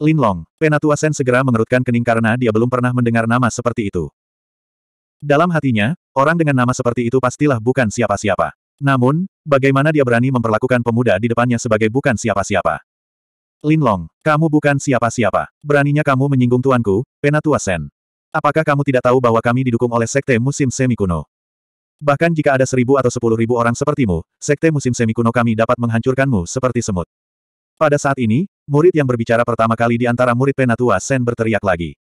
Lin Long, Penatua Sen segera mengerutkan kening karena dia belum pernah mendengar nama seperti itu. Dalam hatinya, orang dengan nama seperti itu pastilah bukan siapa-siapa. Namun, bagaimana dia berani memperlakukan pemuda di depannya sebagai bukan siapa-siapa? Lin Long, kamu bukan siapa-siapa. Beraninya kamu menyinggung tuanku, Penatua Sen. Apakah kamu tidak tahu bahwa kami didukung oleh Sekte Musim Semi Kuno? Bahkan jika ada seribu atau sepuluh ribu orang sepertimu, Sekte Musim Semi Kuno kami dapat menghancurkanmu seperti semut. Pada saat ini, murid yang berbicara pertama kali di antara murid Penatua Sen berteriak lagi.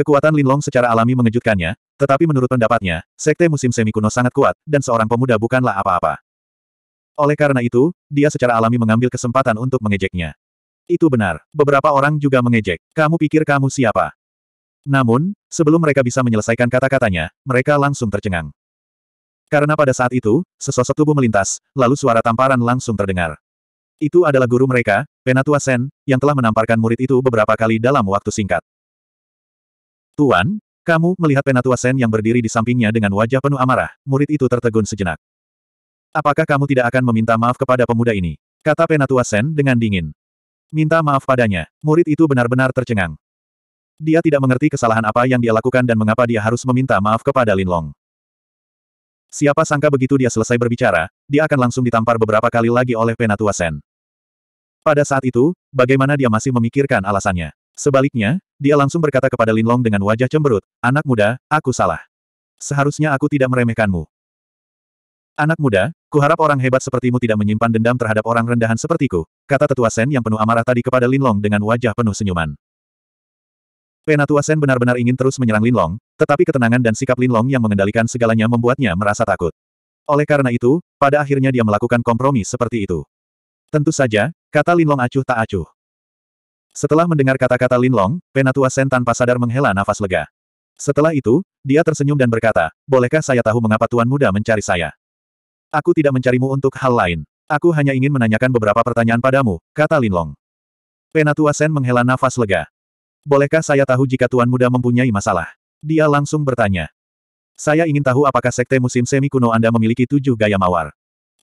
Kekuatan Linlong secara alami mengejutkannya, tetapi menurut pendapatnya, sekte musim semi kuno sangat kuat, dan seorang pemuda bukanlah apa-apa. Oleh karena itu, dia secara alami mengambil kesempatan untuk mengejeknya. Itu benar, beberapa orang juga mengejek, kamu pikir kamu siapa? Namun, sebelum mereka bisa menyelesaikan kata-katanya, mereka langsung tercengang. Karena pada saat itu, sesosok tubuh melintas, lalu suara tamparan langsung terdengar. Itu adalah guru mereka, Penatua Sen, yang telah menamparkan murid itu beberapa kali dalam waktu singkat. Tuan, kamu melihat Penatua Sen yang berdiri di sampingnya dengan wajah penuh amarah, murid itu tertegun sejenak. Apakah kamu tidak akan meminta maaf kepada pemuda ini? Kata Penatua Sen dengan dingin. Minta maaf padanya, murid itu benar-benar tercengang. Dia tidak mengerti kesalahan apa yang dia lakukan dan mengapa dia harus meminta maaf kepada Long. Siapa sangka begitu dia selesai berbicara, dia akan langsung ditampar beberapa kali lagi oleh Penatua Sen. Pada saat itu, bagaimana dia masih memikirkan alasannya. Sebaliknya, dia langsung berkata kepada Lin Long dengan wajah cemberut, Anak muda, aku salah. Seharusnya aku tidak meremehkanmu. Anak muda, kuharap orang hebat sepertimu tidak menyimpan dendam terhadap orang rendahan sepertiku, kata tetua Sen yang penuh amarah tadi kepada Lin Long dengan wajah penuh senyuman. Penatua Sen benar-benar ingin terus menyerang Lin Long. Tetapi ketenangan dan sikap Lin Long yang mengendalikan segalanya membuatnya merasa takut. Oleh karena itu, pada akhirnya dia melakukan kompromi seperti itu. Tentu saja, kata Lin Long acuh tak acuh. Setelah mendengar kata-kata Lin Long, Penatua Sen tanpa sadar menghela nafas lega. Setelah itu, dia tersenyum dan berkata, Bolehkah saya tahu mengapa Tuan Muda mencari saya? Aku tidak mencarimu untuk hal lain. Aku hanya ingin menanyakan beberapa pertanyaan padamu, kata Lin Long. Penatua Sen menghela nafas lega. Bolehkah saya tahu jika Tuan Muda mempunyai masalah? Dia langsung bertanya. Saya ingin tahu apakah sekte musim semi kuno Anda memiliki tujuh gaya mawar.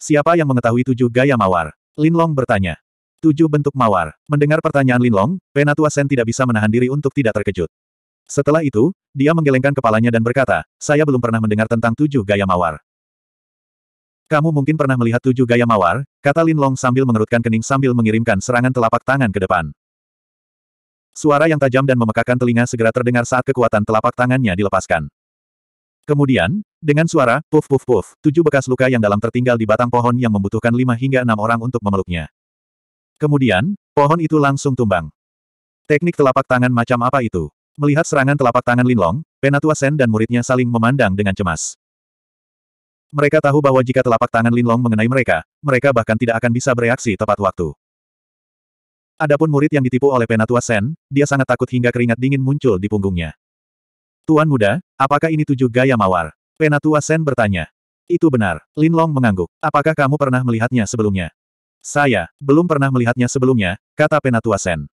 Siapa yang mengetahui tujuh gaya mawar? Lin Long bertanya. Tujuh bentuk mawar. Mendengar pertanyaan Lin Long, Penatua Sen tidak bisa menahan diri untuk tidak terkejut. Setelah itu, dia menggelengkan kepalanya dan berkata, saya belum pernah mendengar tentang tujuh gaya mawar. Kamu mungkin pernah melihat tujuh gaya mawar, kata Lin Long sambil mengerutkan kening sambil mengirimkan serangan telapak tangan ke depan. Suara yang tajam dan memekakan telinga segera terdengar saat kekuatan telapak tangannya dilepaskan. Kemudian, dengan suara, puf puf puf, tujuh bekas luka yang dalam tertinggal di batang pohon yang membutuhkan lima hingga enam orang untuk memeluknya. Kemudian, pohon itu langsung tumbang. Teknik telapak tangan macam apa itu? Melihat serangan telapak tangan Linlong, Penatua Sen dan muridnya saling memandang dengan cemas. Mereka tahu bahwa jika telapak tangan Linlong mengenai mereka, mereka bahkan tidak akan bisa bereaksi tepat waktu. Adapun murid yang ditipu oleh Penatua Sen, dia sangat takut hingga keringat dingin muncul di punggungnya. Tuan muda, apakah ini tujuh gaya mawar? Penatua Sen bertanya. Itu benar. Lin Long mengangguk. Apakah kamu pernah melihatnya sebelumnya? Saya, belum pernah melihatnya sebelumnya, kata Penatua Sen.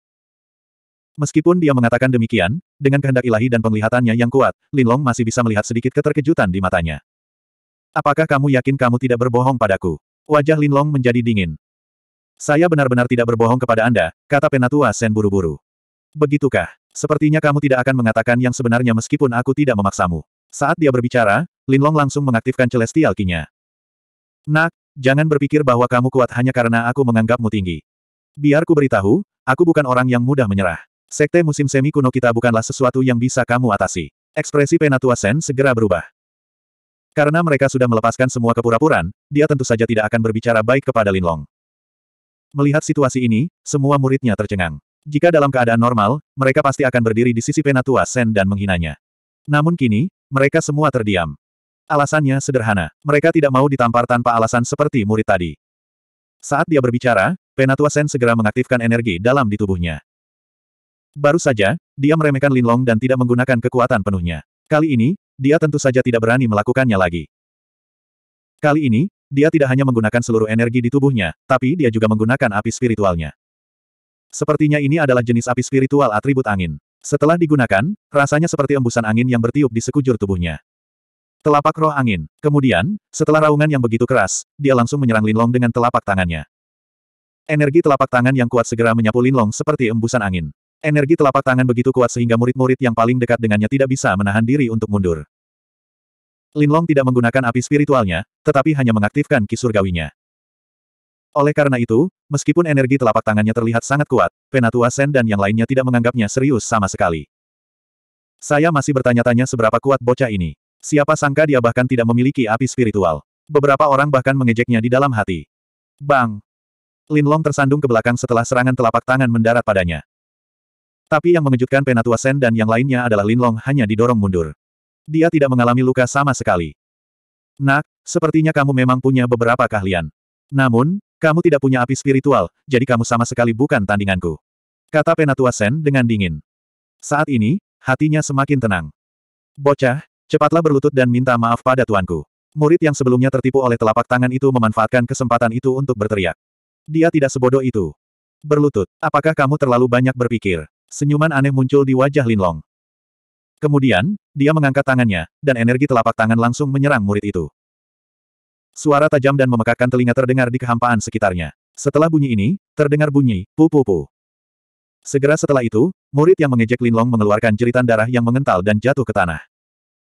Meskipun dia mengatakan demikian, dengan kehendak ilahi dan penglihatannya yang kuat, Lin Long masih bisa melihat sedikit keterkejutan di matanya. Apakah kamu yakin kamu tidak berbohong padaku? Wajah Lin Long menjadi dingin. Saya benar-benar tidak berbohong kepada Anda, kata Penatua Sen buru-buru. Begitukah? Sepertinya kamu tidak akan mengatakan yang sebenarnya meskipun aku tidak memaksamu. Saat dia berbicara, Linlong langsung mengaktifkan celestial kinya. Nak, jangan berpikir bahwa kamu kuat hanya karena aku menganggapmu tinggi. Biar ku beritahu, aku bukan orang yang mudah menyerah. Sekte musim semi kuno kita bukanlah sesuatu yang bisa kamu atasi. Ekspresi Penatua Sen segera berubah. Karena mereka sudah melepaskan semua kepura-puraan, dia tentu saja tidak akan berbicara baik kepada Linlong. Melihat situasi ini, semua muridnya tercengang. Jika dalam keadaan normal, mereka pasti akan berdiri di sisi penatua Sen dan menghinanya. Namun kini, mereka semua terdiam. Alasannya sederhana, mereka tidak mau ditampar tanpa alasan seperti murid tadi. Saat dia berbicara, penatua Sen segera mengaktifkan energi dalam di tubuhnya. Baru saja, dia meremehkan Linlong dan tidak menggunakan kekuatan penuhnya. Kali ini, dia tentu saja tidak berani melakukannya lagi. Kali ini, dia tidak hanya menggunakan seluruh energi di tubuhnya, tapi dia juga menggunakan api spiritualnya. Sepertinya ini adalah jenis api spiritual atribut angin. Setelah digunakan, rasanya seperti embusan angin yang bertiup di sekujur tubuhnya. Telapak roh angin. Kemudian, setelah raungan yang begitu keras, dia langsung menyerang Linlong dengan telapak tangannya. Energi telapak tangan yang kuat segera menyapu Linlong seperti embusan angin. Energi telapak tangan begitu kuat sehingga murid-murid yang paling dekat dengannya tidak bisa menahan diri untuk mundur. Linlong tidak menggunakan api spiritualnya, tetapi hanya mengaktifkan kisurgawinya. Oleh karena itu, meskipun energi telapak tangannya terlihat sangat kuat, Penatua Sen dan yang lainnya tidak menganggapnya serius sama sekali. Saya masih bertanya-tanya seberapa kuat bocah ini. Siapa sangka dia bahkan tidak memiliki api spiritual. Beberapa orang bahkan mengejeknya di dalam hati. Bang! Linlong tersandung ke belakang setelah serangan telapak tangan mendarat padanya. Tapi yang mengejutkan Penatua Sen dan yang lainnya adalah Linlong hanya didorong mundur. Dia tidak mengalami luka sama sekali. Nak, sepertinya kamu memang punya beberapa keahlian. Namun, kamu tidak punya api spiritual, jadi kamu sama sekali bukan tandinganku. Kata Penatua Sen dengan dingin. Saat ini, hatinya semakin tenang. Bocah, cepatlah berlutut dan minta maaf pada tuanku. Murid yang sebelumnya tertipu oleh telapak tangan itu memanfaatkan kesempatan itu untuk berteriak. Dia tidak sebodoh itu. Berlutut, apakah kamu terlalu banyak berpikir? Senyuman aneh muncul di wajah Linlong. Kemudian, dia mengangkat tangannya, dan energi telapak tangan langsung menyerang murid itu. Suara tajam dan memekakkan telinga terdengar di kehampaan sekitarnya. Setelah bunyi ini, terdengar bunyi, pu-pu-pu. Segera setelah itu, murid yang mengejek Linlong mengeluarkan jeritan darah yang mengental dan jatuh ke tanah.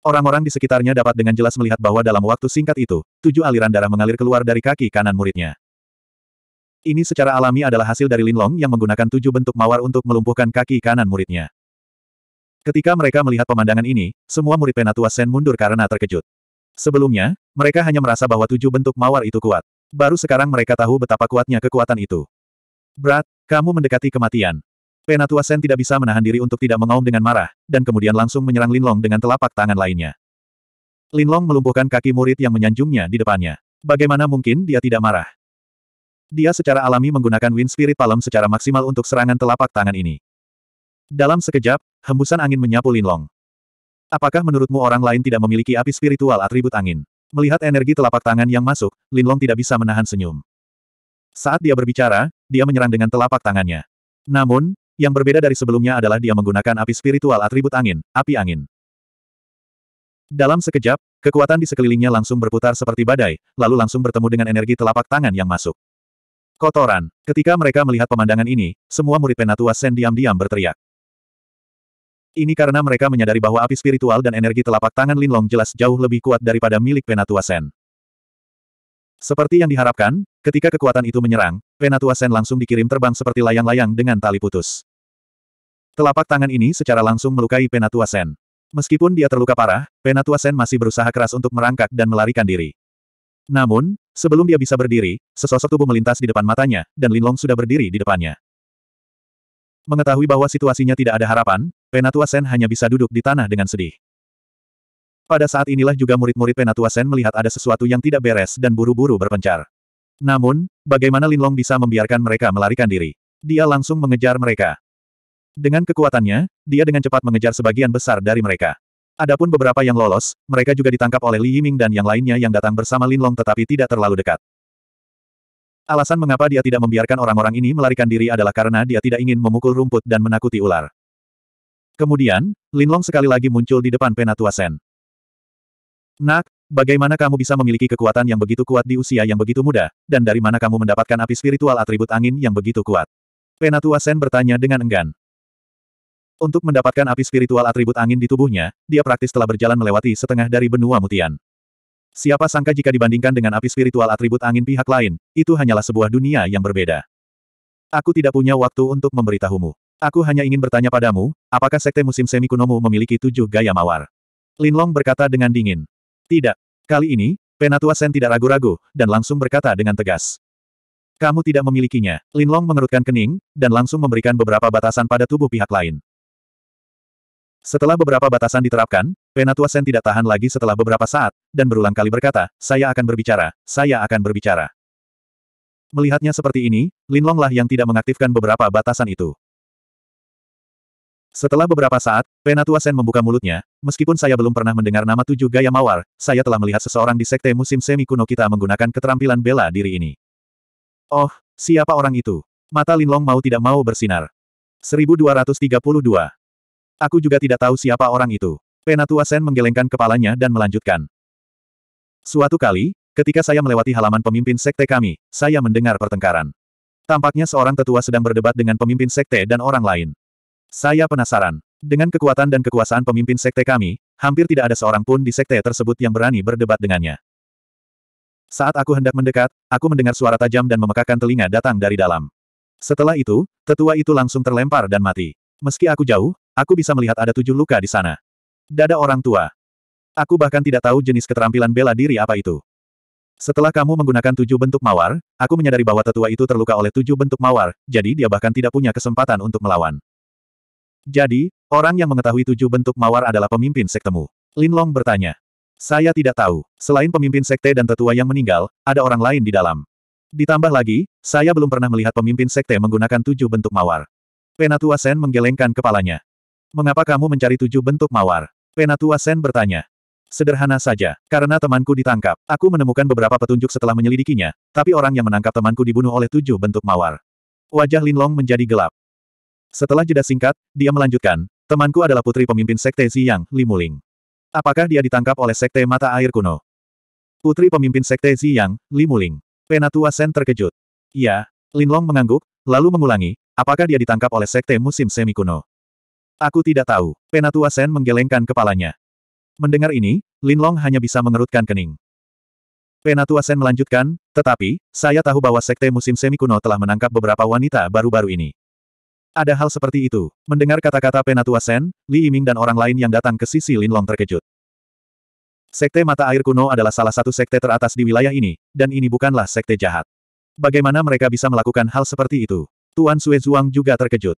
Orang-orang di sekitarnya dapat dengan jelas melihat bahwa dalam waktu singkat itu, tujuh aliran darah mengalir keluar dari kaki kanan muridnya. Ini secara alami adalah hasil dari Linlong yang menggunakan tujuh bentuk mawar untuk melumpuhkan kaki kanan muridnya. Ketika mereka melihat pemandangan ini, semua murid Penatua Sen mundur karena terkejut. Sebelumnya, mereka hanya merasa bahwa tujuh bentuk mawar itu kuat. Baru sekarang mereka tahu betapa kuatnya kekuatan itu. Berat, kamu mendekati kematian. Penatua Sen tidak bisa menahan diri untuk tidak mengaum dengan marah, dan kemudian langsung menyerang Linlong dengan telapak tangan lainnya. Linlong melumpuhkan kaki murid yang menyanjungnya di depannya. Bagaimana mungkin dia tidak marah? Dia secara alami menggunakan Wind Spirit Palm secara maksimal untuk serangan telapak tangan ini. Dalam sekejap, hembusan angin menyapu Linlong. Apakah menurutmu orang lain tidak memiliki api spiritual atribut angin? Melihat energi telapak tangan yang masuk, Linlong tidak bisa menahan senyum. Saat dia berbicara, dia menyerang dengan telapak tangannya. Namun, yang berbeda dari sebelumnya adalah dia menggunakan api spiritual atribut angin, api angin. Dalam sekejap, kekuatan di sekelilingnya langsung berputar seperti badai, lalu langsung bertemu dengan energi telapak tangan yang masuk. Kotoran. Ketika mereka melihat pemandangan ini, semua murid Penatua Sen diam-diam berteriak. Ini karena mereka menyadari bahwa api spiritual dan energi telapak tangan Linlong jelas jauh lebih kuat daripada milik Penatua Sen. Seperti yang diharapkan, ketika kekuatan itu menyerang, Penatua Sen langsung dikirim terbang seperti layang-layang dengan tali putus. Telapak tangan ini secara langsung melukai Penatua Sen. Meskipun dia terluka parah, Penatua Sen masih berusaha keras untuk merangkak dan melarikan diri. Namun, sebelum dia bisa berdiri, sesosok tubuh melintas di depan matanya, dan Linlong sudah berdiri di depannya. Mengetahui bahwa situasinya tidak ada harapan, Penatua Sen hanya bisa duduk di tanah dengan sedih. Pada saat inilah juga murid-murid Penatua Sen melihat ada sesuatu yang tidak beres dan buru-buru berpencar. Namun, bagaimana Linlong bisa membiarkan mereka melarikan diri? Dia langsung mengejar mereka. Dengan kekuatannya, dia dengan cepat mengejar sebagian besar dari mereka. Adapun beberapa yang lolos, mereka juga ditangkap oleh Li Yiming dan yang lainnya yang datang bersama Linlong tetapi tidak terlalu dekat. Alasan mengapa dia tidak membiarkan orang-orang ini melarikan diri adalah karena dia tidak ingin memukul rumput dan menakuti ular. Kemudian, Linlong sekali lagi muncul di depan Penatua Sen. Nak, bagaimana kamu bisa memiliki kekuatan yang begitu kuat di usia yang begitu muda, dan dari mana kamu mendapatkan api spiritual atribut angin yang begitu kuat? Penatua Sen bertanya dengan enggan. Untuk mendapatkan api spiritual atribut angin di tubuhnya, dia praktis telah berjalan melewati setengah dari benua mutian. Siapa sangka jika dibandingkan dengan api spiritual atribut angin pihak lain, itu hanyalah sebuah dunia yang berbeda. Aku tidak punya waktu untuk memberitahumu. Aku hanya ingin bertanya padamu, apakah sekte musim semi kunomu memiliki tujuh gaya mawar? Linlong berkata dengan dingin. Tidak. Kali ini, Penatua Sen tidak ragu-ragu, dan langsung berkata dengan tegas. Kamu tidak memilikinya. Linlong mengerutkan kening, dan langsung memberikan beberapa batasan pada tubuh pihak lain. Setelah beberapa batasan diterapkan, Penatua Sen tidak tahan lagi setelah beberapa saat, dan berulang kali berkata, saya akan berbicara, saya akan berbicara. Melihatnya seperti ini, Linlong lah yang tidak mengaktifkan beberapa batasan itu. Setelah beberapa saat, Penatua Sen membuka mulutnya, meskipun saya belum pernah mendengar nama tujuh gaya mawar, saya telah melihat seseorang di sekte musim semi kuno kita menggunakan keterampilan bela diri ini. Oh, siapa orang itu? Mata Linlong mau tidak mau bersinar. 1232. Aku juga tidak tahu siapa orang itu. Penatua Sen menggelengkan kepalanya dan melanjutkan. Suatu kali, ketika saya melewati halaman pemimpin sekte kami, saya mendengar pertengkaran. Tampaknya seorang tetua sedang berdebat dengan pemimpin sekte dan orang lain. Saya penasaran. Dengan kekuatan dan kekuasaan pemimpin sekte kami, hampir tidak ada seorang pun di sekte tersebut yang berani berdebat dengannya. Saat aku hendak mendekat, aku mendengar suara tajam dan memekakan telinga datang dari dalam. Setelah itu, tetua itu langsung terlempar dan mati. Meski aku jauh, aku bisa melihat ada tujuh luka di sana. Dada orang tua. Aku bahkan tidak tahu jenis keterampilan bela diri apa itu. Setelah kamu menggunakan tujuh bentuk mawar, aku menyadari bahwa tetua itu terluka oleh tujuh bentuk mawar, jadi dia bahkan tidak punya kesempatan untuk melawan. Jadi, orang yang mengetahui tujuh bentuk mawar adalah pemimpin sektemu. Linlong bertanya. Saya tidak tahu. Selain pemimpin sekte dan tetua yang meninggal, ada orang lain di dalam. Ditambah lagi, saya belum pernah melihat pemimpin sekte menggunakan tujuh bentuk mawar. Penatua Sen menggelengkan kepalanya. Mengapa kamu mencari tujuh bentuk mawar? Penatua Sen bertanya. Sederhana saja, karena temanku ditangkap. Aku menemukan beberapa petunjuk setelah menyelidikinya, tapi orang yang menangkap temanku dibunuh oleh tujuh bentuk mawar. Wajah Linlong menjadi gelap. Setelah jeda singkat, dia melanjutkan, temanku adalah putri pemimpin sekte Ziyang, Li Muling. Apakah dia ditangkap oleh sekte mata air kuno? Putri pemimpin sekte Ziyang, Li Muling. Penatua Sen terkejut. Iya, Linlong mengangguk, lalu mengulangi, apakah dia ditangkap oleh sekte musim semi kuno? Aku tidak tahu. Penatua Sen menggelengkan kepalanya. Mendengar ini, Linlong hanya bisa mengerutkan kening. Penatua Sen melanjutkan, tetapi, saya tahu bahwa sekte musim semi kuno telah menangkap beberapa wanita baru-baru ini. Ada hal seperti itu. Mendengar kata-kata Penatua Sen, Li Yiming dan orang lain yang datang ke sisi Linlong terkejut. Sekte Mata Air Kuno adalah salah satu sekte teratas di wilayah ini, dan ini bukanlah sekte jahat. Bagaimana mereka bisa melakukan hal seperti itu? Tuan Sue Zhuang juga terkejut.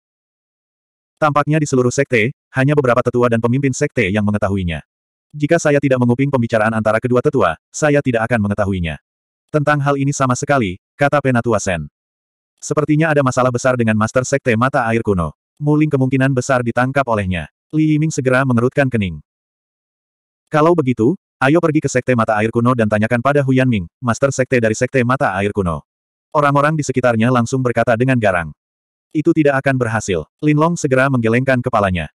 Tampaknya di seluruh sekte, hanya beberapa tetua dan pemimpin sekte yang mengetahuinya. Jika saya tidak menguping pembicaraan antara kedua tetua, saya tidak akan mengetahuinya. Tentang hal ini sama sekali, kata Penatua Sen. Sepertinya ada masalah besar dengan Master Sekte Mata Air Kuno. Muling kemungkinan besar ditangkap olehnya. Li Yiming segera mengerutkan kening. Kalau begitu, ayo pergi ke Sekte Mata Air Kuno dan tanyakan pada Huyan Ming, Master Sekte dari Sekte Mata Air Kuno. Orang-orang di sekitarnya langsung berkata dengan garang. Itu tidak akan berhasil. Lin Long segera menggelengkan kepalanya.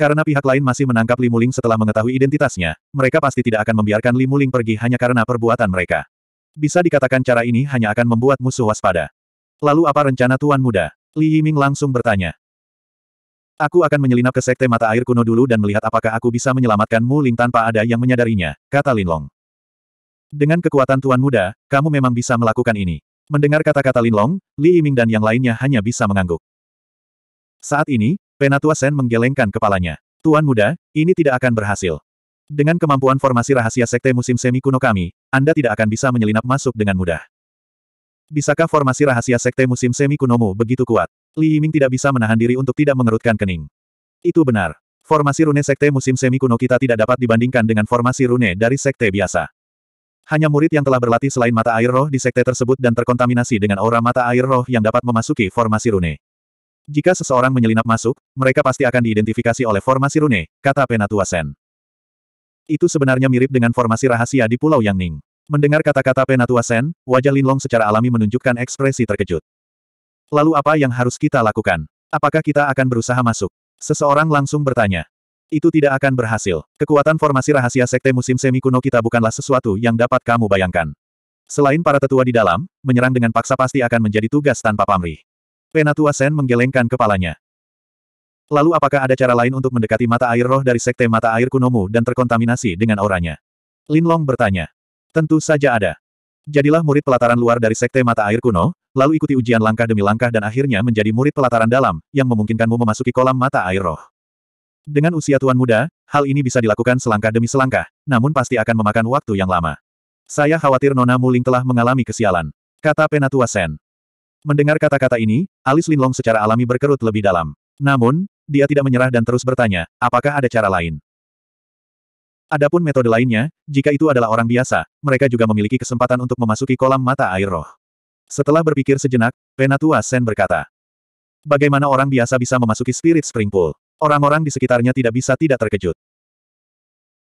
Karena pihak lain masih menangkap Li Muling setelah mengetahui identitasnya, mereka pasti tidak akan membiarkan Li Muling pergi hanya karena perbuatan mereka. Bisa dikatakan cara ini hanya akan membuat musuh waspada. Lalu apa rencana Tuan Muda? Li Yiming langsung bertanya. Aku akan menyelinap ke Sekte Mata Air Kuno dulu dan melihat apakah aku bisa menyelamatkan Mu Ling tanpa ada yang menyadarinya, kata Lin Long. Dengan kekuatan Tuan Muda, kamu memang bisa melakukan ini. Mendengar kata-kata Lin Long, Li Yiming dan yang lainnya hanya bisa mengangguk. Saat ini, Penatua Sen menggelengkan kepalanya. Tuan Muda, ini tidak akan berhasil. Dengan kemampuan formasi rahasia Sekte Musim Semi Kuno kami, anda tidak akan bisa menyelinap masuk dengan mudah. Bisakah formasi rahasia sekte musim semi kunomu begitu kuat? Li Yiming tidak bisa menahan diri untuk tidak mengerutkan kening. Itu benar. Formasi rune sekte musim semi kuno kita tidak dapat dibandingkan dengan formasi rune dari sekte biasa. Hanya murid yang telah berlatih selain mata air roh di sekte tersebut dan terkontaminasi dengan aura mata air roh yang dapat memasuki formasi rune. Jika seseorang menyelinap masuk, mereka pasti akan diidentifikasi oleh formasi rune, kata Penatua Sen. Itu sebenarnya mirip dengan formasi rahasia di Pulau Yangning. Mendengar kata-kata Penatua Sen, wajah Linlong secara alami menunjukkan ekspresi terkejut. Lalu apa yang harus kita lakukan? Apakah kita akan berusaha masuk? Seseorang langsung bertanya. Itu tidak akan berhasil. Kekuatan formasi rahasia sekte musim semi kuno kita bukanlah sesuatu yang dapat kamu bayangkan. Selain para tetua di dalam, menyerang dengan paksa pasti akan menjadi tugas tanpa pamrih. Penatua Sen menggelengkan kepalanya. Lalu apakah ada cara lain untuk mendekati mata air roh dari sekte mata air kunomu dan terkontaminasi dengan auranya? Linlong bertanya. Tentu saja ada. Jadilah murid pelataran luar dari sekte mata air kuno, lalu ikuti ujian langkah demi langkah dan akhirnya menjadi murid pelataran dalam, yang memungkinkanmu memasuki kolam mata air roh. Dengan usia tuan muda, hal ini bisa dilakukan selangkah demi selangkah, namun pasti akan memakan waktu yang lama. Saya khawatir Nona Muling telah mengalami kesialan, kata Penatua Sen. Mendengar kata-kata ini, alis Linlong secara alami berkerut lebih dalam. Namun, dia tidak menyerah dan terus bertanya, apakah ada cara lain? Adapun metode lainnya, jika itu adalah orang biasa, mereka juga memiliki kesempatan untuk memasuki kolam mata air roh. Setelah berpikir sejenak, Penatua Sen berkata, Bagaimana orang biasa bisa memasuki spirit spring pool? Orang-orang di sekitarnya tidak bisa tidak terkejut.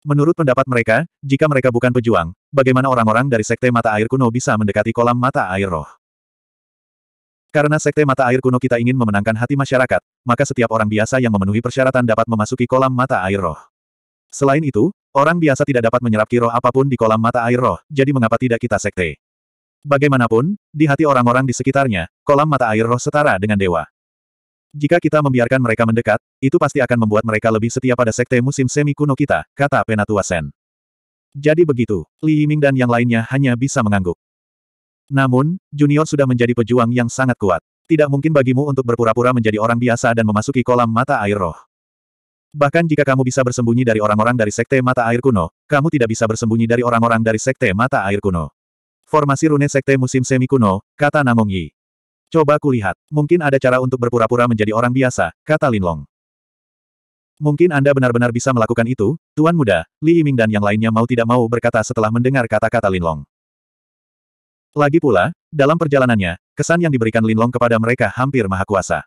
Menurut pendapat mereka, jika mereka bukan pejuang, bagaimana orang-orang dari sekte mata air kuno bisa mendekati kolam mata air roh? Karena sekte mata air kuno kita ingin memenangkan hati masyarakat, maka setiap orang biasa yang memenuhi persyaratan dapat memasuki kolam mata air roh. Selain itu, orang biasa tidak dapat menyerap kiro apapun di kolam mata air roh, jadi mengapa tidak kita sekte? Bagaimanapun, di hati orang-orang di sekitarnya, kolam mata air roh setara dengan dewa. Jika kita membiarkan mereka mendekat, itu pasti akan membuat mereka lebih setia pada sekte musim semi kuno kita, kata Penatua Sen. Jadi begitu, Li Yiming dan yang lainnya hanya bisa mengangguk. Namun, Junior sudah menjadi pejuang yang sangat kuat. Tidak mungkin bagimu untuk berpura-pura menjadi orang biasa dan memasuki kolam mata air roh. Bahkan jika kamu bisa bersembunyi dari orang-orang dari sekte mata air kuno, kamu tidak bisa bersembunyi dari orang-orang dari sekte mata air kuno. Formasi rune sekte musim semi kuno, kata Namong Yi. Coba kulihat, mungkin ada cara untuk berpura-pura menjadi orang biasa, kata Lin Long. Mungkin Anda benar-benar bisa melakukan itu, Tuan Muda, Li Yiming dan yang lainnya mau tidak mau berkata setelah mendengar kata-kata Lin Long. Lagi pula, dalam perjalanannya, kesan yang diberikan Linlong kepada mereka hampir maha kuasa.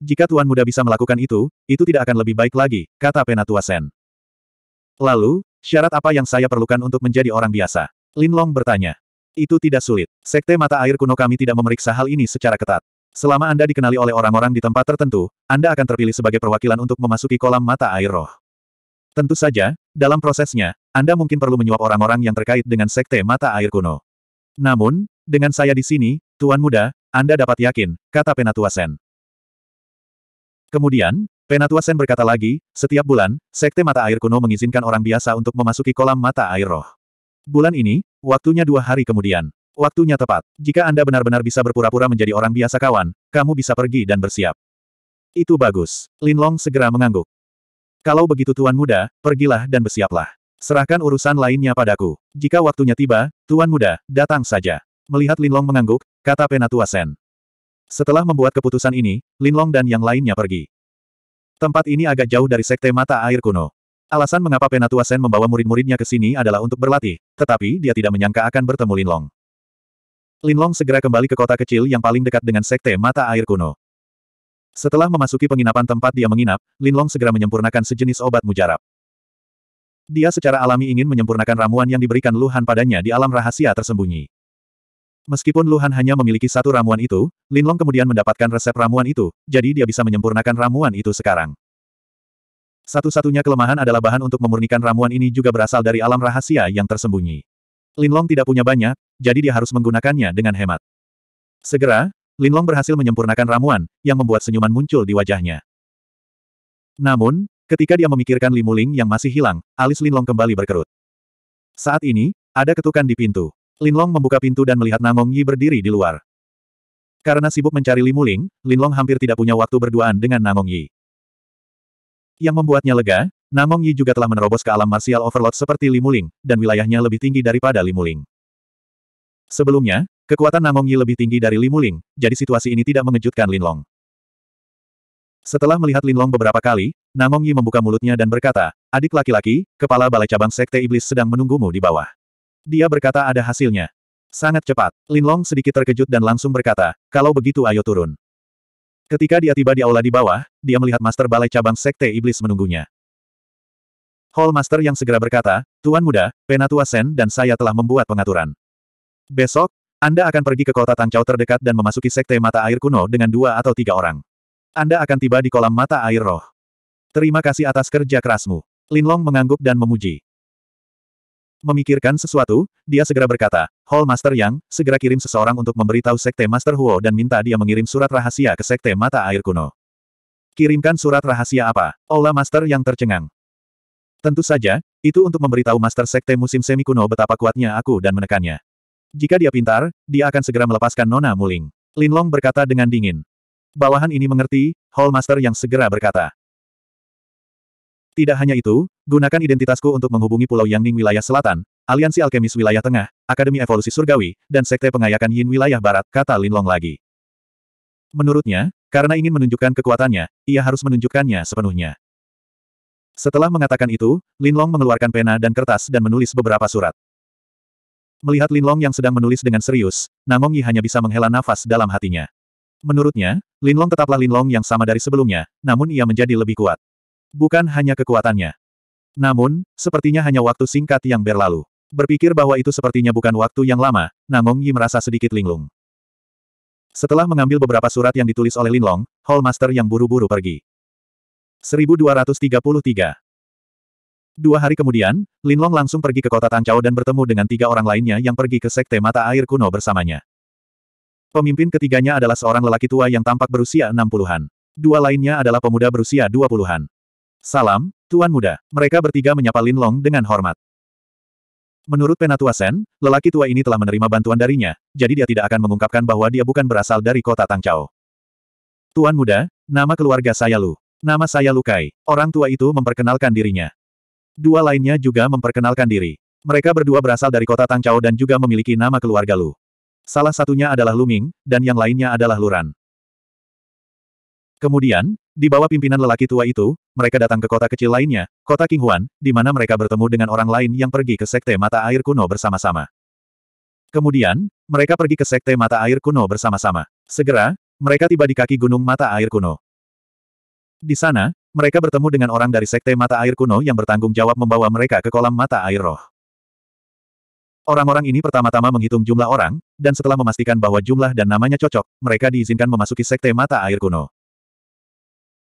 Jika Tuan Muda bisa melakukan itu, itu tidak akan lebih baik lagi, kata Penatua Sen. Lalu, syarat apa yang saya perlukan untuk menjadi orang biasa? Linlong bertanya. Itu tidak sulit. Sekte mata air kuno kami tidak memeriksa hal ini secara ketat. Selama Anda dikenali oleh orang-orang di tempat tertentu, Anda akan terpilih sebagai perwakilan untuk memasuki kolam mata air roh. Tentu saja, dalam prosesnya, Anda mungkin perlu menyuap orang-orang yang terkait dengan sekte mata air kuno. Namun, dengan saya di sini, Tuan Muda, Anda dapat yakin, kata Penatua Sen. Kemudian, Penatua Sen berkata lagi, setiap bulan, Sekte Mata Air Kuno mengizinkan orang biasa untuk memasuki kolam mata air roh. Bulan ini, waktunya dua hari kemudian. Waktunya tepat. Jika Anda benar-benar bisa berpura-pura menjadi orang biasa kawan, kamu bisa pergi dan bersiap. Itu bagus. Lin Long segera mengangguk. Kalau begitu Tuan Muda, pergilah dan bersiaplah. Serahkan urusan lainnya padaku. Jika waktunya tiba, Tuan Muda, datang saja. Melihat Linlong mengangguk, kata Penatua Sen. Setelah membuat keputusan ini, Linlong dan yang lainnya pergi. Tempat ini agak jauh dari Sekte Mata Air Kuno. Alasan mengapa Penatua Sen membawa murid-muridnya ke sini adalah untuk berlatih, tetapi dia tidak menyangka akan bertemu Linlong. Linlong segera kembali ke kota kecil yang paling dekat dengan Sekte Mata Air Kuno. Setelah memasuki penginapan tempat dia menginap, Linlong segera menyempurnakan sejenis obat mujarab. Dia secara alami ingin menyempurnakan ramuan yang diberikan Luhan padanya di alam rahasia tersembunyi. Meskipun Luhan hanya memiliki satu ramuan itu, Linlong kemudian mendapatkan resep ramuan itu, jadi dia bisa menyempurnakan ramuan itu sekarang. Satu-satunya kelemahan adalah bahan untuk memurnikan ramuan ini juga berasal dari alam rahasia yang tersembunyi. Linlong tidak punya banyak, jadi dia harus menggunakannya dengan hemat. Segera, Linlong berhasil menyempurnakan ramuan, yang membuat senyuman muncul di wajahnya. Namun, Ketika dia memikirkan Limuling yang masih hilang, alis Linlong kembali berkerut. Saat ini, ada ketukan di pintu. Linlong membuka pintu dan melihat Namong Yi berdiri di luar. Karena sibuk mencari Limuling, Linlong hampir tidak punya waktu berduaan dengan Namong Yi. Yang membuatnya lega, Namong Yi juga telah menerobos ke alam martial overload seperti Limuling, dan wilayahnya lebih tinggi daripada Limuling. Sebelumnya, kekuatan Namong Yi lebih tinggi dari Limuling, jadi situasi ini tidak mengejutkan Linlong. Setelah melihat Linlong beberapa kali, Namong Yi membuka mulutnya dan berkata, adik laki-laki, kepala balai cabang sekte iblis sedang menunggumu di bawah. Dia berkata ada hasilnya. Sangat cepat, Linlong sedikit terkejut dan langsung berkata, kalau begitu ayo turun. Ketika dia tiba di aula di bawah, dia melihat master balai cabang sekte iblis menunggunya. Hall master yang segera berkata, Tuan muda, Penatua Sen dan saya telah membuat pengaturan. Besok, Anda akan pergi ke kota Tangcau terdekat dan memasuki sekte mata air kuno dengan dua atau tiga orang. Anda akan tiba di kolam mata air roh. Terima kasih atas kerja kerasmu. Linlong mengangguk dan memuji. Memikirkan sesuatu, dia segera berkata, Hall Master Yang, segera kirim seseorang untuk memberitahu Sekte Master Huo dan minta dia mengirim surat rahasia ke Sekte Mata Air Kuno. Kirimkan surat rahasia apa? Ola Master Yang tercengang. Tentu saja, itu untuk memberitahu Master Sekte musim semi kuno betapa kuatnya aku dan menekannya. Jika dia pintar, dia akan segera melepaskan Nona Muling. Linlong berkata dengan dingin. Bawahan ini mengerti, Hallmaster yang segera berkata. Tidak hanya itu, gunakan identitasku untuk menghubungi Pulau Yangning wilayah selatan, Aliansi Alkemis wilayah tengah, Akademi Evolusi Surgawi, dan Sekte Pengayakan Yin wilayah barat, kata Linlong lagi. Menurutnya, karena ingin menunjukkan kekuatannya, ia harus menunjukkannya sepenuhnya. Setelah mengatakan itu, Linlong mengeluarkan pena dan kertas dan menulis beberapa surat. Melihat Linlong yang sedang menulis dengan serius, Namong Yi hanya bisa menghela nafas dalam hatinya. Menurutnya, Linlong tetaplah Linlong yang sama dari sebelumnya, namun ia menjadi lebih kuat. Bukan hanya kekuatannya. Namun, sepertinya hanya waktu singkat yang berlalu. Berpikir bahwa itu sepertinya bukan waktu yang lama, Namong Yi merasa sedikit linglung. Setelah mengambil beberapa surat yang ditulis oleh Linlong, Hallmaster yang buru-buru pergi. 1233 Dua hari kemudian, Linlong langsung pergi ke kota Tangcao dan bertemu dengan tiga orang lainnya yang pergi ke Sekte Mata Air Kuno bersamanya. Pemimpin ketiganya adalah seorang lelaki tua yang tampak berusia enam puluhan. Dua lainnya adalah pemuda berusia dua puluhan. Salam, Tuan Muda. Mereka bertiga menyapa Lin Long dengan hormat. Menurut Penatua Sen, lelaki tua ini telah menerima bantuan darinya, jadi dia tidak akan mengungkapkan bahwa dia bukan berasal dari kota Tangcao. Tuan muda, nama keluarga saya Lu. Nama saya Lukai. Orang tua itu memperkenalkan dirinya. Dua lainnya juga memperkenalkan diri. Mereka berdua berasal dari kota Tangcao dan juga memiliki nama keluarga Lu. Salah satunya adalah Luming, dan yang lainnya adalah Luran. Kemudian, di bawah pimpinan lelaki tua itu, mereka datang ke kota kecil lainnya, kota King Huan, di mana mereka bertemu dengan orang lain yang pergi ke sekte mata air kuno bersama-sama. Kemudian, mereka pergi ke sekte mata air kuno bersama-sama. Segera, mereka tiba di kaki gunung mata air kuno. Di sana, mereka bertemu dengan orang dari sekte mata air kuno yang bertanggung jawab membawa mereka ke kolam mata air roh. Orang-orang ini pertama-tama menghitung jumlah orang, dan setelah memastikan bahwa jumlah dan namanya cocok, mereka diizinkan memasuki sekte mata air kuno.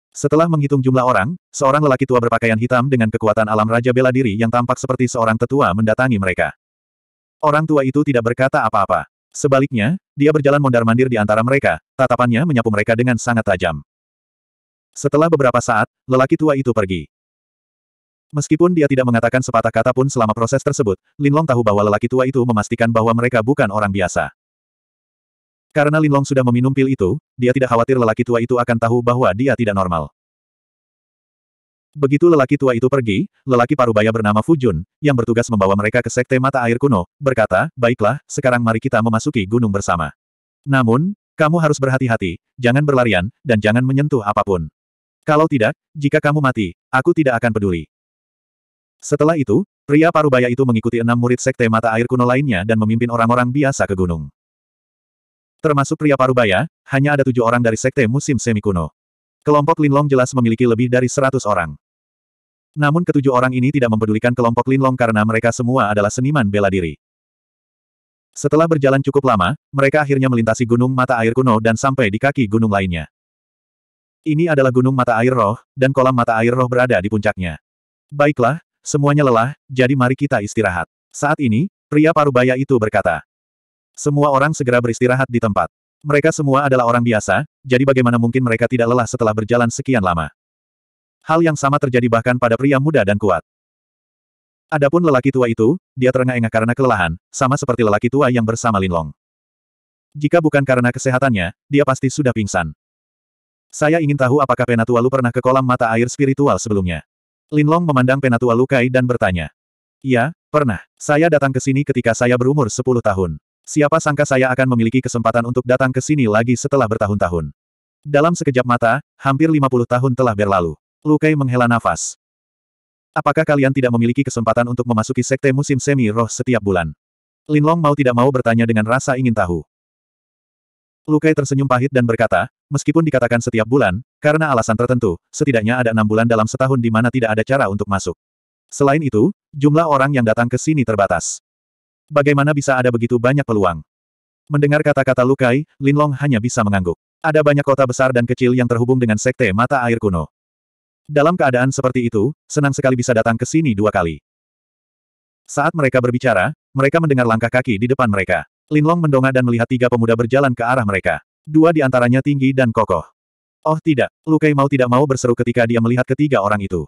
Setelah menghitung jumlah orang, seorang lelaki tua berpakaian hitam dengan kekuatan alam Raja Bela Diri yang tampak seperti seorang tetua mendatangi mereka. Orang tua itu tidak berkata apa-apa. Sebaliknya, dia berjalan mondar-mandir di antara mereka, tatapannya menyapu mereka dengan sangat tajam. Setelah beberapa saat, lelaki tua itu pergi. Meskipun dia tidak mengatakan sepatah kata pun selama proses tersebut, Linlong tahu bahwa lelaki tua itu memastikan bahwa mereka bukan orang biasa. Karena Linlong sudah meminum pil itu, dia tidak khawatir lelaki tua itu akan tahu bahwa dia tidak normal. Begitu lelaki tua itu pergi, lelaki parubaya bernama Fujun, yang bertugas membawa mereka ke Sekte Mata Air Kuno, berkata, baiklah, sekarang mari kita memasuki gunung bersama. Namun, kamu harus berhati-hati, jangan berlarian, dan jangan menyentuh apapun. Kalau tidak, jika kamu mati, aku tidak akan peduli. Setelah itu, pria parubaya itu mengikuti enam murid sekte mata air kuno lainnya dan memimpin orang-orang biasa ke gunung. Termasuk pria parubaya, hanya ada tujuh orang dari sekte musim semi kuno. Kelompok Linlong jelas memiliki lebih dari seratus orang. Namun ketujuh orang ini tidak mempedulikan kelompok Linlong karena mereka semua adalah seniman bela diri. Setelah berjalan cukup lama, mereka akhirnya melintasi gunung mata air kuno dan sampai di kaki gunung lainnya. Ini adalah gunung mata air roh, dan kolam mata air roh berada di puncaknya. Baiklah, Semuanya lelah, jadi mari kita istirahat. Saat ini, pria parubaya itu berkata. Semua orang segera beristirahat di tempat. Mereka semua adalah orang biasa, jadi bagaimana mungkin mereka tidak lelah setelah berjalan sekian lama. Hal yang sama terjadi bahkan pada pria muda dan kuat. Adapun lelaki tua itu, dia terengah-engah karena kelelahan, sama seperti lelaki tua yang bersama Linlong. Jika bukan karena kesehatannya, dia pasti sudah pingsan. Saya ingin tahu apakah Penatua lu pernah ke kolam mata air spiritual sebelumnya. Linlong memandang Penatua Lukai dan bertanya. "Ya, pernah. Saya datang ke sini ketika saya berumur 10 tahun. Siapa sangka saya akan memiliki kesempatan untuk datang ke sini lagi setelah bertahun-tahun. Dalam sekejap mata, hampir 50 tahun telah berlalu. Lukai menghela nafas. Apakah kalian tidak memiliki kesempatan untuk memasuki sekte musim semi roh setiap bulan? Linlong mau tidak mau bertanya dengan rasa ingin tahu. Lukai tersenyum pahit dan berkata, Meskipun dikatakan setiap bulan, karena alasan tertentu, setidaknya ada enam bulan dalam setahun di mana tidak ada cara untuk masuk. Selain itu, jumlah orang yang datang ke sini terbatas. Bagaimana bisa ada begitu banyak peluang? Mendengar kata-kata Lukai, Linlong hanya bisa mengangguk. Ada banyak kota besar dan kecil yang terhubung dengan sekte mata air kuno. Dalam keadaan seperti itu, senang sekali bisa datang ke sini dua kali. Saat mereka berbicara, mereka mendengar langkah kaki di depan mereka. Linlong mendongak dan melihat tiga pemuda berjalan ke arah mereka. Dua di antaranya tinggi dan kokoh. Oh tidak, Lukai mau tidak mau berseru ketika dia melihat ketiga orang itu.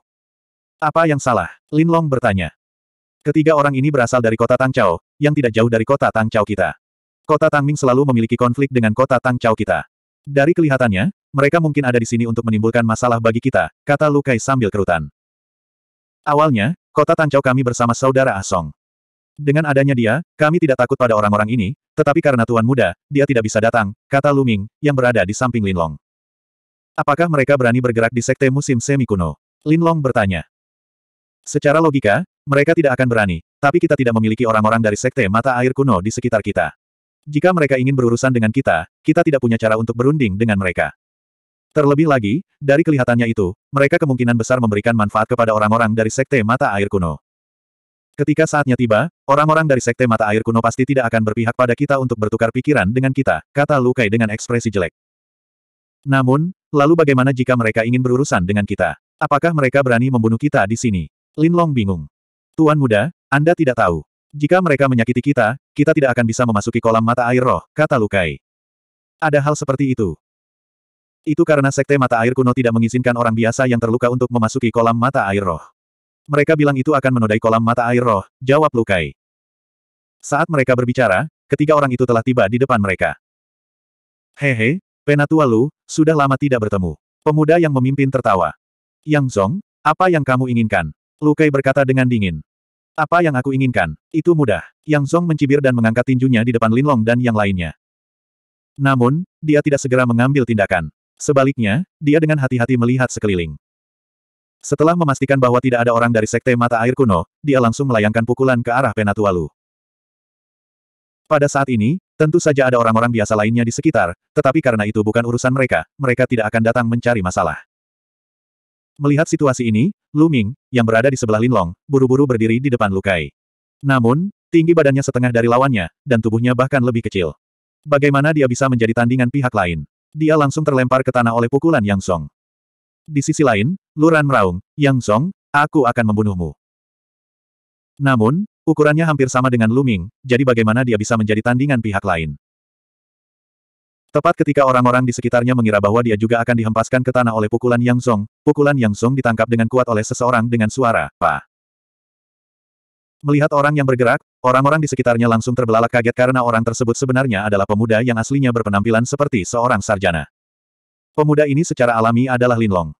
Apa yang salah? Lin Long bertanya. Ketiga orang ini berasal dari kota Tang Chao, yang tidak jauh dari kota Tang Chao kita. Kota Tang Ming selalu memiliki konflik dengan kota Tang Chao kita. Dari kelihatannya, mereka mungkin ada di sini untuk menimbulkan masalah bagi kita, kata Lukai sambil kerutan. Awalnya, kota Tang Chao kami bersama saudara Asong. Ah dengan adanya dia, kami tidak takut pada orang-orang ini, tetapi karena Tuan Muda, dia tidak bisa datang, kata Luming, yang berada di samping Linlong. Apakah mereka berani bergerak di sekte musim semi kuno? Linlong bertanya. Secara logika, mereka tidak akan berani, tapi kita tidak memiliki orang-orang dari sekte mata air kuno di sekitar kita. Jika mereka ingin berurusan dengan kita, kita tidak punya cara untuk berunding dengan mereka. Terlebih lagi, dari kelihatannya itu, mereka kemungkinan besar memberikan manfaat kepada orang-orang dari sekte mata air kuno. Ketika saatnya tiba, orang-orang dari Sekte Mata Air Kuno pasti tidak akan berpihak pada kita untuk bertukar pikiran dengan kita, kata Lukai dengan ekspresi jelek. Namun, lalu bagaimana jika mereka ingin berurusan dengan kita? Apakah mereka berani membunuh kita di sini? Lin Long bingung. Tuan muda, Anda tidak tahu. Jika mereka menyakiti kita, kita tidak akan bisa memasuki kolam mata air roh, kata Lukai. Ada hal seperti itu. Itu karena Sekte Mata Air Kuno tidak mengizinkan orang biasa yang terluka untuk memasuki kolam mata air roh. Mereka bilang itu akan menodai kolam mata air roh, jawab Lukai. Saat mereka berbicara, ketiga orang itu telah tiba di depan mereka. Hehe, Penatua Lu, sudah lama tidak bertemu. Pemuda yang memimpin tertawa. Yang Zong, apa yang kamu inginkan? Lukai berkata dengan dingin. Apa yang aku inginkan, itu mudah. Yang Zong mencibir dan mengangkat tinjunya di depan Linlong dan yang lainnya. Namun, dia tidak segera mengambil tindakan. Sebaliknya, dia dengan hati-hati melihat sekeliling. Setelah memastikan bahwa tidak ada orang dari Sekte Mata Air Kuno, dia langsung melayangkan pukulan ke arah Penatualu. Pada saat ini, tentu saja ada orang-orang biasa lainnya di sekitar, tetapi karena itu bukan urusan mereka, mereka tidak akan datang mencari masalah. Melihat situasi ini, Lu Ming, yang berada di sebelah Linlong, buru-buru berdiri di depan Lukai. Namun, tinggi badannya setengah dari lawannya, dan tubuhnya bahkan lebih kecil. Bagaimana dia bisa menjadi tandingan pihak lain? Dia langsung terlempar ke tanah oleh pukulan Yang Song. Di sisi lain, Luran meraung, Yang Song, aku akan membunuhmu. Namun, ukurannya hampir sama dengan Luming, jadi bagaimana dia bisa menjadi tandingan pihak lain? Tepat ketika orang-orang di sekitarnya mengira bahwa dia juga akan dihempaskan ke tanah oleh pukulan Yang Song, pukulan Yang Song ditangkap dengan kuat oleh seseorang dengan suara, Pa. Melihat orang yang bergerak, orang-orang di sekitarnya langsung terbelalak kaget karena orang tersebut sebenarnya adalah pemuda yang aslinya berpenampilan seperti seorang sarjana. Pemuda ini secara alami adalah Linlong.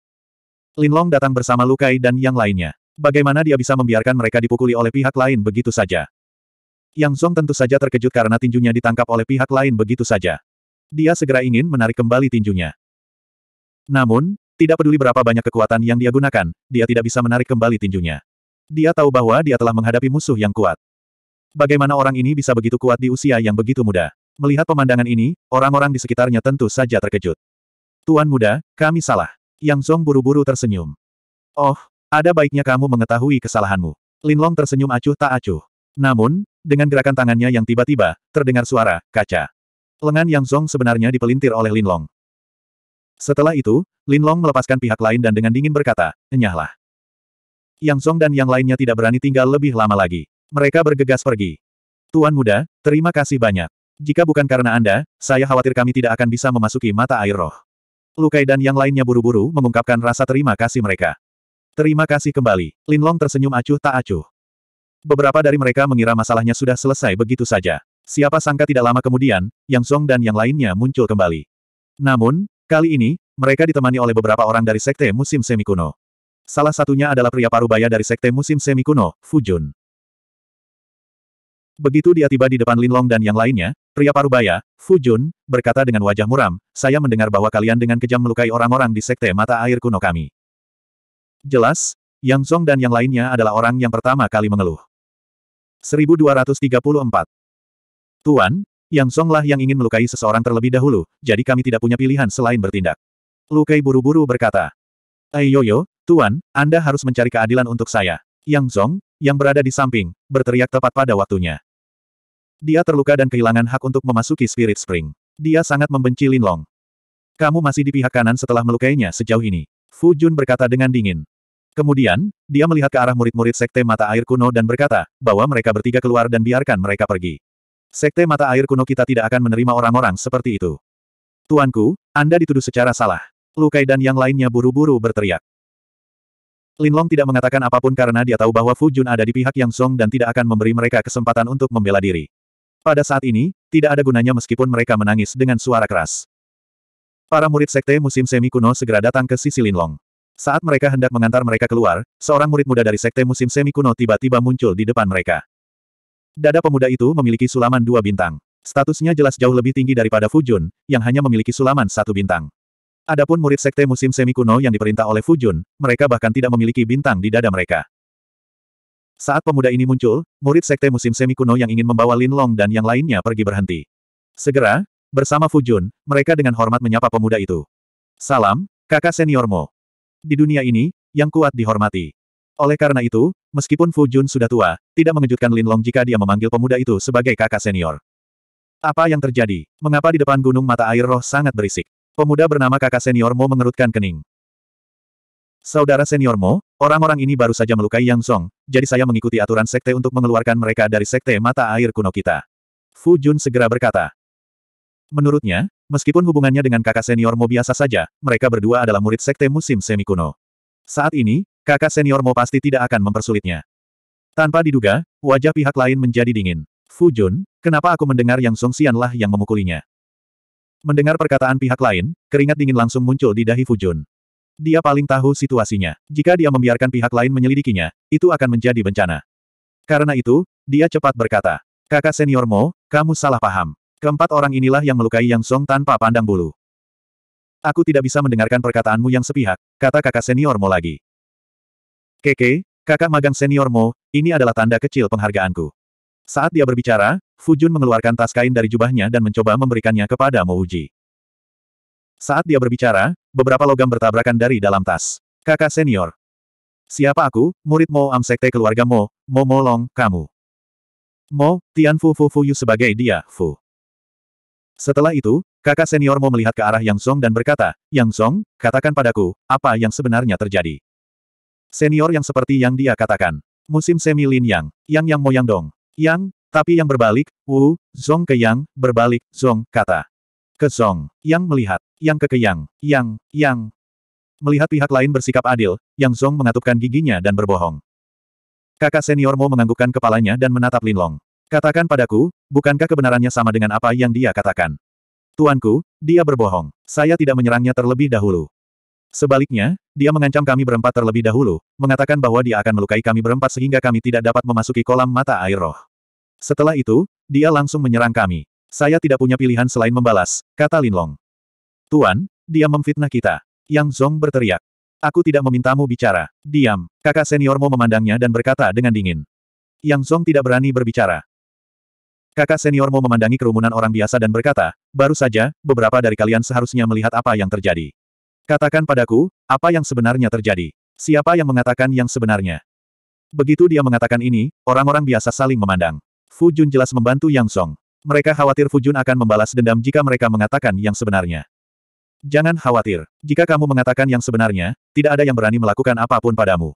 Linlong datang bersama Lukai dan yang lainnya. Bagaimana dia bisa membiarkan mereka dipukuli oleh pihak lain begitu saja? Yang Song tentu saja terkejut karena tinjunya ditangkap oleh pihak lain begitu saja. Dia segera ingin menarik kembali tinjunya. Namun, tidak peduli berapa banyak kekuatan yang dia gunakan, dia tidak bisa menarik kembali tinjunya. Dia tahu bahwa dia telah menghadapi musuh yang kuat. Bagaimana orang ini bisa begitu kuat di usia yang begitu muda? Melihat pemandangan ini, orang-orang di sekitarnya tentu saja terkejut. Tuan muda, kami salah. Yang Song buru-buru tersenyum. Oh, ada baiknya kamu mengetahui kesalahanmu. Long tersenyum acuh tak acuh. Namun, dengan gerakan tangannya yang tiba-tiba, terdengar suara, kaca. Lengan Yang Song sebenarnya dipelintir oleh Lin Long. Setelah itu, Lin Long melepaskan pihak lain dan dengan dingin berkata, enyahlah. Yang Song dan yang lainnya tidak berani tinggal lebih lama lagi. Mereka bergegas pergi. Tuan muda, terima kasih banyak. Jika bukan karena Anda, saya khawatir kami tidak akan bisa memasuki mata air roh. Lukai dan yang lainnya buru-buru mengungkapkan rasa terima kasih mereka. Terima kasih kembali. Linlong tersenyum acuh tak acuh. Beberapa dari mereka mengira masalahnya sudah selesai begitu saja. Siapa sangka tidak lama kemudian, Yang Song dan yang lainnya muncul kembali. Namun, kali ini, mereka ditemani oleh beberapa orang dari Sekte Musim Semi Kuno. Salah satunya adalah pria parubaya dari Sekte Musim Semi Kuno, Fujun. Begitu dia tiba di depan Linlong dan yang lainnya, pria parubaya, Fu Jun, berkata dengan wajah muram, saya mendengar bahwa kalian dengan kejam melukai orang-orang di sekte mata air kuno kami. Jelas, Yang Song dan yang lainnya adalah orang yang pertama kali mengeluh. 1234 Tuan, Yang Songlah lah yang ingin melukai seseorang terlebih dahulu, jadi kami tidak punya pilihan selain bertindak. Lukai buru-buru berkata, Ayoyo, Tuan, Anda harus mencari keadilan untuk saya. Yang Zong, yang berada di samping, berteriak tepat pada waktunya. Dia terluka dan kehilangan hak untuk memasuki Spirit Spring. Dia sangat membenci Lin Long. Kamu masih di pihak kanan setelah melukainya sejauh ini. Fu Jun berkata dengan dingin. Kemudian, dia melihat ke arah murid-murid Sekte Mata Air Kuno dan berkata, bahwa mereka bertiga keluar dan biarkan mereka pergi. Sekte Mata Air Kuno kita tidak akan menerima orang-orang seperti itu. Tuanku, Anda dituduh secara salah. Lukai dan yang lainnya buru-buru berteriak. Linlong tidak mengatakan apapun karena dia tahu bahwa Fu Jun ada di pihak Yang Song dan tidak akan memberi mereka kesempatan untuk membela diri. Pada saat ini, tidak ada gunanya meskipun mereka menangis dengan suara keras. Para murid sekte musim semi kuno segera datang ke sisi Linlong. Saat mereka hendak mengantar mereka keluar, seorang murid muda dari sekte musim semi kuno tiba-tiba muncul di depan mereka. Dada pemuda itu memiliki sulaman dua bintang. Statusnya jelas jauh lebih tinggi daripada Fujun, yang hanya memiliki sulaman satu bintang. Adapun murid sekte musim semi kuno yang diperintah oleh Fujun, mereka bahkan tidak memiliki bintang di dada mereka. Saat pemuda ini muncul, murid sekte musim semi kuno yang ingin membawa Lin Long dan yang lainnya pergi berhenti. Segera, bersama Fujun, mereka dengan hormat menyapa pemuda itu. Salam, kakak seniormu. Di dunia ini, yang kuat dihormati. Oleh karena itu, meskipun Fujun sudah tua, tidak mengejutkan Lin Long jika dia memanggil pemuda itu sebagai kakak senior. Apa yang terjadi? Mengapa di depan gunung mata air roh sangat berisik? Pemuda bernama kakak senior Mo mengerutkan kening. Saudara senior Mo, orang-orang ini baru saja melukai Yang Song, jadi saya mengikuti aturan sekte untuk mengeluarkan mereka dari sekte mata air kuno kita. Fu Jun segera berkata. Menurutnya, meskipun hubungannya dengan kakak senior Mo biasa saja, mereka berdua adalah murid sekte musim semi kuno. Saat ini, kakak senior Mo pasti tidak akan mempersulitnya. Tanpa diduga, wajah pihak lain menjadi dingin. Fu Jun, kenapa aku mendengar Yang Song Xianlah yang memukulinya? Mendengar perkataan pihak lain, keringat dingin langsung muncul di dahi Fujun. Dia paling tahu situasinya. Jika dia membiarkan pihak lain menyelidikinya, itu akan menjadi bencana. Karena itu, dia cepat berkata, Kakak Senior Mo, kamu salah paham. Keempat orang inilah yang melukai Yang Song tanpa pandang bulu. Aku tidak bisa mendengarkan perkataanmu yang sepihak, kata kakak Senior Mo lagi. Keke, kakak magang Senior Mo, ini adalah tanda kecil penghargaanku. Saat dia berbicara, Fujun mengeluarkan tas kain dari jubahnya dan mencoba memberikannya kepada Mouji. Saat dia berbicara, beberapa logam bertabrakan dari dalam tas. Kakak senior. Siapa aku, murid Mo Am Sekte keluarga Mo, Mo Molong, kamu. Mo, Tian Fu Fu Fu Yu sebagai dia, Fu. Setelah itu, kakak senior Mo melihat ke arah Yang Song dan berkata, Yang Song, katakan padaku, apa yang sebenarnya terjadi. Senior yang seperti yang dia katakan. Musim semi Lin Yang, Yang Yang Mo Yang Dong. Yang, tapi yang berbalik, Wu, Zong ke Yang, berbalik, Zong, kata. Ke Zong, Yang melihat, Yang ke ke Yang, Yang, Yang. Melihat pihak lain bersikap adil, Yang Zong mengatupkan giginya dan berbohong. Kakak senior seniormu menganggukkan kepalanya dan menatap Linlong. Katakan padaku, bukankah kebenarannya sama dengan apa yang dia katakan? Tuanku, dia berbohong. Saya tidak menyerangnya terlebih dahulu. Sebaliknya, dia mengancam kami berempat terlebih dahulu, mengatakan bahwa dia akan melukai kami berempat sehingga kami tidak dapat memasuki kolam mata air roh. Setelah itu, dia langsung menyerang kami. Saya tidak punya pilihan selain membalas, kata Linlong. Tuan, dia memfitnah kita. Yang Zong berteriak. Aku tidak memintamu bicara. Diam. Kakak seniormu memandangnya dan berkata dengan dingin. Yang Zong tidak berani berbicara. Kakak seniormu memandangi kerumunan orang biasa dan berkata, baru saja, beberapa dari kalian seharusnya melihat apa yang terjadi. Katakan padaku, apa yang sebenarnya terjadi. Siapa yang mengatakan yang sebenarnya? Begitu dia mengatakan ini, orang-orang biasa saling memandang. Fu Jun jelas membantu Yang Song. Mereka khawatir Fu Jun akan membalas dendam jika mereka mengatakan yang sebenarnya. Jangan khawatir. Jika kamu mengatakan yang sebenarnya, tidak ada yang berani melakukan apapun padamu.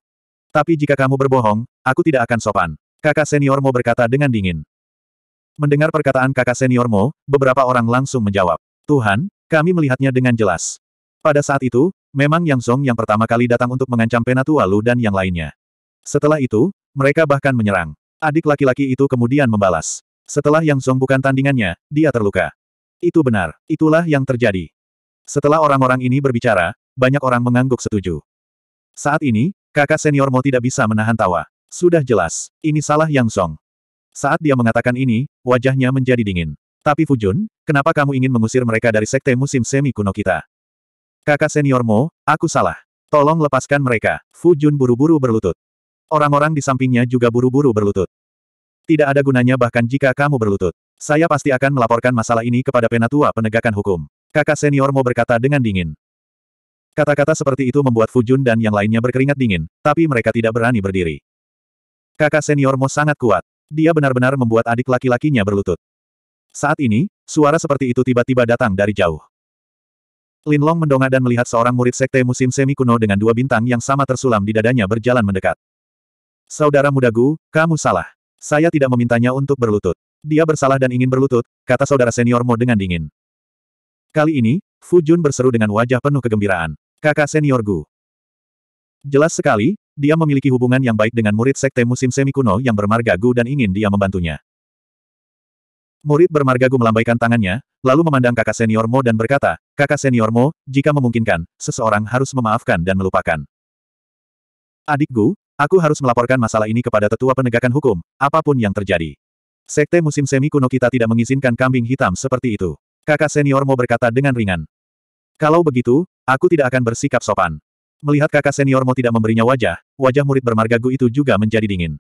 Tapi jika kamu berbohong, aku tidak akan sopan. Kakak senior Mo berkata dengan dingin. Mendengar perkataan kakak senior Mo, beberapa orang langsung menjawab. Tuhan, kami melihatnya dengan jelas. Pada saat itu, memang Yang Song yang pertama kali datang untuk mengancam Penatua Lu dan yang lainnya. Setelah itu, mereka bahkan menyerang. Adik laki-laki itu kemudian membalas. Setelah Yang Song bukan tandingannya, dia terluka. Itu benar, itulah yang terjadi. Setelah orang-orang ini berbicara, banyak orang mengangguk setuju. Saat ini, kakak senior Mo tidak bisa menahan tawa. Sudah jelas, ini salah Yang Song. Saat dia mengatakan ini, wajahnya menjadi dingin. Tapi Fujun, kenapa kamu ingin mengusir mereka dari sekte musim semi kuno kita? Kakak senior Mo, aku salah. Tolong lepaskan mereka. Fujun buru-buru berlutut. Orang-orang di sampingnya juga buru-buru berlutut. Tidak ada gunanya bahkan jika kamu berlutut. Saya pasti akan melaporkan masalah ini kepada penatua penegakan hukum. Kakak senior mau berkata dengan dingin. Kata-kata seperti itu membuat Fujun dan yang lainnya berkeringat dingin, tapi mereka tidak berani berdiri. Kakak senior Mo sangat kuat. Dia benar-benar membuat adik laki-lakinya berlutut. Saat ini, suara seperti itu tiba-tiba datang dari jauh. Lin Long mendongak dan melihat seorang murid sekte musim semi kuno dengan dua bintang yang sama tersulam di dadanya berjalan mendekat. Saudara mudagu, kamu salah. Saya tidak memintanya untuk berlutut. Dia bersalah dan ingin berlutut, kata saudara senior Mo dengan dingin. Kali ini, Fu Jun berseru dengan wajah penuh kegembiraan. Kakak senior Gu, Jelas sekali, dia memiliki hubungan yang baik dengan murid sekte musim semi kuno yang bermarga Gu dan ingin dia membantunya. Murid bermarga Gu melambaikan tangannya, lalu memandang kakak senior Mo dan berkata, kakak senior Mo, jika memungkinkan, seseorang harus memaafkan dan melupakan. Adik Gu, Aku harus melaporkan masalah ini kepada tetua penegakan hukum, apapun yang terjadi. Sekte musim semi kuno kita tidak mengizinkan kambing hitam seperti itu. Kakak senior Mo berkata dengan ringan. Kalau begitu, aku tidak akan bersikap sopan. Melihat kakak senior Mo tidak memberinya wajah, wajah murid bermarga Gu itu juga menjadi dingin.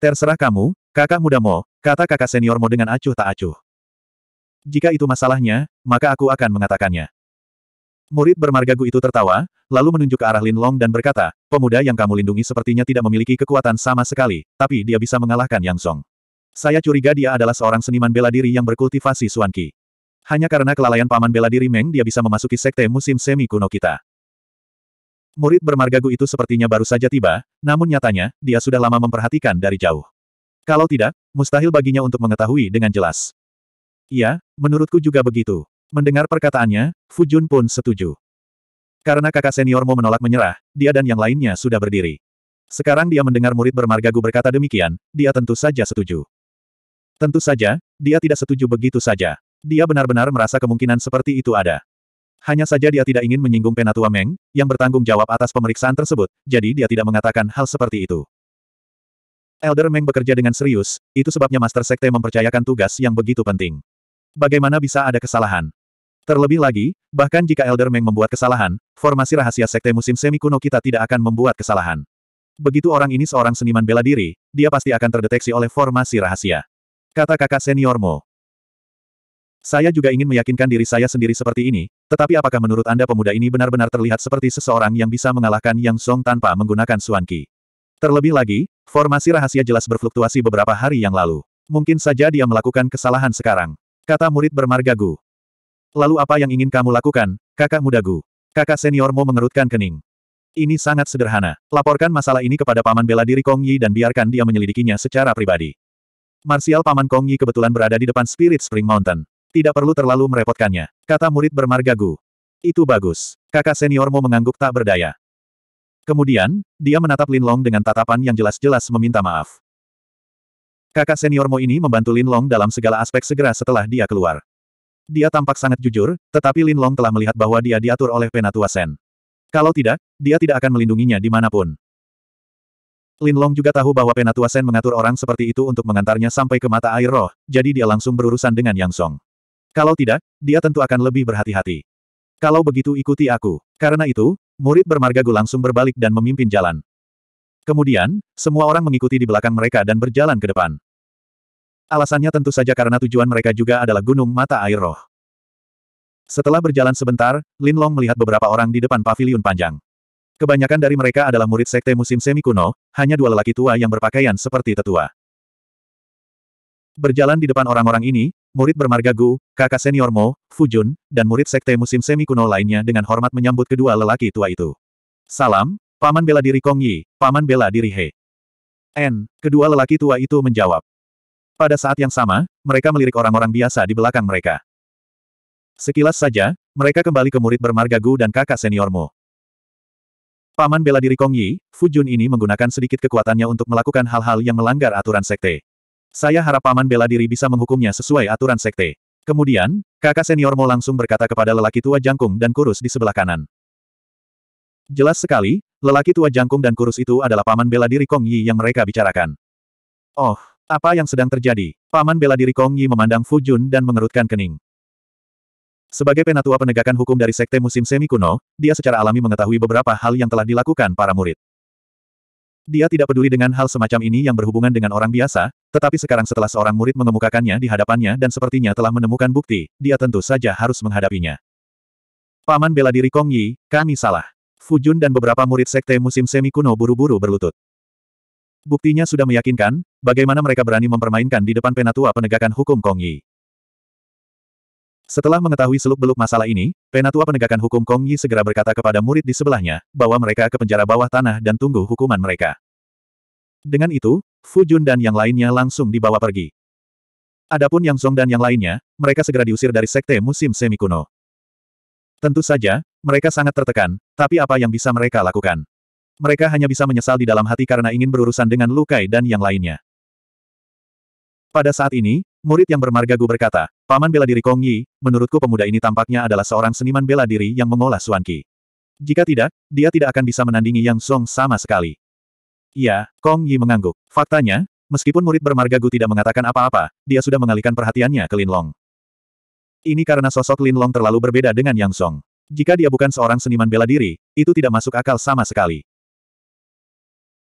Terserah kamu, kakak muda Mo, kata kakak senior Mo dengan acuh tak acuh. Jika itu masalahnya, maka aku akan mengatakannya. Murid bermargagu itu tertawa, lalu menunjuk ke arah Lin Long dan berkata, pemuda yang kamu lindungi sepertinya tidak memiliki kekuatan sama sekali, tapi dia bisa mengalahkan Yang Song. Saya curiga dia adalah seorang seniman bela diri yang berkultivasi Suan Qi. Hanya karena kelalaian paman bela diri Meng dia bisa memasuki sekte musim semi kuno kita. Murid bermargagu itu sepertinya baru saja tiba, namun nyatanya, dia sudah lama memperhatikan dari jauh. Kalau tidak, mustahil baginya untuk mengetahui dengan jelas. Iya, menurutku juga begitu. Mendengar perkataannya, Fujun pun setuju. Karena kakak seniormu menolak menyerah, dia dan yang lainnya sudah berdiri. Sekarang dia mendengar murid bermargagu berkata demikian, dia tentu saja setuju. Tentu saja, dia tidak setuju begitu saja. Dia benar-benar merasa kemungkinan seperti itu ada. Hanya saja dia tidak ingin menyinggung Penatua Meng, yang bertanggung jawab atas pemeriksaan tersebut, jadi dia tidak mengatakan hal seperti itu. Elder Meng bekerja dengan serius, itu sebabnya Master Sekte mempercayakan tugas yang begitu penting. Bagaimana bisa ada kesalahan? Terlebih lagi, bahkan jika Elder Meng membuat kesalahan, formasi rahasia sekte musim semi kuno kita tidak akan membuat kesalahan. Begitu orang ini seorang seniman bela diri, dia pasti akan terdeteksi oleh formasi rahasia. Kata kakak Senior Mo. Saya juga ingin meyakinkan diri saya sendiri seperti ini, tetapi apakah menurut Anda pemuda ini benar-benar terlihat seperti seseorang yang bisa mengalahkan Yang Song tanpa menggunakan Suanki? Terlebih lagi, formasi rahasia jelas berfluktuasi beberapa hari yang lalu. Mungkin saja dia melakukan kesalahan sekarang. Kata murid bermarga Lalu apa yang ingin kamu lakukan, kakak mudagu? Kakak senior mau mengerutkan kening. Ini sangat sederhana. Laporkan masalah ini kepada paman bela diri Kong Yi dan biarkan dia menyelidikinya secara pribadi. Marsial paman Kong Yi kebetulan berada di depan Spirit Spring Mountain. Tidak perlu terlalu merepotkannya, kata murid bermarga Gu. Itu bagus. Kakak senior mau mengangguk tak berdaya. Kemudian, dia menatap Lin Long dengan tatapan yang jelas-jelas meminta maaf. Kakak senior Mo ini membantu Lin Long dalam segala aspek segera setelah dia keluar. Dia tampak sangat jujur, tetapi Lin Long telah melihat bahwa dia diatur oleh Penatua Sen. Kalau tidak, dia tidak akan melindunginya dimanapun. Lin Long juga tahu bahwa Penatua Sen mengatur orang seperti itu untuk mengantarnya sampai ke mata air roh, jadi dia langsung berurusan dengan Yang Song. Kalau tidak, dia tentu akan lebih berhati-hati. Kalau begitu ikuti aku. Karena itu, murid bermargagu langsung berbalik dan memimpin jalan. Kemudian, semua orang mengikuti di belakang mereka dan berjalan ke depan. Alasannya tentu saja karena tujuan mereka juga adalah Gunung Mata Air Roh. Setelah berjalan sebentar, Lin Long melihat beberapa orang di depan pavilion panjang. Kebanyakan dari mereka adalah murid sekte musim semi kuno, hanya dua lelaki tua yang berpakaian seperti tetua. Berjalan di depan orang-orang ini, murid bermarga Gu, kakak senior Mo, Fujun, dan murid sekte musim semi kuno lainnya dengan hormat menyambut kedua lelaki tua itu. Salam, Paman bela diri Kong Yi, Paman bela diri He. N, kedua lelaki tua itu menjawab. Pada saat yang sama, mereka melirik orang-orang biasa di belakang mereka. Sekilas saja, mereka kembali ke murid bermarga Gu dan kakak seniormu. Paman bela diri Kong Yi, Fu Jun ini menggunakan sedikit kekuatannya untuk melakukan hal-hal yang melanggar aturan sekte. Saya harap paman bela diri bisa menghukumnya sesuai aturan sekte. Kemudian, kakak seniormu langsung berkata kepada lelaki tua jangkung dan kurus di sebelah kanan. Jelas sekali, lelaki tua jangkung dan kurus itu adalah paman bela diri Kong Yi yang mereka bicarakan. Oh, apa yang sedang terjadi? Paman bela diri Kong Yi memandang Fu Jun dan mengerutkan kening. Sebagai penatua penegakan hukum dari Sekte Musim Semi Kuno, dia secara alami mengetahui beberapa hal yang telah dilakukan para murid. Dia tidak peduli dengan hal semacam ini yang berhubungan dengan orang biasa, tetapi sekarang setelah seorang murid mengemukakannya di hadapannya dan sepertinya telah menemukan bukti, dia tentu saja harus menghadapinya. Paman bela diri Kong Yi, kami salah. Fu Jun dan beberapa murid Sekte Musim Semi Kuno buru-buru berlutut. Buktinya sudah meyakinkan, bagaimana mereka berani mempermainkan di depan penatua penegakan hukum Kong Yi. Setelah mengetahui seluk-beluk masalah ini, penatua penegakan hukum Kong Yi segera berkata kepada murid di sebelahnya, bahwa mereka ke penjara bawah tanah dan tunggu hukuman mereka. Dengan itu, Fu Jun dan yang lainnya langsung dibawa pergi. Adapun Yang Song dan yang lainnya, mereka segera diusir dari sekte musim semi kuno. Tentu saja, mereka sangat tertekan, tapi apa yang bisa mereka lakukan? mereka hanya bisa menyesal di dalam hati karena ingin berurusan dengan Lukai dan yang lainnya. Pada saat ini, murid yang bermarga Gu berkata, Paman bela diri Kong Yi, menurutku pemuda ini tampaknya adalah seorang seniman bela diri yang mengolah Suan Qi. Jika tidak, dia tidak akan bisa menandingi Yang Song sama sekali. Ya, Kong Yi mengangguk. Faktanya, meskipun murid bermarga Gu tidak mengatakan apa-apa, dia sudah mengalihkan perhatiannya ke Lin Long. Ini karena sosok Lin Long terlalu berbeda dengan Yang Song. Jika dia bukan seorang seniman bela diri, itu tidak masuk akal sama sekali.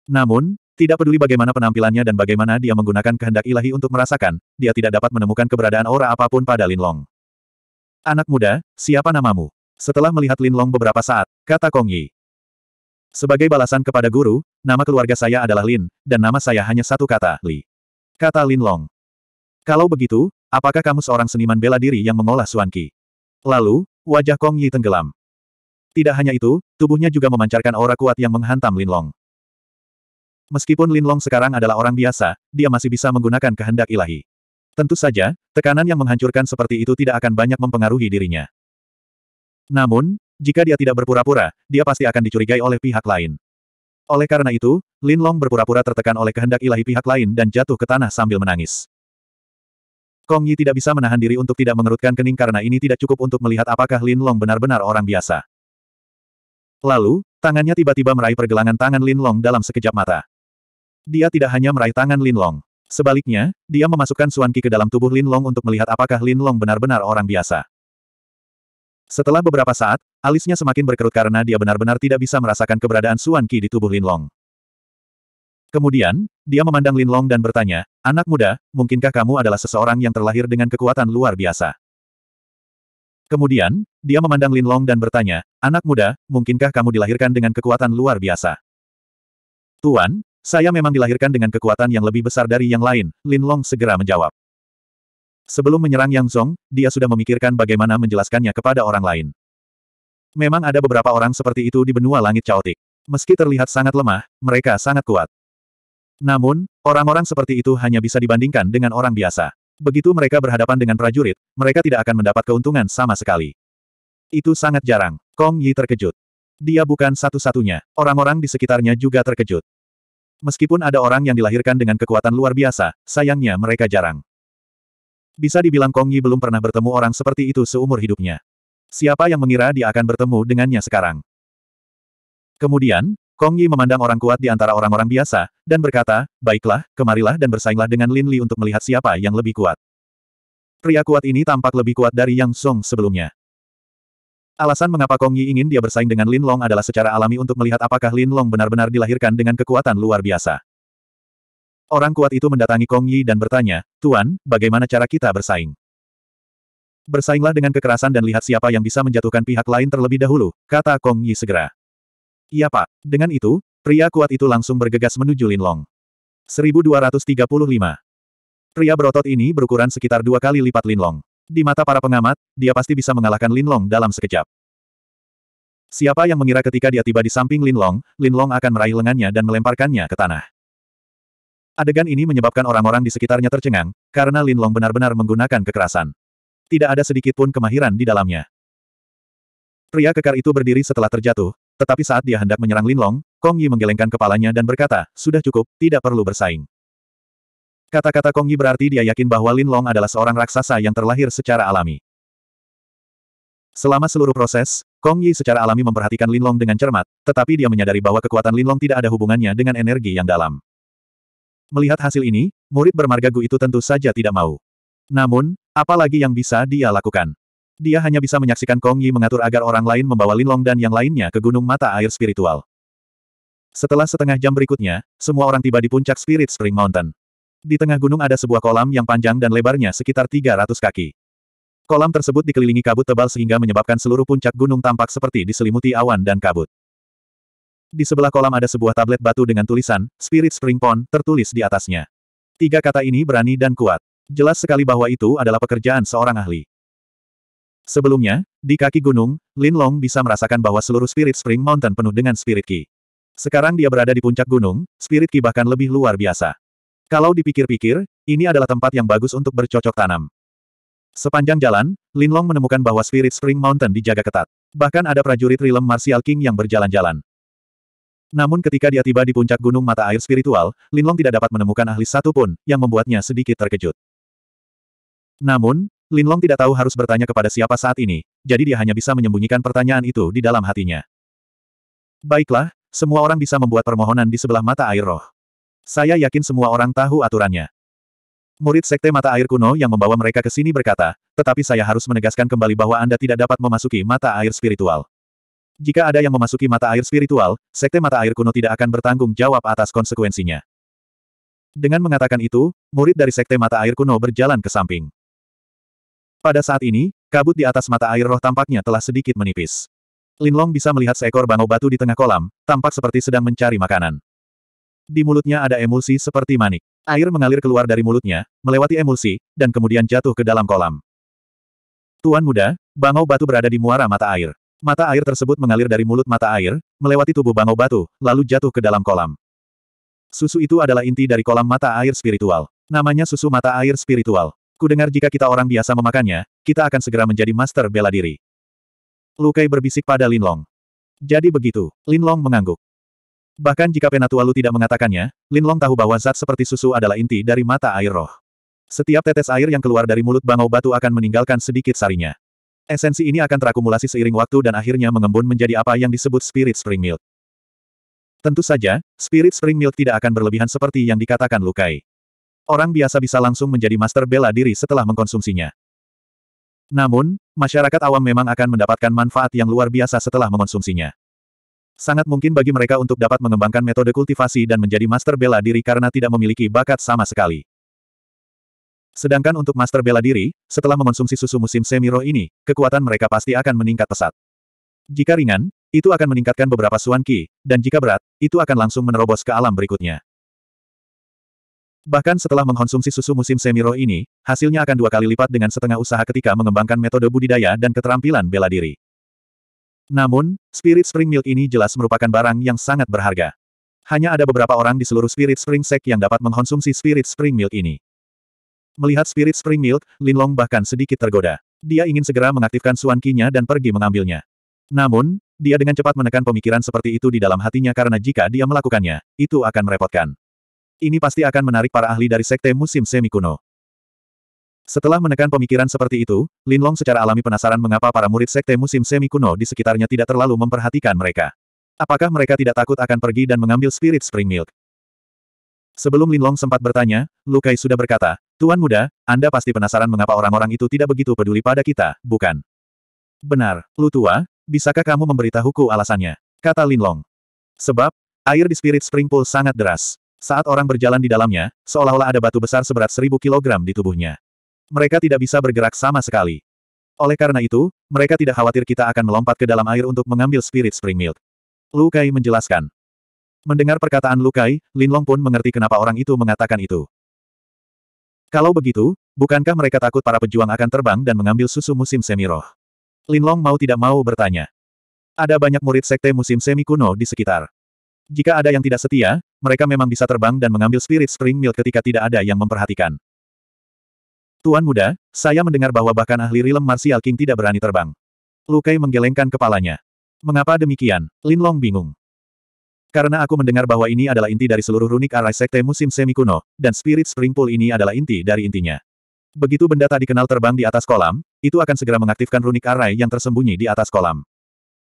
Namun, tidak peduli bagaimana penampilannya dan bagaimana dia menggunakan kehendak ilahi untuk merasakan, dia tidak dapat menemukan keberadaan aura apapun pada Lin Long. Anak muda, siapa namamu? Setelah melihat Lin Long beberapa saat, kata Kong Yi. Sebagai balasan kepada guru, nama keluarga saya adalah Lin, dan nama saya hanya satu kata, Li. Kata Lin Long. Kalau begitu, apakah kamu seorang seniman bela diri yang mengolah Suan Qi? Lalu, wajah Kong Yi tenggelam. Tidak hanya itu, tubuhnya juga memancarkan aura kuat yang menghantam Lin Long. Meskipun Lin Long sekarang adalah orang biasa, dia masih bisa menggunakan kehendak ilahi. Tentu saja, tekanan yang menghancurkan seperti itu tidak akan banyak mempengaruhi dirinya. Namun, jika dia tidak berpura-pura, dia pasti akan dicurigai oleh pihak lain. Oleh karena itu, Lin Long berpura-pura tertekan oleh kehendak ilahi pihak lain dan jatuh ke tanah sambil menangis. Kong Yi tidak bisa menahan diri untuk tidak mengerutkan kening karena ini tidak cukup untuk melihat apakah Lin Long benar-benar orang biasa. Lalu, tangannya tiba-tiba meraih pergelangan tangan Lin Long dalam sekejap mata. Dia tidak hanya meraih tangan Lin Long. Sebaliknya, dia memasukkan Suan Qi ke dalam tubuh Lin Long untuk melihat apakah Lin Long benar-benar orang biasa. Setelah beberapa saat, alisnya semakin berkerut karena dia benar-benar tidak bisa merasakan keberadaan Suan Qi di tubuh Lin Long. Kemudian, dia memandang Lin Long dan bertanya, Anak muda, mungkinkah kamu adalah seseorang yang terlahir dengan kekuatan luar biasa? Kemudian, dia memandang Lin Long dan bertanya, Anak muda, mungkinkah kamu dilahirkan dengan kekuatan luar biasa? Tuan, saya memang dilahirkan dengan kekuatan yang lebih besar dari yang lain, Lin Long segera menjawab. Sebelum menyerang Yang Zong, dia sudah memikirkan bagaimana menjelaskannya kepada orang lain. Memang ada beberapa orang seperti itu di benua langit caotik. Meski terlihat sangat lemah, mereka sangat kuat. Namun, orang-orang seperti itu hanya bisa dibandingkan dengan orang biasa. Begitu mereka berhadapan dengan prajurit, mereka tidak akan mendapat keuntungan sama sekali. Itu sangat jarang. Kong Yi terkejut. Dia bukan satu-satunya. Orang-orang di sekitarnya juga terkejut. Meskipun ada orang yang dilahirkan dengan kekuatan luar biasa, sayangnya mereka jarang. Bisa dibilang Kong Yi belum pernah bertemu orang seperti itu seumur hidupnya. Siapa yang mengira dia akan bertemu dengannya sekarang? Kemudian, Kong Yi memandang orang kuat di antara orang-orang biasa, dan berkata, Baiklah, kemarilah dan bersainglah dengan Lin Li untuk melihat siapa yang lebih kuat. Pria kuat ini tampak lebih kuat dari Yang Song sebelumnya. Alasan mengapa Kong Yi ingin dia bersaing dengan Lin Long adalah secara alami untuk melihat apakah Lin Long benar-benar dilahirkan dengan kekuatan luar biasa. Orang kuat itu mendatangi Kong Yi dan bertanya, Tuan, bagaimana cara kita bersaing? Bersainglah dengan kekerasan dan lihat siapa yang bisa menjatuhkan pihak lain terlebih dahulu, kata Kong Yi segera. Iya pak. Dengan itu, pria kuat itu langsung bergegas menuju Lin Long. 1235. Pria berotot ini berukuran sekitar dua kali lipat Lin Long. Di mata para pengamat, dia pasti bisa mengalahkan Linlong dalam sekejap. Siapa yang mengira ketika dia tiba di samping Linlong, Linlong akan meraih lengannya dan melemparkannya ke tanah. Adegan ini menyebabkan orang-orang di sekitarnya tercengang, karena Linlong benar-benar menggunakan kekerasan. Tidak ada sedikit pun kemahiran di dalamnya. Pria kekar itu berdiri setelah terjatuh, tetapi saat dia hendak menyerang Linlong, Kong Yi menggelengkan kepalanya dan berkata, sudah cukup, tidak perlu bersaing. Kata-kata Kong Yi berarti dia yakin bahwa Lin Long adalah seorang raksasa yang terlahir secara alami. Selama seluruh proses, Kong Yi secara alami memperhatikan Lin Long dengan cermat, tetapi dia menyadari bahwa kekuatan Lin Long tidak ada hubungannya dengan energi yang dalam. Melihat hasil ini, murid bermarga Gu itu tentu saja tidak mau. Namun, apalagi yang bisa dia lakukan? Dia hanya bisa menyaksikan Kong Yi mengatur agar orang lain membawa Lin Long dan yang lainnya ke Gunung Mata Air Spiritual. Setelah setengah jam berikutnya, semua orang tiba di puncak Spirit Spring Mountain. Di tengah gunung ada sebuah kolam yang panjang dan lebarnya sekitar 300 kaki. Kolam tersebut dikelilingi kabut tebal sehingga menyebabkan seluruh puncak gunung tampak seperti diselimuti awan dan kabut. Di sebelah kolam ada sebuah tablet batu dengan tulisan, Spirit Spring Pond, tertulis di atasnya. Tiga kata ini berani dan kuat. Jelas sekali bahwa itu adalah pekerjaan seorang ahli. Sebelumnya, di kaki gunung, Lin Long bisa merasakan bahwa seluruh Spirit Spring Mountain penuh dengan Spirit Ki. Sekarang dia berada di puncak gunung, Spirit Ki bahkan lebih luar biasa. Kalau dipikir-pikir, ini adalah tempat yang bagus untuk bercocok tanam. Sepanjang jalan, Linlong menemukan bahwa Spirit Spring Mountain dijaga ketat. Bahkan ada prajurit Rilem Martial King yang berjalan-jalan. Namun ketika dia tiba di puncak gunung mata air spiritual, Linlong tidak dapat menemukan ahli satupun, yang membuatnya sedikit terkejut. Namun, Linlong tidak tahu harus bertanya kepada siapa saat ini, jadi dia hanya bisa menyembunyikan pertanyaan itu di dalam hatinya. Baiklah, semua orang bisa membuat permohonan di sebelah mata air roh. Saya yakin semua orang tahu aturannya. Murid Sekte Mata Air Kuno yang membawa mereka ke sini berkata, tetapi saya harus menegaskan kembali bahwa Anda tidak dapat memasuki mata air spiritual. Jika ada yang memasuki mata air spiritual, Sekte Mata Air Kuno tidak akan bertanggung jawab atas konsekuensinya. Dengan mengatakan itu, murid dari Sekte Mata Air Kuno berjalan ke samping. Pada saat ini, kabut di atas mata air roh tampaknya telah sedikit menipis. Linlong bisa melihat seekor bangau batu di tengah kolam, tampak seperti sedang mencari makanan. Di mulutnya ada emulsi seperti manik. Air mengalir keluar dari mulutnya, melewati emulsi, dan kemudian jatuh ke dalam kolam. Tuan muda, bangau batu berada di muara mata air. Mata air tersebut mengalir dari mulut mata air, melewati tubuh bangau batu, lalu jatuh ke dalam kolam. Susu itu adalah inti dari kolam mata air spiritual. Namanya susu mata air spiritual. Kudengar jika kita orang biasa memakannya, kita akan segera menjadi master bela diri. Lukai berbisik pada Linlong. Jadi begitu, Linlong mengangguk. Bahkan jika Penatualu tidak mengatakannya, Lin Long tahu bahwa zat seperti susu adalah inti dari mata air roh. Setiap tetes air yang keluar dari mulut bangau batu akan meninggalkan sedikit sarinya. Esensi ini akan terakumulasi seiring waktu dan akhirnya mengembun menjadi apa yang disebut Spirit Spring Milk. Tentu saja, Spirit Spring Milk tidak akan berlebihan seperti yang dikatakan Lukai. Orang biasa bisa langsung menjadi master bela diri setelah mengkonsumsinya. Namun, masyarakat awam memang akan mendapatkan manfaat yang luar biasa setelah mengonsumsinya. Sangat mungkin bagi mereka untuk dapat mengembangkan metode kultivasi dan menjadi master bela diri karena tidak memiliki bakat sama sekali. Sedangkan untuk master bela diri, setelah mengonsumsi susu musim semiro ini, kekuatan mereka pasti akan meningkat pesat. Jika ringan, itu akan meningkatkan beberapa suan ki, dan jika berat, itu akan langsung menerobos ke alam berikutnya. Bahkan setelah mengonsumsi susu musim semiro ini, hasilnya akan dua kali lipat dengan setengah usaha ketika mengembangkan metode budidaya dan keterampilan bela diri. Namun, Spirit Spring Milk ini jelas merupakan barang yang sangat berharga. Hanya ada beberapa orang di seluruh Spirit Spring Sek yang dapat mengkonsumsi Spirit Spring Milk ini. Melihat Spirit Spring Milk, Linlong bahkan sedikit tergoda. Dia ingin segera mengaktifkan Suan Kinya dan pergi mengambilnya. Namun, dia dengan cepat menekan pemikiran seperti itu di dalam hatinya karena jika dia melakukannya, itu akan merepotkan. Ini pasti akan menarik para ahli dari sekte musim semi kuno. Setelah menekan pemikiran seperti itu, Linlong secara alami penasaran mengapa para murid sekte musim semi kuno di sekitarnya tidak terlalu memperhatikan mereka. Apakah mereka tidak takut akan pergi dan mengambil spirit spring milk? Sebelum Linlong sempat bertanya, Lukai sudah berkata, Tuan muda, Anda pasti penasaran mengapa orang-orang itu tidak begitu peduli pada kita, bukan? Benar, Lu tua, bisakah kamu memberitahuku alasannya? Kata Linlong. Sebab, air di spirit spring pool sangat deras. Saat orang berjalan di dalamnya, seolah-olah ada batu besar seberat seribu kilogram di tubuhnya. Mereka tidak bisa bergerak sama sekali. Oleh karena itu, mereka tidak khawatir kita akan melompat ke dalam air untuk mengambil spirit spring milk. Lu menjelaskan. Mendengar perkataan Lu Kai, Long pun mengerti kenapa orang itu mengatakan itu. Kalau begitu, bukankah mereka takut para pejuang akan terbang dan mengambil susu musim semi roh? Long mau tidak mau bertanya. Ada banyak murid sekte musim semi kuno di sekitar. Jika ada yang tidak setia, mereka memang bisa terbang dan mengambil spirit spring milk ketika tidak ada yang memperhatikan. Tuan muda, saya mendengar bahwa bahkan ahli rilem Martial King tidak berani terbang. Lukai menggelengkan kepalanya. Mengapa demikian? Linlong bingung. Karena aku mendengar bahwa ini adalah inti dari seluruh runik arai sekte musim semi kuno, dan spirit spring pool ini adalah inti dari intinya. Begitu benda tak dikenal terbang di atas kolam, itu akan segera mengaktifkan runik arai yang tersembunyi di atas kolam.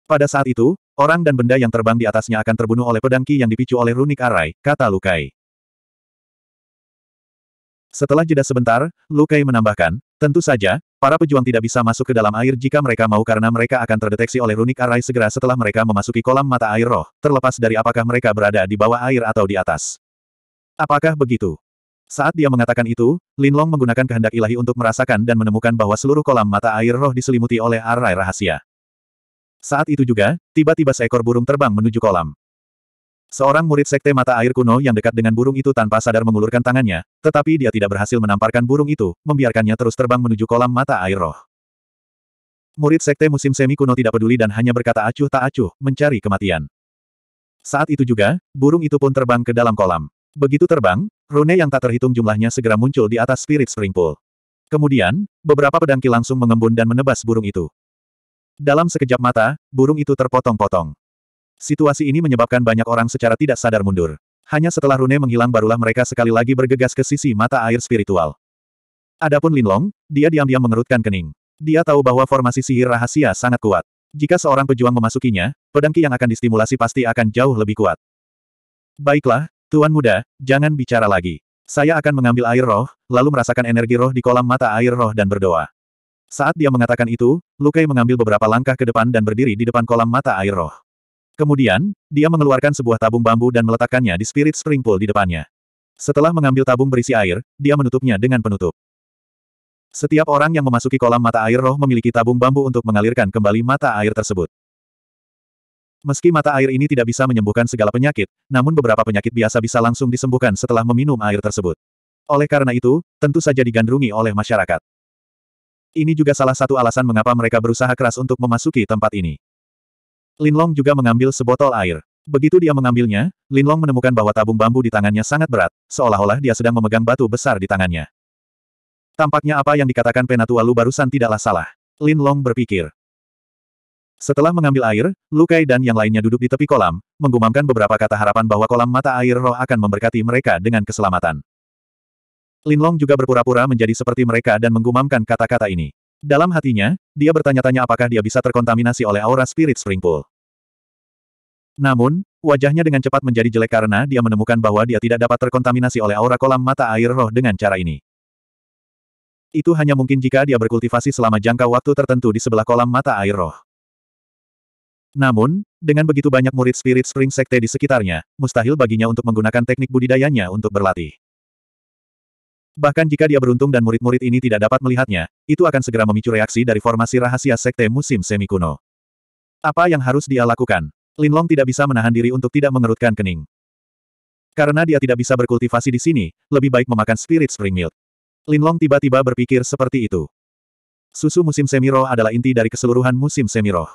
Pada saat itu, orang dan benda yang terbang di atasnya akan terbunuh oleh pedangki yang dipicu oleh runik arai, kata Lukai. Setelah jeda sebentar, Lukai menambahkan, tentu saja, para pejuang tidak bisa masuk ke dalam air jika mereka mau karena mereka akan terdeteksi oleh runik arai segera setelah mereka memasuki kolam mata air roh, terlepas dari apakah mereka berada di bawah air atau di atas. Apakah begitu? Saat dia mengatakan itu, Linlong menggunakan kehendak ilahi untuk merasakan dan menemukan bahwa seluruh kolam mata air roh diselimuti oleh arai rahasia. Saat itu juga, tiba-tiba seekor burung terbang menuju kolam. Seorang murid sekte mata air kuno yang dekat dengan burung itu tanpa sadar mengulurkan tangannya, tetapi dia tidak berhasil menamparkan burung itu, membiarkannya terus terbang menuju kolam mata air roh. Murid sekte musim semi kuno tidak peduli dan hanya berkata acuh tak acuh, mencari kematian. Saat itu juga, burung itu pun terbang ke dalam kolam. Begitu terbang, rune yang tak terhitung jumlahnya segera muncul di atas spirit spring pool. Kemudian, beberapa pedangki langsung mengembun dan menebas burung itu. Dalam sekejap mata, burung itu terpotong-potong. Situasi ini menyebabkan banyak orang secara tidak sadar mundur. Hanya setelah Rune menghilang barulah mereka sekali lagi bergegas ke sisi mata air spiritual. Adapun Linlong, dia diam-diam mengerutkan kening. Dia tahu bahwa formasi sihir rahasia sangat kuat. Jika seorang pejuang memasukinya, pedangki yang akan distimulasi pasti akan jauh lebih kuat. Baiklah, Tuan Muda, jangan bicara lagi. Saya akan mengambil air roh, lalu merasakan energi roh di kolam mata air roh dan berdoa. Saat dia mengatakan itu, Lukai mengambil beberapa langkah ke depan dan berdiri di depan kolam mata air roh. Kemudian, dia mengeluarkan sebuah tabung bambu dan meletakkannya di spirit spring pool di depannya. Setelah mengambil tabung berisi air, dia menutupnya dengan penutup. Setiap orang yang memasuki kolam mata air roh memiliki tabung bambu untuk mengalirkan kembali mata air tersebut. Meski mata air ini tidak bisa menyembuhkan segala penyakit, namun beberapa penyakit biasa bisa langsung disembuhkan setelah meminum air tersebut. Oleh karena itu, tentu saja digandrungi oleh masyarakat. Ini juga salah satu alasan mengapa mereka berusaha keras untuk memasuki tempat ini. Linlong juga mengambil sebotol air. Begitu dia mengambilnya, Linlong menemukan bahwa tabung bambu di tangannya sangat berat, seolah-olah dia sedang memegang batu besar di tangannya. Tampaknya apa yang dikatakan Penatua Lu barusan tidaklah salah. Linlong berpikir. Setelah mengambil air, Lukai dan yang lainnya duduk di tepi kolam, menggumamkan beberapa kata harapan bahwa kolam mata air roh akan memberkati mereka dengan keselamatan. Linlong juga berpura-pura menjadi seperti mereka dan menggumamkan kata-kata ini. Dalam hatinya, dia bertanya-tanya apakah dia bisa terkontaminasi oleh aura spirit spring pool. Namun, wajahnya dengan cepat menjadi jelek karena dia menemukan bahwa dia tidak dapat terkontaminasi oleh aura kolam mata air roh dengan cara ini. Itu hanya mungkin jika dia berkultivasi selama jangka waktu tertentu di sebelah kolam mata air roh. Namun, dengan begitu banyak murid spirit spring sekte di sekitarnya, mustahil baginya untuk menggunakan teknik budidayanya untuk berlatih. Bahkan jika dia beruntung dan murid-murid ini tidak dapat melihatnya, itu akan segera memicu reaksi dari formasi rahasia sekte musim semi kuno. Apa yang harus dia lakukan? Linlong tidak bisa menahan diri untuk tidak mengerutkan kening. Karena dia tidak bisa berkultivasi di sini, lebih baik memakan spirit spring milk. Linlong tiba-tiba berpikir seperti itu. Susu musim semiroh adalah inti dari keseluruhan musim semiroh.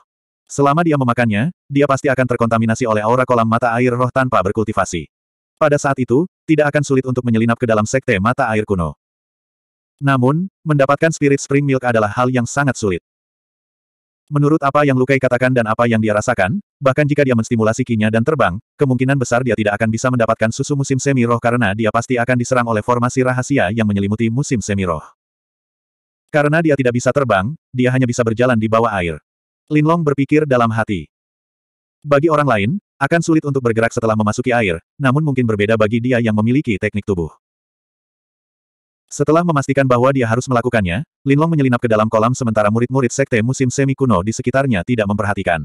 Selama dia memakannya, dia pasti akan terkontaminasi oleh aura kolam mata air roh tanpa berkultivasi. Pada saat itu, tidak akan sulit untuk menyelinap ke dalam sekte mata air kuno. Namun, mendapatkan spirit spring milk adalah hal yang sangat sulit. Menurut apa yang Lukai katakan dan apa yang dia rasakan, bahkan jika dia menstimulasi kinya dan terbang, kemungkinan besar dia tidak akan bisa mendapatkan susu musim semi roh karena dia pasti akan diserang oleh formasi rahasia yang menyelimuti musim semi roh. Karena dia tidak bisa terbang, dia hanya bisa berjalan di bawah air. Linlong berpikir dalam hati. Bagi orang lain, akan sulit untuk bergerak setelah memasuki air, namun mungkin berbeda bagi dia yang memiliki teknik tubuh. Setelah memastikan bahwa dia harus melakukannya, Linlong menyelinap ke dalam kolam sementara murid-murid sekte musim semi kuno di sekitarnya tidak memperhatikan.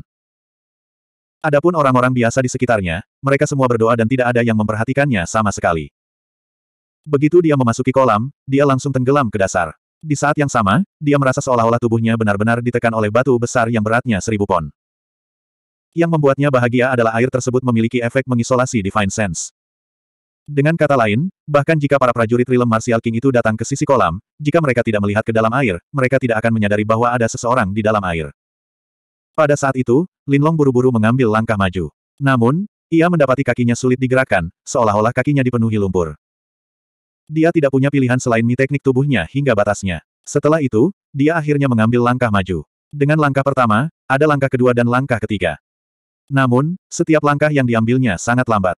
Adapun orang-orang biasa di sekitarnya, mereka semua berdoa dan tidak ada yang memperhatikannya sama sekali. Begitu dia memasuki kolam, dia langsung tenggelam ke dasar. Di saat yang sama, dia merasa seolah-olah tubuhnya benar-benar ditekan oleh batu besar yang beratnya seribu pon. Yang membuatnya bahagia adalah air tersebut memiliki efek mengisolasi Divine Sense. Dengan kata lain, bahkan jika para prajurit rilem Martial King itu datang ke sisi kolam, jika mereka tidak melihat ke dalam air, mereka tidak akan menyadari bahwa ada seseorang di dalam air. Pada saat itu, Linlong buru-buru mengambil langkah maju. Namun, ia mendapati kakinya sulit digerakkan, seolah-olah kakinya dipenuhi lumpur. Dia tidak punya pilihan selain mi teknik tubuhnya hingga batasnya. Setelah itu, dia akhirnya mengambil langkah maju. Dengan langkah pertama, ada langkah kedua dan langkah ketiga. Namun, setiap langkah yang diambilnya sangat lambat.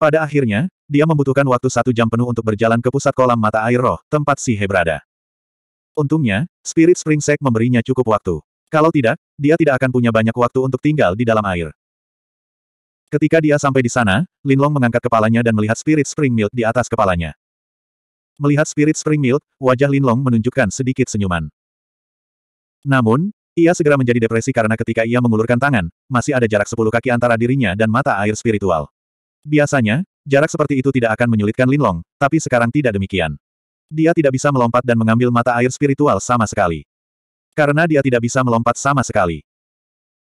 Pada akhirnya, dia membutuhkan waktu satu jam penuh untuk berjalan ke pusat kolam mata air roh, tempat Sihe berada. Untungnya, Spirit Spring Sek memberinya cukup waktu. Kalau tidak, dia tidak akan punya banyak waktu untuk tinggal di dalam air. Ketika dia sampai di sana, Linlong mengangkat kepalanya dan melihat Spirit Spring Milk di atas kepalanya. Melihat Spirit Spring Milk, wajah Linlong menunjukkan sedikit senyuman. Namun, ia segera menjadi depresi karena ketika ia mengulurkan tangan, masih ada jarak sepuluh kaki antara dirinya dan mata air spiritual. Biasanya, jarak seperti itu tidak akan menyulitkan Linlong, tapi sekarang tidak demikian. Dia tidak bisa melompat dan mengambil mata air spiritual sama sekali. Karena dia tidak bisa melompat sama sekali.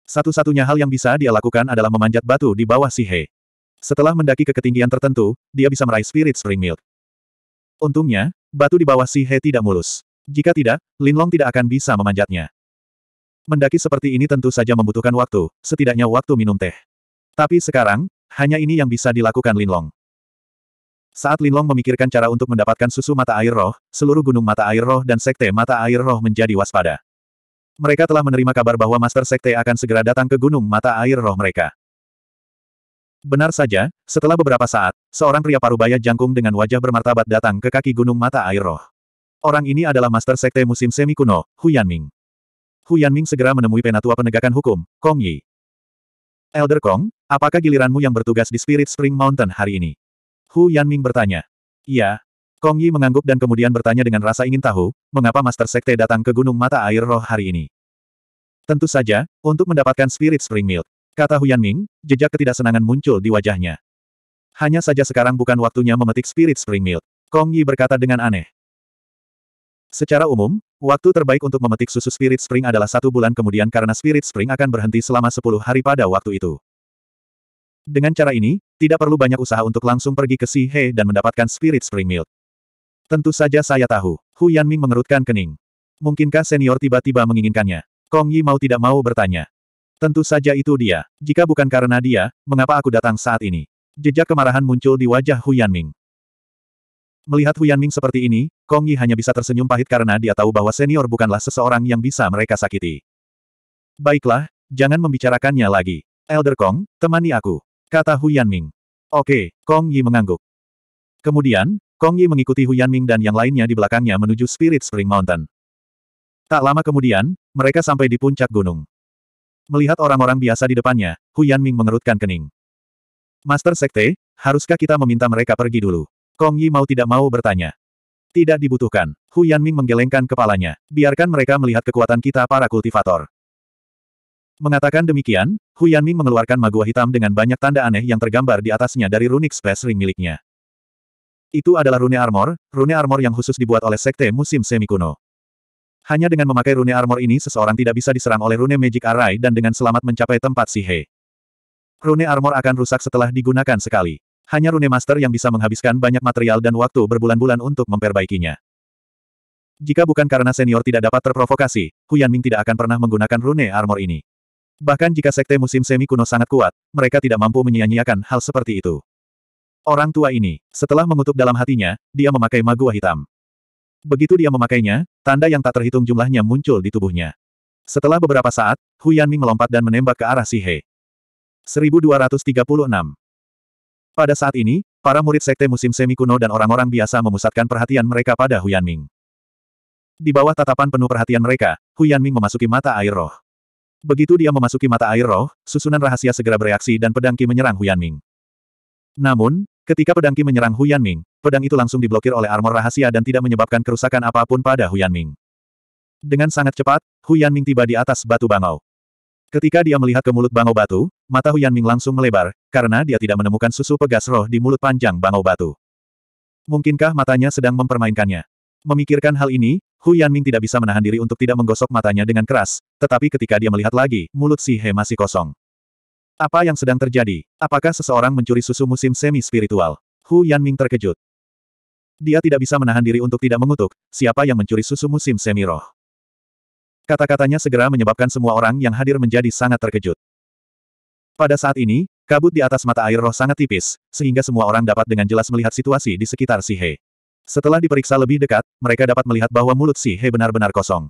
Satu-satunya hal yang bisa dia lakukan adalah memanjat batu di bawah si He. Setelah mendaki ke ketinggian tertentu, dia bisa meraih spirit spring milk. Untungnya, batu di bawah si He tidak mulus. Jika tidak, Linlong tidak akan bisa memanjatnya mendaki seperti ini tentu saja membutuhkan waktu, setidaknya waktu minum teh. Tapi sekarang, hanya ini yang bisa dilakukan Linlong. Saat Linlong memikirkan cara untuk mendapatkan susu mata air roh, seluruh gunung mata air roh dan sekte mata air roh menjadi waspada. Mereka telah menerima kabar bahwa Master Sekte akan segera datang ke gunung mata air roh mereka. Benar saja, setelah beberapa saat, seorang pria parubaya jangkung dengan wajah bermartabat datang ke kaki gunung mata air roh. Orang ini adalah Master Sekte musim semi kuno, Hu Yanming. Hu Yanming segera menemui penatua penegakan hukum, Kong Yi. Elder Kong, apakah giliranmu yang bertugas di Spirit Spring Mountain hari ini? Hu Yanming bertanya. Iya. Kong Yi mengangguk dan kemudian bertanya dengan rasa ingin tahu, mengapa Master Sekte datang ke Gunung Mata Air Roh hari ini? Tentu saja, untuk mendapatkan Spirit Spring Milk. Kata Hu Yanming, jejak ketidaksenangan muncul di wajahnya. Hanya saja sekarang bukan waktunya memetik Spirit Spring Milk. Kong Yi berkata dengan aneh. Secara umum, waktu terbaik untuk memetik susu Spirit Spring adalah satu bulan kemudian karena Spirit Spring akan berhenti selama 10 hari pada waktu itu. Dengan cara ini, tidak perlu banyak usaha untuk langsung pergi ke Si He dan mendapatkan Spirit Spring Milk. Tentu saja saya tahu. Hu Yanming mengerutkan kening. Mungkinkah senior tiba-tiba menginginkannya? Kong Yi mau tidak mau bertanya. Tentu saja itu dia. Jika bukan karena dia, mengapa aku datang saat ini? Jejak kemarahan muncul di wajah Hu Yanming. Melihat Ming seperti ini, Kong Yi hanya bisa tersenyum pahit karena dia tahu bahwa senior bukanlah seseorang yang bisa mereka sakiti. Baiklah, jangan membicarakannya lagi. Elder Kong, temani aku. Kata Ming. Oke, Kong Yi mengangguk. Kemudian, Kong Yi mengikuti Ming dan yang lainnya di belakangnya menuju Spirit Spring Mountain. Tak lama kemudian, mereka sampai di puncak gunung. Melihat orang-orang biasa di depannya, Ming mengerutkan kening. Master Sekte, haruskah kita meminta mereka pergi dulu? Kong Yi mau tidak mau bertanya. Tidak dibutuhkan. Hu Yanming menggelengkan kepalanya. Biarkan mereka melihat kekuatan kita para kultivator. Mengatakan demikian, Hu Yanming mengeluarkan magua hitam dengan banyak tanda aneh yang tergambar di atasnya dari runic space ring miliknya. Itu adalah rune armor, rune armor yang khusus dibuat oleh sekte musim semi kuno. Hanya dengan memakai rune armor ini seseorang tidak bisa diserang oleh rune magic array dan dengan selamat mencapai tempat Sihe. Rune armor akan rusak setelah digunakan sekali. Hanya rune master yang bisa menghabiskan banyak material dan waktu berbulan-bulan untuk memperbaikinya. Jika bukan karena senior tidak dapat terprovokasi, Yanming tidak akan pernah menggunakan rune armor ini. Bahkan jika sekte musim semi kuno sangat kuat, mereka tidak mampu menyia-nyiakan hal seperti itu. Orang tua ini, setelah mengutuk dalam hatinya, dia memakai magua hitam. Begitu dia memakainya, tanda yang tak terhitung jumlahnya muncul di tubuhnya. Setelah beberapa saat, Hu Yanming melompat dan menembak ke arah Si He. 1236. Pada saat ini, para murid sekte musim semi kuno dan orang-orang biasa memusatkan perhatian mereka pada Yanming. Di bawah tatapan penuh perhatian mereka, Yanming memasuki mata air roh. Begitu dia memasuki mata air roh, susunan rahasia segera bereaksi dan pedangki menyerang Huyan Yanming. Namun, ketika pedangki menyerang Huyan Yanming, pedang itu langsung diblokir oleh armor rahasia dan tidak menyebabkan kerusakan apapun pada Yanming. Dengan sangat cepat, Yanming tiba di atas batu bangau. Ketika dia melihat ke mulut bangau batu, mata Huyan Ming langsung melebar, karena dia tidak menemukan susu pegas roh di mulut panjang bangau batu. Mungkinkah matanya sedang mempermainkannya? Memikirkan hal ini, Huyan Ming tidak bisa menahan diri untuk tidak menggosok matanya dengan keras, tetapi ketika dia melihat lagi, mulut si He masih kosong. Apa yang sedang terjadi? Apakah seseorang mencuri susu musim semi-spiritual? Hu Yanming terkejut. Dia tidak bisa menahan diri untuk tidak mengutuk, siapa yang mencuri susu musim semi-roh. Kata-katanya segera menyebabkan semua orang yang hadir menjadi sangat terkejut. Pada saat ini, kabut di atas mata air roh sangat tipis, sehingga semua orang dapat dengan jelas melihat situasi di sekitar Si He. Setelah diperiksa lebih dekat, mereka dapat melihat bahwa mulut Si He benar-benar kosong.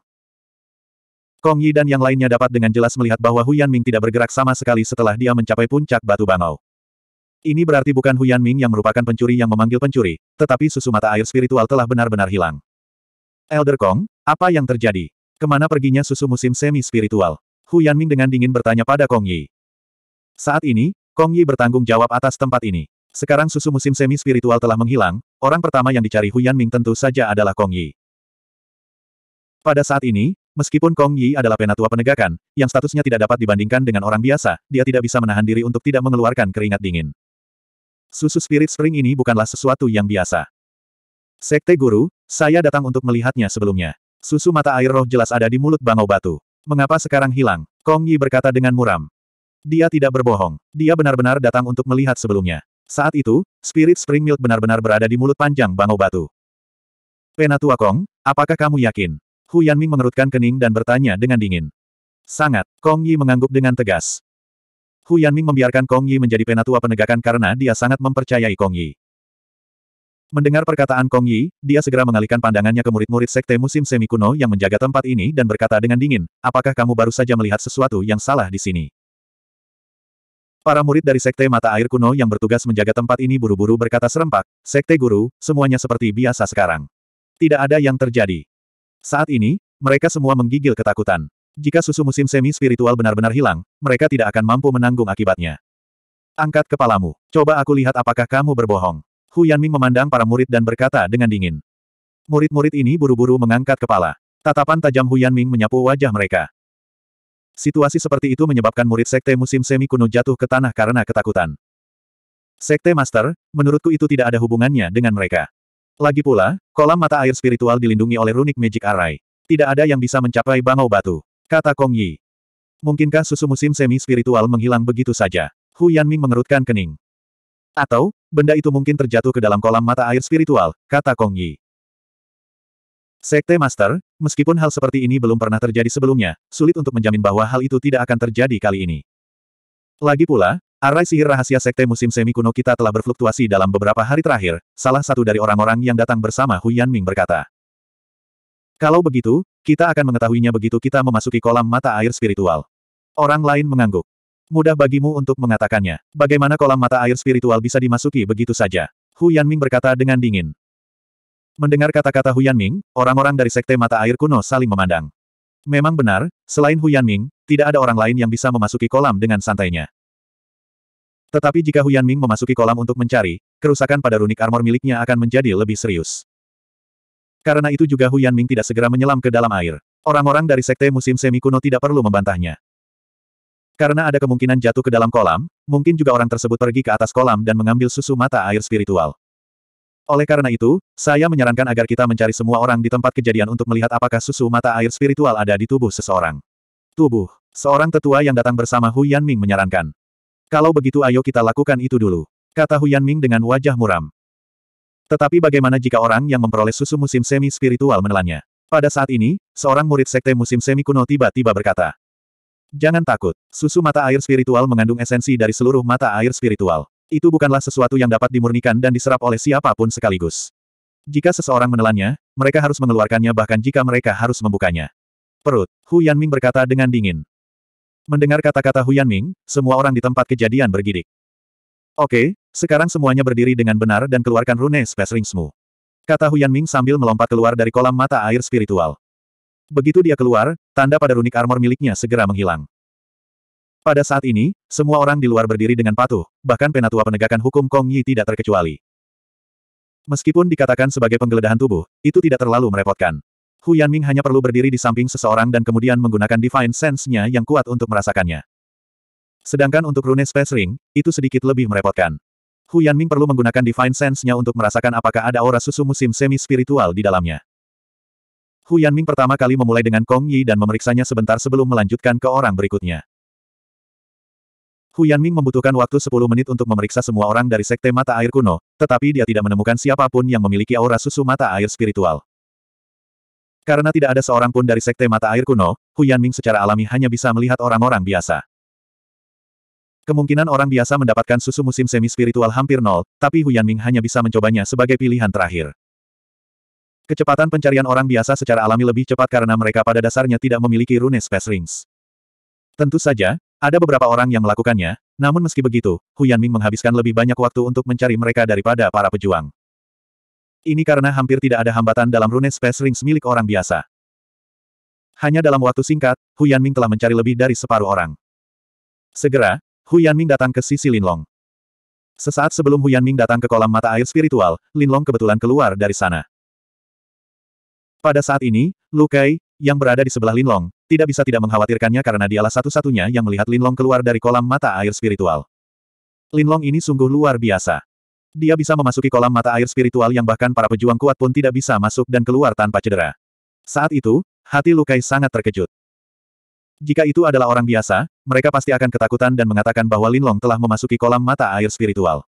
Kong Yi dan yang lainnya dapat dengan jelas melihat bahwa Hu Yanming tidak bergerak sama sekali setelah dia mencapai puncak batu bangau. Ini berarti bukan Hu Yanming yang merupakan pencuri yang memanggil pencuri, tetapi susu mata air spiritual telah benar-benar hilang. Elder Kong, apa yang terjadi? Kemana perginya susu musim semi-spiritual? Hu Yanming dengan dingin bertanya pada Kong Yi. Saat ini, Kong Yi bertanggung jawab atas tempat ini. Sekarang susu musim semi-spiritual telah menghilang, orang pertama yang dicari Huyan Ming tentu saja adalah Kong Yi. Pada saat ini, meskipun Kong Yi adalah penatua penegakan, yang statusnya tidak dapat dibandingkan dengan orang biasa, dia tidak bisa menahan diri untuk tidak mengeluarkan keringat dingin. Susu spirit spring ini bukanlah sesuatu yang biasa. Sekte Guru, saya datang untuk melihatnya sebelumnya. Susu mata air roh jelas ada di mulut bangau batu. Mengapa sekarang hilang? Kong Yi berkata dengan muram. Dia tidak berbohong. Dia benar-benar datang untuk melihat sebelumnya. Saat itu, Spirit Spring Milk benar-benar berada di mulut panjang bangau batu. Penatua Kong, apakah kamu yakin? Hu Yanming mengerutkan kening dan bertanya dengan dingin. Sangat, Kong Yi mengangguk dengan tegas. Hu Yanming membiarkan Kong Yi menjadi penatua penegakan karena dia sangat mempercayai Kong Yi. Mendengar perkataan Kong Yi, dia segera mengalihkan pandangannya ke murid-murid sekte musim semi kuno yang menjaga tempat ini dan berkata dengan dingin, apakah kamu baru saja melihat sesuatu yang salah di sini? Para murid dari Sekte Mata Air Kuno yang bertugas menjaga tempat ini buru-buru berkata serempak, Sekte Guru, semuanya seperti biasa sekarang. Tidak ada yang terjadi. Saat ini, mereka semua menggigil ketakutan. Jika susu musim semi-spiritual benar-benar hilang, mereka tidak akan mampu menanggung akibatnya. Angkat kepalamu. Coba aku lihat apakah kamu berbohong. Hu Yanming memandang para murid dan berkata dengan dingin. Murid-murid ini buru-buru mengangkat kepala. Tatapan tajam Hu Yanming menyapu wajah mereka. Situasi seperti itu menyebabkan murid sekte musim semi kuno jatuh ke tanah karena ketakutan. Sekte Master, menurutku itu tidak ada hubungannya dengan mereka. Lagi pula, kolam mata air spiritual dilindungi oleh runik magic array. Tidak ada yang bisa mencapai bangau batu, kata Kong Yi. Mungkinkah susu musim semi spiritual menghilang begitu saja? Hu Yanming mengerutkan kening. Atau, benda itu mungkin terjatuh ke dalam kolam mata air spiritual, kata Kong Yi. Sekte Master, meskipun hal seperti ini belum pernah terjadi sebelumnya, sulit untuk menjamin bahwa hal itu tidak akan terjadi kali ini. Lagi pula, arai sihir rahasia Sekte Musim Semi Kuno kita telah berfluktuasi dalam beberapa hari terakhir, salah satu dari orang-orang yang datang bersama Hu Yanming berkata. Kalau begitu, kita akan mengetahuinya begitu kita memasuki kolam mata air spiritual. Orang lain mengangguk. Mudah bagimu untuk mengatakannya. Bagaimana kolam mata air spiritual bisa dimasuki begitu saja? Hu Yanming berkata dengan dingin. Mendengar kata-kata Hu Yanming, orang-orang dari Sekte Mata Air Kuno saling memandang. Memang benar, selain Hu Yanming, tidak ada orang lain yang bisa memasuki kolam dengan santainya. Tetapi jika Hu Yanming memasuki kolam untuk mencari, kerusakan pada runik armor miliknya akan menjadi lebih serius. Karena itu juga Hu Yanming tidak segera menyelam ke dalam air. Orang-orang dari Sekte Musim Semi Kuno tidak perlu membantahnya. Karena ada kemungkinan jatuh ke dalam kolam, mungkin juga orang tersebut pergi ke atas kolam dan mengambil susu mata air spiritual. Oleh karena itu, saya menyarankan agar kita mencari semua orang di tempat kejadian untuk melihat apakah susu mata air spiritual ada di tubuh seseorang. Tubuh. Seorang tetua yang datang bersama Hu Yanming menyarankan. Kalau begitu ayo kita lakukan itu dulu. Kata Hu Yanming dengan wajah muram. Tetapi bagaimana jika orang yang memperoleh susu musim semi spiritual menelannya? Pada saat ini, seorang murid sekte musim semi kuno tiba-tiba berkata. Jangan takut, susu mata air spiritual mengandung esensi dari seluruh mata air spiritual. Itu bukanlah sesuatu yang dapat dimurnikan dan diserap oleh siapapun sekaligus. Jika seseorang menelannya, mereka harus mengeluarkannya bahkan jika mereka harus membukanya. Perut, Hu Yanming berkata dengan dingin. Mendengar kata-kata Hu Yanming, semua orang di tempat kejadian bergidik. Oke, sekarang semuanya berdiri dengan benar dan keluarkan rune space ringsmu. Kata Hu Yanming sambil melompat keluar dari kolam mata air spiritual. Begitu dia keluar, tanda pada runik armor miliknya segera menghilang. Pada saat ini, semua orang di luar berdiri dengan patuh, bahkan penatua penegakan hukum Kong Yi tidak terkecuali. Meskipun dikatakan sebagai penggeledahan tubuh, itu tidak terlalu merepotkan. Hu Yanming hanya perlu berdiri di samping seseorang dan kemudian menggunakan Divine Sense-nya yang kuat untuk merasakannya. Sedangkan untuk Rune Space Ring, itu sedikit lebih merepotkan. Hu Yanming perlu menggunakan Divine Sense-nya untuk merasakan apakah ada aura susu musim semi-spiritual di dalamnya. Hu Yanming pertama kali memulai dengan Kong Yi dan memeriksanya sebentar sebelum melanjutkan ke orang berikutnya. Hu Yanming membutuhkan waktu 10 menit untuk memeriksa semua orang dari Sekte Mata Air Kuno, tetapi dia tidak menemukan siapapun yang memiliki aura susu mata air spiritual. Karena tidak ada seorang pun dari Sekte Mata Air Kuno, Hu Yanming secara alami hanya bisa melihat orang-orang biasa. Kemungkinan orang biasa mendapatkan susu musim semi-spiritual hampir nol, tapi Hu Yanming hanya bisa mencobanya sebagai pilihan terakhir. Kecepatan pencarian orang biasa secara alami lebih cepat karena mereka pada dasarnya tidak memiliki rune space rings. Tentu saja, ada beberapa orang yang melakukannya, namun meski begitu, Hu Yanming menghabiskan lebih banyak waktu untuk mencari mereka daripada para pejuang. Ini karena hampir tidak ada hambatan dalam rune space rings milik orang biasa. Hanya dalam waktu singkat, Hu Yanming telah mencari lebih dari separuh orang. Segera, Hu Yanming datang ke sisi Linlong. Sesaat sebelum Hu Yanming datang ke kolam mata air spiritual, Linlong kebetulan keluar dari sana. Pada saat ini, Lukai, yang berada di sebelah Linlong, tidak bisa tidak mengkhawatirkannya karena dialah satu-satunya yang melihat Linlong keluar dari kolam mata air spiritual. Linlong ini sungguh luar biasa. Dia bisa memasuki kolam mata air spiritual yang bahkan para pejuang kuat pun tidak bisa masuk dan keluar tanpa cedera. Saat itu, hati Lukai sangat terkejut. Jika itu adalah orang biasa, mereka pasti akan ketakutan dan mengatakan bahwa Linlong telah memasuki kolam mata air spiritual.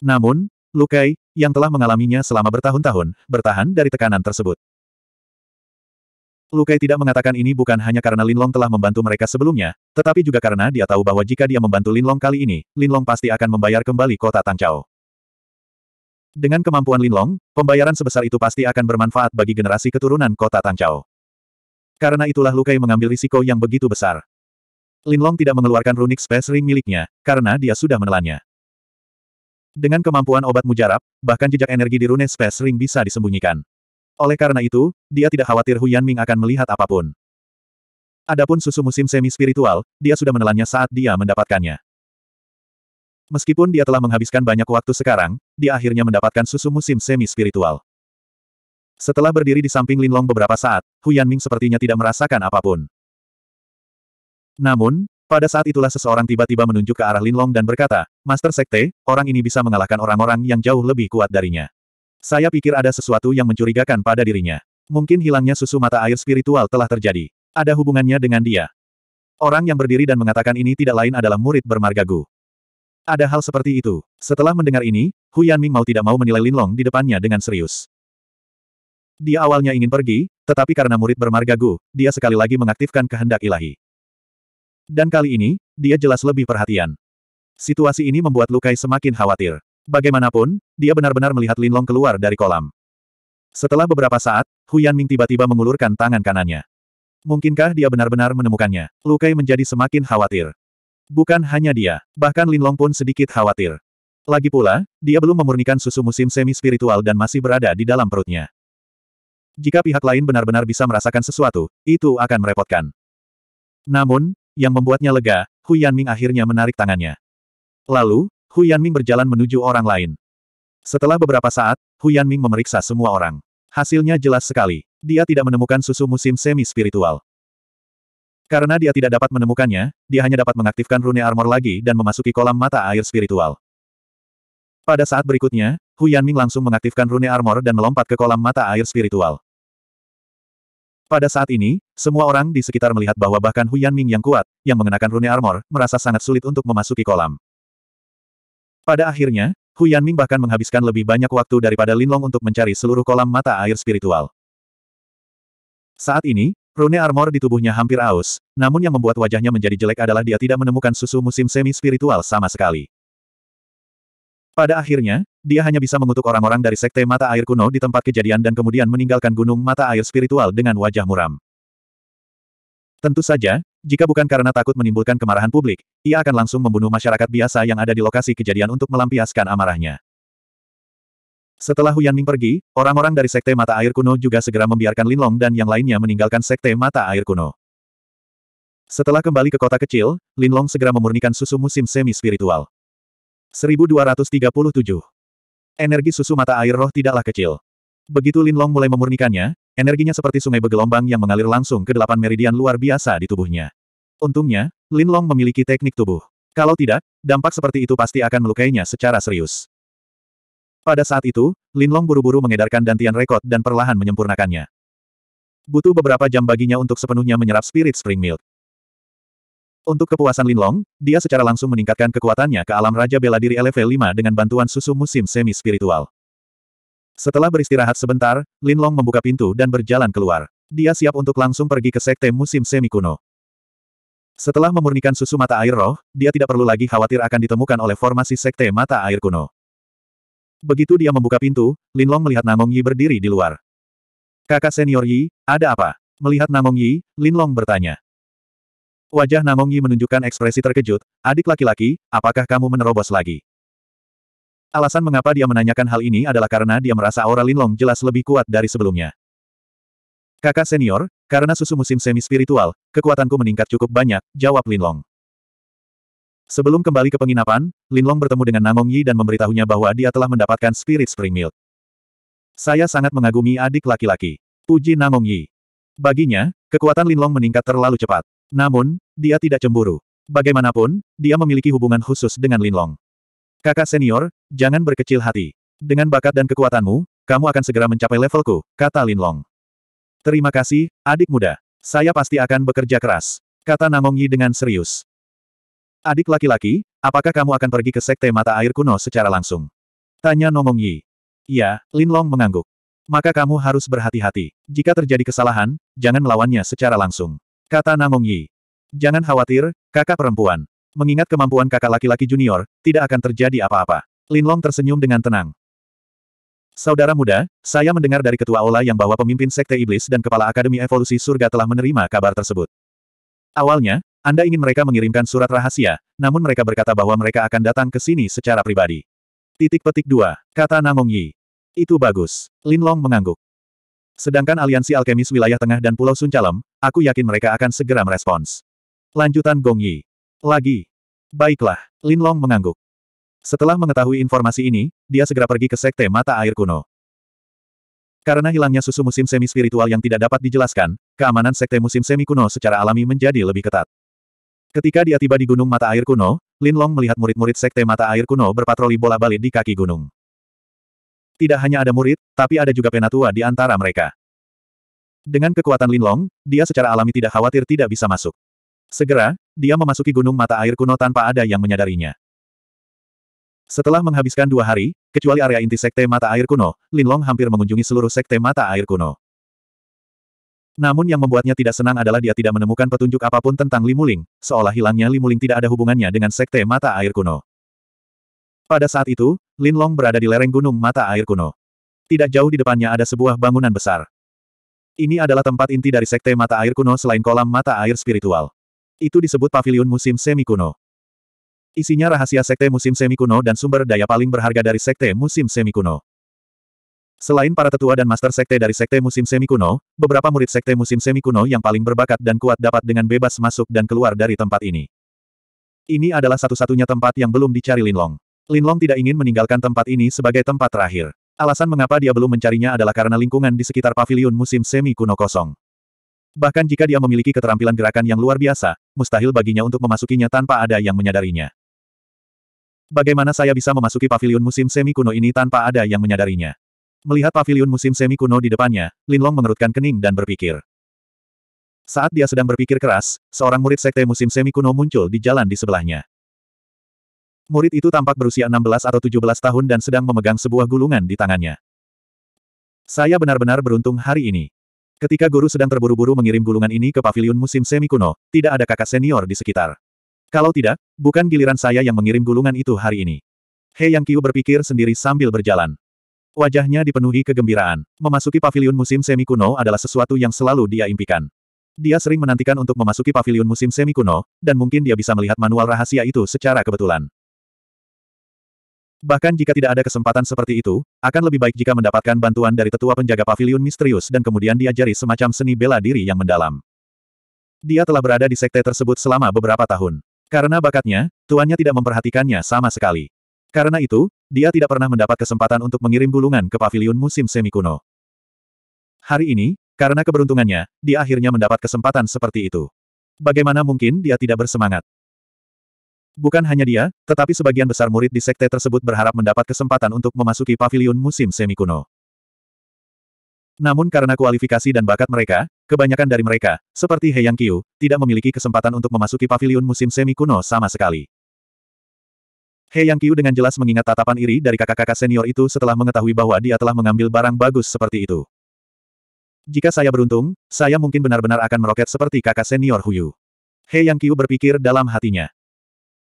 Namun, Lukai, yang telah mengalaminya selama bertahun-tahun, bertahan dari tekanan tersebut. Lukai tidak mengatakan ini bukan hanya karena Linlong telah membantu mereka sebelumnya, tetapi juga karena dia tahu bahwa jika dia membantu Linlong kali ini, Linlong pasti akan membayar kembali kota Tangcao. Dengan kemampuan Linlong, pembayaran sebesar itu pasti akan bermanfaat bagi generasi keturunan kota Tangcao. Karena itulah Lukai mengambil risiko yang begitu besar. Linlong tidak mengeluarkan runik space ring miliknya, karena dia sudah menelannya. Dengan kemampuan obat mujarab, bahkan jejak energi di rune space ring bisa disembunyikan. Oleh karena itu, dia tidak khawatir Hu Yanming akan melihat apapun. Adapun susu musim semi-spiritual, dia sudah menelannya saat dia mendapatkannya. Meskipun dia telah menghabiskan banyak waktu sekarang, dia akhirnya mendapatkan susu musim semi-spiritual. Setelah berdiri di samping Linlong beberapa saat, Hu Yanming sepertinya tidak merasakan apapun. Namun, pada saat itulah seseorang tiba-tiba menunjuk ke arah Linlong dan berkata, Master Sekte, orang ini bisa mengalahkan orang-orang yang jauh lebih kuat darinya. Saya pikir ada sesuatu yang mencurigakan pada dirinya. Mungkin hilangnya susu mata air spiritual telah terjadi. Ada hubungannya dengan dia. Orang yang berdiri dan mengatakan ini tidak lain adalah murid bermarga Gu. Ada hal seperti itu. Setelah mendengar ini, Hu Yanming mau tidak mau menilai Lin Long di depannya dengan serius. Dia awalnya ingin pergi, tetapi karena murid bermarga dia sekali lagi mengaktifkan kehendak ilahi. Dan kali ini, dia jelas lebih perhatian. Situasi ini membuat Lukai semakin khawatir. Bagaimanapun, dia benar-benar melihat Linlong keluar dari kolam. Setelah beberapa saat, Huyan Ming tiba-tiba mengulurkan tangan kanannya. Mungkinkah dia benar-benar menemukannya? Lukai menjadi semakin khawatir. Bukan hanya dia, bahkan Linlong pun sedikit khawatir. Lagi pula, dia belum memurnikan susu musim semi-spiritual dan masih berada di dalam perutnya. Jika pihak lain benar-benar bisa merasakan sesuatu, itu akan merepotkan. Namun, yang membuatnya lega, Hu Ming akhirnya menarik tangannya. Lalu, Hu Yanming berjalan menuju orang lain. Setelah beberapa saat, Hu Yanming memeriksa semua orang. Hasilnya jelas sekali. Dia tidak menemukan susu musim semi-spiritual. Karena dia tidak dapat menemukannya, dia hanya dapat mengaktifkan rune armor lagi dan memasuki kolam mata air spiritual. Pada saat berikutnya, Hu Yanming langsung mengaktifkan rune armor dan melompat ke kolam mata air spiritual. Pada saat ini, semua orang di sekitar melihat bahwa bahkan Hu Yanming yang kuat, yang mengenakan rune armor, merasa sangat sulit untuk memasuki kolam. Pada akhirnya, Hu Yanming bahkan menghabiskan lebih banyak waktu daripada Linlong untuk mencari seluruh kolam mata air spiritual. Saat ini, rune armor di tubuhnya hampir aus, namun yang membuat wajahnya menjadi jelek adalah dia tidak menemukan susu musim semi-spiritual sama sekali. Pada akhirnya, dia hanya bisa mengutuk orang-orang dari sekte mata air kuno di tempat kejadian dan kemudian meninggalkan gunung mata air spiritual dengan wajah muram. Tentu saja, jika bukan karena takut menimbulkan kemarahan publik, ia akan langsung membunuh masyarakat biasa yang ada di lokasi kejadian untuk melampiaskan amarahnya. Setelah Ming pergi, orang-orang dari Sekte Mata Air Kuno juga segera membiarkan Linlong dan yang lainnya meninggalkan Sekte Mata Air Kuno. Setelah kembali ke kota kecil, Linlong segera memurnikan susu musim semi-spiritual. 1237. Energi susu mata air roh tidaklah kecil. Begitu Linlong mulai memurnikannya, Energinya seperti sungai bergelombang yang mengalir langsung ke delapan meridian luar biasa di tubuhnya. Untungnya, Lin Long memiliki teknik tubuh. Kalau tidak, dampak seperti itu pasti akan melukainya secara serius. Pada saat itu, Lin Long buru-buru mengedarkan dantian rekod dan perlahan menyempurnakannya. Butuh beberapa jam baginya untuk sepenuhnya menyerap spirit spring milk. Untuk kepuasan Lin Long, dia secara langsung meningkatkan kekuatannya ke alam Raja Bela Diri LV5 dengan bantuan susu musim semi-spiritual. Setelah beristirahat sebentar, Lin Long membuka pintu dan berjalan keluar. Dia siap untuk langsung pergi ke sekte musim semi kuno. Setelah memurnikan susu mata air roh, dia tidak perlu lagi khawatir akan ditemukan oleh formasi sekte mata air kuno. Begitu dia membuka pintu, Lin Long melihat Namong Yi berdiri di luar. Kakak senior Yi, ada apa? Melihat Namong Yi, Lin Long bertanya. Wajah Namong Yi menunjukkan ekspresi terkejut, adik laki-laki, apakah kamu menerobos lagi? Alasan mengapa dia menanyakan hal ini adalah karena dia merasa aura Linlong jelas lebih kuat dari sebelumnya. Kakak senior, karena susu musim semi-spiritual, kekuatanku meningkat cukup banyak, jawab Linlong. Sebelum kembali ke penginapan, Linlong bertemu dengan Nangong Yi dan memberitahunya bahwa dia telah mendapatkan Spirit Spring Milk. Saya sangat mengagumi adik laki-laki. Puji Nangong Yi. Baginya, kekuatan Linlong meningkat terlalu cepat. Namun, dia tidak cemburu. Bagaimanapun, dia memiliki hubungan khusus dengan Linlong. Kakak senior, jangan berkecil hati. Dengan bakat dan kekuatanmu, kamu akan segera mencapai levelku, kata Lin Long. Terima kasih, adik muda. Saya pasti akan bekerja keras, kata Namong Yi dengan serius. Adik laki-laki, apakah kamu akan pergi ke sekte mata air kuno secara langsung? Tanya Namong Yi. "Ya," Lin Long mengangguk. Maka kamu harus berhati-hati. Jika terjadi kesalahan, jangan melawannya secara langsung. Kata Namong Yi. Jangan khawatir, kakak perempuan. Mengingat kemampuan kakak laki-laki junior, tidak akan terjadi apa-apa. Linlong tersenyum dengan tenang. Saudara muda, saya mendengar dari Ketua Ola yang bahwa pemimpin Sekte Iblis dan Kepala Akademi Evolusi Surga telah menerima kabar tersebut. Awalnya, Anda ingin mereka mengirimkan surat rahasia, namun mereka berkata bahwa mereka akan datang ke sini secara pribadi. Titik petik dua, kata Namong Yi. Itu bagus. Linlong mengangguk. Sedangkan aliansi alkemis wilayah tengah dan Pulau Suncalem, aku yakin mereka akan segera merespons. Lanjutan Gong Yi. Lagi. Baiklah, Lin Long mengangguk. Setelah mengetahui informasi ini, dia segera pergi ke Sekte Mata Air Kuno. Karena hilangnya susu musim semi-spiritual yang tidak dapat dijelaskan, keamanan Sekte Musim Semi Kuno secara alami menjadi lebih ketat. Ketika dia tiba di Gunung Mata Air Kuno, Lin Long melihat murid-murid Sekte Mata Air Kuno berpatroli bola balik di kaki gunung. Tidak hanya ada murid, tapi ada juga penatua di antara mereka. Dengan kekuatan Lin Long, dia secara alami tidak khawatir tidak bisa masuk. Segera, dia memasuki gunung mata air kuno tanpa ada yang menyadarinya. Setelah menghabiskan dua hari, kecuali area inti sekte mata air kuno, Linlong hampir mengunjungi seluruh sekte mata air kuno. Namun yang membuatnya tidak senang adalah dia tidak menemukan petunjuk apapun tentang Limuling, seolah hilangnya Limuling tidak ada hubungannya dengan sekte mata air kuno. Pada saat itu, Linlong berada di lereng gunung mata air kuno. Tidak jauh di depannya ada sebuah bangunan besar. Ini adalah tempat inti dari sekte mata air kuno selain kolam mata air spiritual. Itu disebut pavilion musim semi kuno. Isinya rahasia sekte musim semi kuno dan sumber daya paling berharga dari sekte musim semi kuno. Selain para tetua dan master sekte dari sekte musim semi kuno, beberapa murid sekte musim semi kuno yang paling berbakat dan kuat dapat dengan bebas masuk dan keluar dari tempat ini. Ini adalah satu-satunya tempat yang belum dicari Linlong. Linlong tidak ingin meninggalkan tempat ini sebagai tempat terakhir. Alasan mengapa dia belum mencarinya adalah karena lingkungan di sekitar pavilion musim semi kuno kosong. Bahkan jika dia memiliki keterampilan gerakan yang luar biasa, mustahil baginya untuk memasukinya tanpa ada yang menyadarinya. Bagaimana saya bisa memasuki pavilion musim semi kuno ini tanpa ada yang menyadarinya? Melihat pavilion musim semi kuno di depannya, Lin Long mengerutkan kening dan berpikir. Saat dia sedang berpikir keras, seorang murid sekte musim semi kuno muncul di jalan di sebelahnya. Murid itu tampak berusia 16 atau 17 tahun dan sedang memegang sebuah gulungan di tangannya. Saya benar-benar beruntung hari ini. Ketika guru sedang terburu-buru mengirim gulungan ini ke pavilion musim semi kuno, tidak ada kakak senior di sekitar. Kalau tidak, bukan giliran saya yang mengirim gulungan itu hari ini. He Yang Qiu berpikir sendiri sambil berjalan. Wajahnya dipenuhi kegembiraan. Memasuki pavilion musim semi kuno adalah sesuatu yang selalu dia impikan. Dia sering menantikan untuk memasuki pavilion musim semi kuno, dan mungkin dia bisa melihat manual rahasia itu secara kebetulan. Bahkan jika tidak ada kesempatan seperti itu, akan lebih baik jika mendapatkan bantuan dari tetua penjaga pavilion misterius dan kemudian diajari semacam seni bela diri yang mendalam. Dia telah berada di sekte tersebut selama beberapa tahun. Karena bakatnya, tuannya tidak memperhatikannya sama sekali. Karena itu, dia tidak pernah mendapat kesempatan untuk mengirim bulungan ke pavilion musim semi kuno. Hari ini, karena keberuntungannya, dia akhirnya mendapat kesempatan seperti itu. Bagaimana mungkin dia tidak bersemangat? Bukan hanya dia, tetapi sebagian besar murid di sekte tersebut berharap mendapat kesempatan untuk memasuki pavilion musim semi kuno. Namun karena kualifikasi dan bakat mereka, kebanyakan dari mereka, seperti He Yang Qiu, tidak memiliki kesempatan untuk memasuki pavilion musim semi kuno sama sekali. He Yang Qiu dengan jelas mengingat tatapan iri dari kakak-kakak senior itu setelah mengetahui bahwa dia telah mengambil barang bagus seperti itu. Jika saya beruntung, saya mungkin benar-benar akan meroket seperti kakak senior Huyu. He Yang Qiu berpikir dalam hatinya.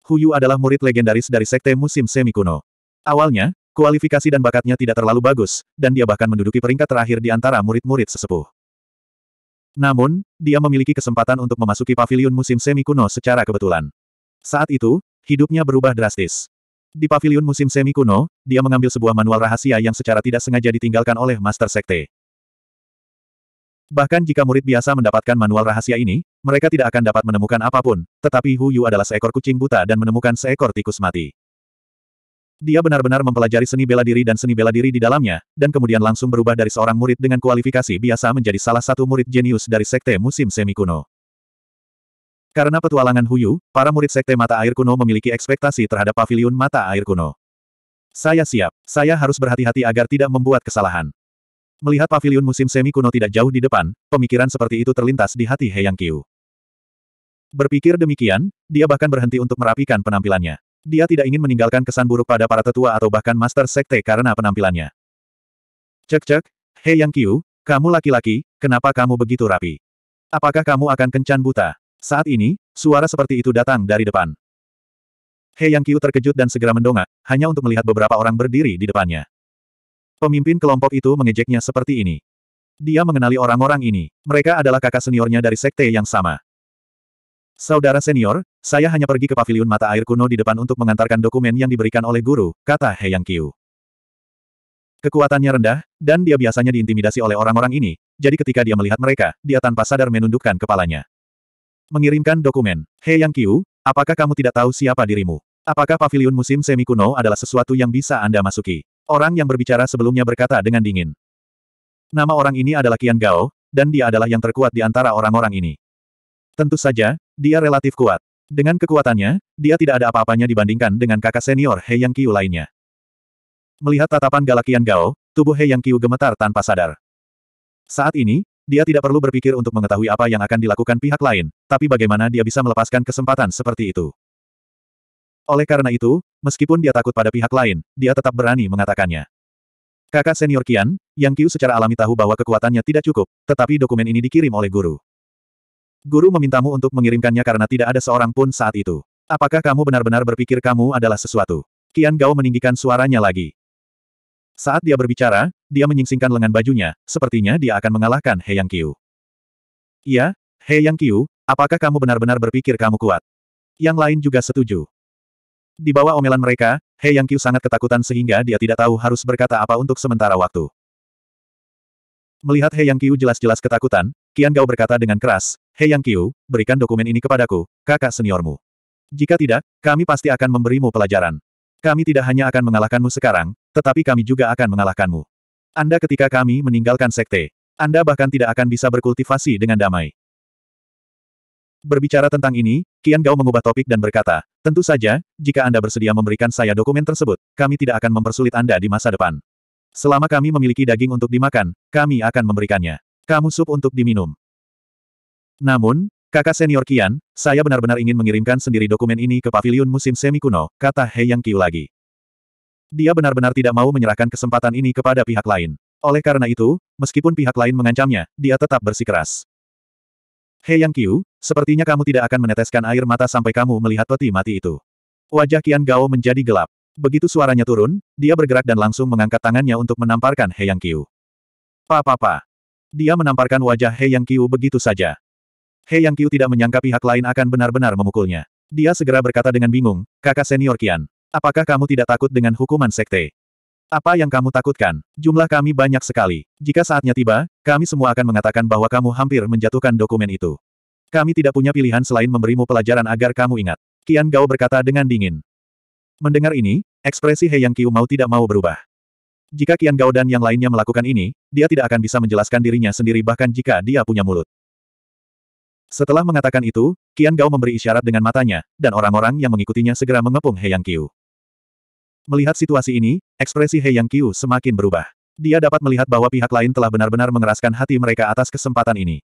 Huyu adalah murid legendaris dari Sekte Musim Semi Kuno. Awalnya, kualifikasi dan bakatnya tidak terlalu bagus, dan dia bahkan menduduki peringkat terakhir di antara murid-murid sesepuh. Namun, dia memiliki kesempatan untuk memasuki pavilion musim semi kuno secara kebetulan. Saat itu, hidupnya berubah drastis. Di pavilion musim semi kuno, dia mengambil sebuah manual rahasia yang secara tidak sengaja ditinggalkan oleh Master Sekte. Bahkan jika murid biasa mendapatkan manual rahasia ini, mereka tidak akan dapat menemukan apapun, tetapi Hu Yu adalah seekor kucing buta dan menemukan seekor tikus mati. Dia benar-benar mempelajari seni bela diri dan seni bela diri di dalamnya, dan kemudian langsung berubah dari seorang murid dengan kualifikasi biasa menjadi salah satu murid jenius dari sekte musim semi kuno. Karena petualangan Huyu, para murid sekte mata air kuno memiliki ekspektasi terhadap paviliun mata air kuno. Saya siap, saya harus berhati-hati agar tidak membuat kesalahan. Melihat pavilion musim semi kuno tidak jauh di depan, pemikiran seperti itu terlintas di hati He Yang Qiu. Berpikir demikian, dia bahkan berhenti untuk merapikan penampilannya. Dia tidak ingin meninggalkan kesan buruk pada para tetua atau bahkan master sekte karena penampilannya. Cek-cek, He Yang Qiu, kamu laki-laki, kenapa kamu begitu rapi? Apakah kamu akan kencan buta? Saat ini, suara seperti itu datang dari depan. He Yang Qiu terkejut dan segera mendongak, hanya untuk melihat beberapa orang berdiri di depannya. Pemimpin kelompok itu mengejeknya seperti ini. Dia mengenali orang-orang ini. Mereka adalah kakak seniornya dari sekte yang sama. Saudara senior, saya hanya pergi ke paviliun mata air kuno di depan untuk mengantarkan dokumen yang diberikan oleh guru, kata He Yang Qiu. Kekuatannya rendah, dan dia biasanya diintimidasi oleh orang-orang ini, jadi ketika dia melihat mereka, dia tanpa sadar menundukkan kepalanya. Mengirimkan dokumen. He Yang Qiu, apakah kamu tidak tahu siapa dirimu? Apakah paviliun musim semi kuno adalah sesuatu yang bisa Anda masuki? Orang yang berbicara sebelumnya berkata dengan dingin. Nama orang ini adalah Kian Gao, dan dia adalah yang terkuat di antara orang-orang ini. Tentu saja, dia relatif kuat. Dengan kekuatannya, dia tidak ada apa-apanya dibandingkan dengan kakak senior He Yang Qiu lainnya. Melihat tatapan galak Qian Gao, tubuh He Yang Qiu gemetar tanpa sadar. Saat ini, dia tidak perlu berpikir untuk mengetahui apa yang akan dilakukan pihak lain, tapi bagaimana dia bisa melepaskan kesempatan seperti itu. Oleh karena itu, meskipun dia takut pada pihak lain, dia tetap berani mengatakannya. Kakak senior Kian, Yang Qiu secara alami tahu bahwa kekuatannya tidak cukup, tetapi dokumen ini dikirim oleh guru. Guru memintamu untuk mengirimkannya karena tidak ada seorang pun saat itu. Apakah kamu benar-benar berpikir kamu adalah sesuatu? Kian Gao meninggikan suaranya lagi. Saat dia berbicara, dia menyingsingkan lengan bajunya, sepertinya dia akan mengalahkan He Yang Qiu. Iya, He Yang Qiu, apakah kamu benar-benar berpikir kamu kuat? Yang lain juga setuju. Di bawah omelan mereka, He Yang Qiu sangat ketakutan sehingga dia tidak tahu harus berkata apa untuk sementara waktu. Melihat He Yang Qiu jelas-jelas ketakutan, Qian Gao berkata dengan keras, He Yang Qiu, berikan dokumen ini kepadaku, kakak seniormu. Jika tidak, kami pasti akan memberimu pelajaran. Kami tidak hanya akan mengalahkanmu sekarang, tetapi kami juga akan mengalahkanmu. Anda ketika kami meninggalkan sekte. Anda bahkan tidak akan bisa berkultivasi dengan damai. Berbicara tentang ini, Kian Gao mengubah topik dan berkata, tentu saja, jika Anda bersedia memberikan saya dokumen tersebut, kami tidak akan mempersulit Anda di masa depan. Selama kami memiliki daging untuk dimakan, kami akan memberikannya. Kamu sup untuk diminum. Namun, kakak senior Kian, saya benar-benar ingin mengirimkan sendiri dokumen ini ke Pavilion musim semi kuno, kata He Yang Qiu lagi. Dia benar-benar tidak mau menyerahkan kesempatan ini kepada pihak lain. Oleh karena itu, meskipun pihak lain mengancamnya, dia tetap bersikeras. Hei Yang Qiu, sepertinya kamu tidak akan meneteskan air mata sampai kamu melihat peti mati itu. Wajah Kian Gao menjadi gelap. Begitu suaranya turun, dia bergerak dan langsung mengangkat tangannya untuk menamparkan Hei Yang Qiu. Pa-pa-pa. Dia menamparkan wajah Hei Yang Qiu begitu saja. Hei Yang Qiu tidak menyangka pihak lain akan benar-benar memukulnya. Dia segera berkata dengan bingung, kakak senior Kian, apakah kamu tidak takut dengan hukuman sekte? Apa yang kamu takutkan? Jumlah kami banyak sekali. Jika saatnya tiba, kami semua akan mengatakan bahwa kamu hampir menjatuhkan dokumen itu. Kami tidak punya pilihan selain memberimu pelajaran agar kamu ingat. Kian Gao berkata dengan dingin. Mendengar ini, ekspresi He Yang Qiu mau tidak mau berubah. Jika Kian Gao dan yang lainnya melakukan ini, dia tidak akan bisa menjelaskan dirinya sendiri bahkan jika dia punya mulut. Setelah mengatakan itu, Kian Gao memberi isyarat dengan matanya, dan orang-orang yang mengikutinya segera mengepung He Yang Qiu. Melihat situasi ini, ekspresi He Yang Qiu semakin berubah. Dia dapat melihat bahwa pihak lain telah benar-benar mengeraskan hati mereka atas kesempatan ini.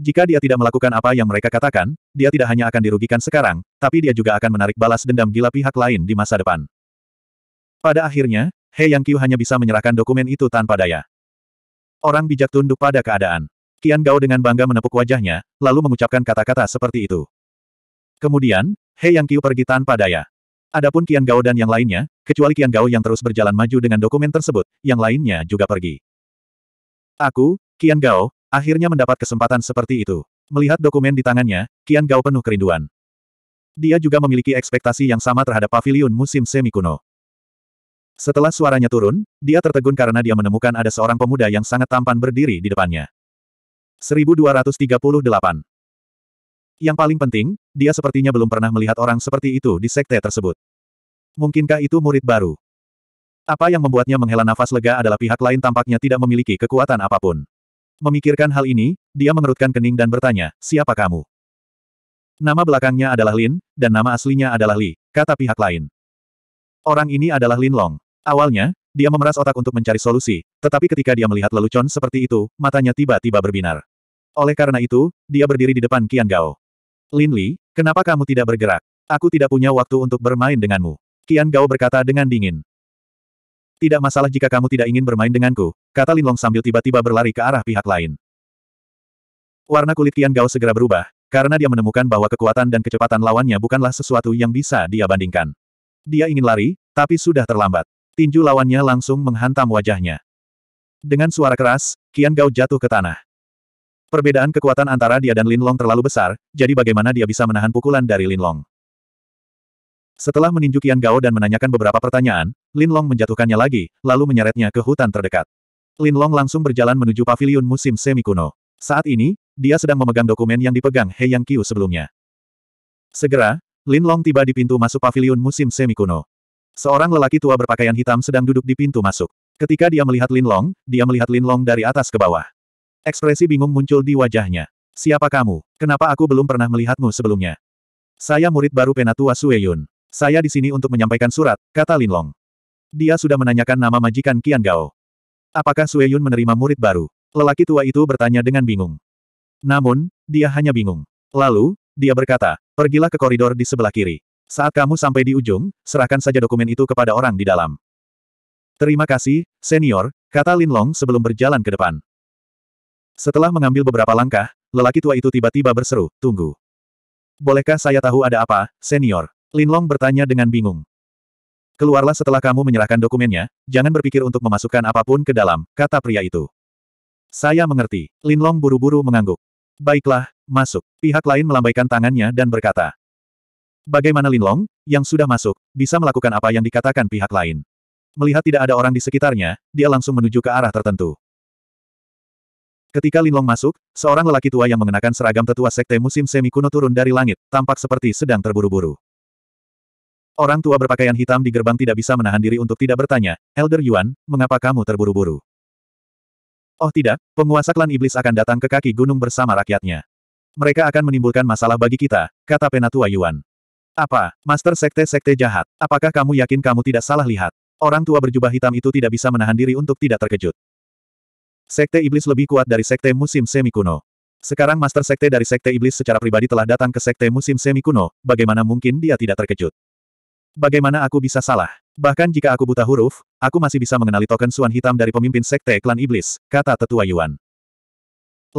Jika dia tidak melakukan apa yang mereka katakan, dia tidak hanya akan dirugikan sekarang, tapi dia juga akan menarik balas dendam gila pihak lain di masa depan. Pada akhirnya, He Yang Qiu hanya bisa menyerahkan dokumen itu tanpa daya. Orang bijak tunduk pada keadaan. Qian Gao dengan bangga menepuk wajahnya, lalu mengucapkan kata-kata seperti itu. Kemudian, He Yang Qiu pergi tanpa daya. Adapun Kian Gao dan yang lainnya, kecuali Kian Gao yang terus berjalan maju dengan dokumen tersebut, yang lainnya juga pergi. Aku, Kian Gao, akhirnya mendapat kesempatan seperti itu. Melihat dokumen di tangannya, Kian Gao penuh kerinduan. Dia juga memiliki ekspektasi yang sama terhadap Pavilion musim semi kuno. Setelah suaranya turun, dia tertegun karena dia menemukan ada seorang pemuda yang sangat tampan berdiri di depannya. 1238 yang paling penting, dia sepertinya belum pernah melihat orang seperti itu di sekte tersebut. Mungkinkah itu murid baru? Apa yang membuatnya menghela nafas lega adalah pihak lain tampaknya tidak memiliki kekuatan apapun. Memikirkan hal ini, dia mengerutkan kening dan bertanya, siapa kamu? Nama belakangnya adalah Lin, dan nama aslinya adalah Li, kata pihak lain. Orang ini adalah Lin Long. Awalnya, dia memeras otak untuk mencari solusi, tetapi ketika dia melihat lelucon seperti itu, matanya tiba-tiba berbinar. Oleh karena itu, dia berdiri di depan Qian Gao. Lin Li, kenapa kamu tidak bergerak? Aku tidak punya waktu untuk bermain denganmu. Kian Gao berkata dengan dingin. Tidak masalah jika kamu tidak ingin bermain denganku, kata Lin Long sambil tiba-tiba berlari ke arah pihak lain. Warna kulit Kian Gao segera berubah, karena dia menemukan bahwa kekuatan dan kecepatan lawannya bukanlah sesuatu yang bisa dia bandingkan. Dia ingin lari, tapi sudah terlambat. Tinju lawannya langsung menghantam wajahnya. Dengan suara keras, Kian Gao jatuh ke tanah. Perbedaan kekuatan antara dia dan Linlong terlalu besar, jadi bagaimana dia bisa menahan pukulan dari Linlong? Setelah meninju Qian Gao dan menanyakan beberapa pertanyaan, Linlong menjatuhkannya lagi, lalu menyeretnya ke hutan terdekat. Linlong langsung berjalan menuju pavilion musim semi kuno. Saat ini, dia sedang memegang dokumen yang dipegang He Yang Qiu sebelumnya. Segera, Linlong tiba di pintu masuk pavilion musim semi kuno. Seorang lelaki tua berpakaian hitam sedang duduk di pintu masuk. Ketika dia melihat Linlong, dia melihat Linlong dari atas ke bawah. Ekspresi bingung muncul di wajahnya. Siapa kamu? Kenapa aku belum pernah melihatmu sebelumnya? Saya murid baru Penatua Sueyun. Saya di sini untuk menyampaikan surat, kata Linlong. Dia sudah menanyakan nama majikan Qian Gao. Apakah Sueyun menerima murid baru? Lelaki tua itu bertanya dengan bingung. Namun, dia hanya bingung. Lalu, dia berkata, pergilah ke koridor di sebelah kiri. Saat kamu sampai di ujung, serahkan saja dokumen itu kepada orang di dalam. Terima kasih, senior, kata Linlong sebelum berjalan ke depan. Setelah mengambil beberapa langkah, lelaki tua itu tiba-tiba berseru, tunggu. Bolehkah saya tahu ada apa, senior? Linlong bertanya dengan bingung. Keluarlah setelah kamu menyerahkan dokumennya, jangan berpikir untuk memasukkan apapun ke dalam, kata pria itu. Saya mengerti. Linlong buru-buru mengangguk. Baiklah, masuk. Pihak lain melambaikan tangannya dan berkata. Bagaimana Linlong, yang sudah masuk, bisa melakukan apa yang dikatakan pihak lain? Melihat tidak ada orang di sekitarnya, dia langsung menuju ke arah tertentu. Ketika Linlong masuk, seorang lelaki tua yang mengenakan seragam tetua sekte musim semi kuno turun dari langit, tampak seperti sedang terburu-buru. Orang tua berpakaian hitam di gerbang tidak bisa menahan diri untuk tidak bertanya, Elder Yuan, mengapa kamu terburu-buru? Oh tidak, penguasa klan iblis akan datang ke kaki gunung bersama rakyatnya. Mereka akan menimbulkan masalah bagi kita, kata penatua Yuan. Apa, Master Sekte-Sekte jahat, apakah kamu yakin kamu tidak salah lihat? Orang tua berjubah hitam itu tidak bisa menahan diri untuk tidak terkejut. Sekte Iblis lebih kuat dari Sekte Musim Semi Kuno. Sekarang Master Sekte dari Sekte Iblis secara pribadi telah datang ke Sekte Musim Semi Kuno, bagaimana mungkin dia tidak terkejut? Bagaimana aku bisa salah? Bahkan jika aku buta huruf, aku masih bisa mengenali token suan hitam dari pemimpin Sekte Klan Iblis, kata Tetua Yuan.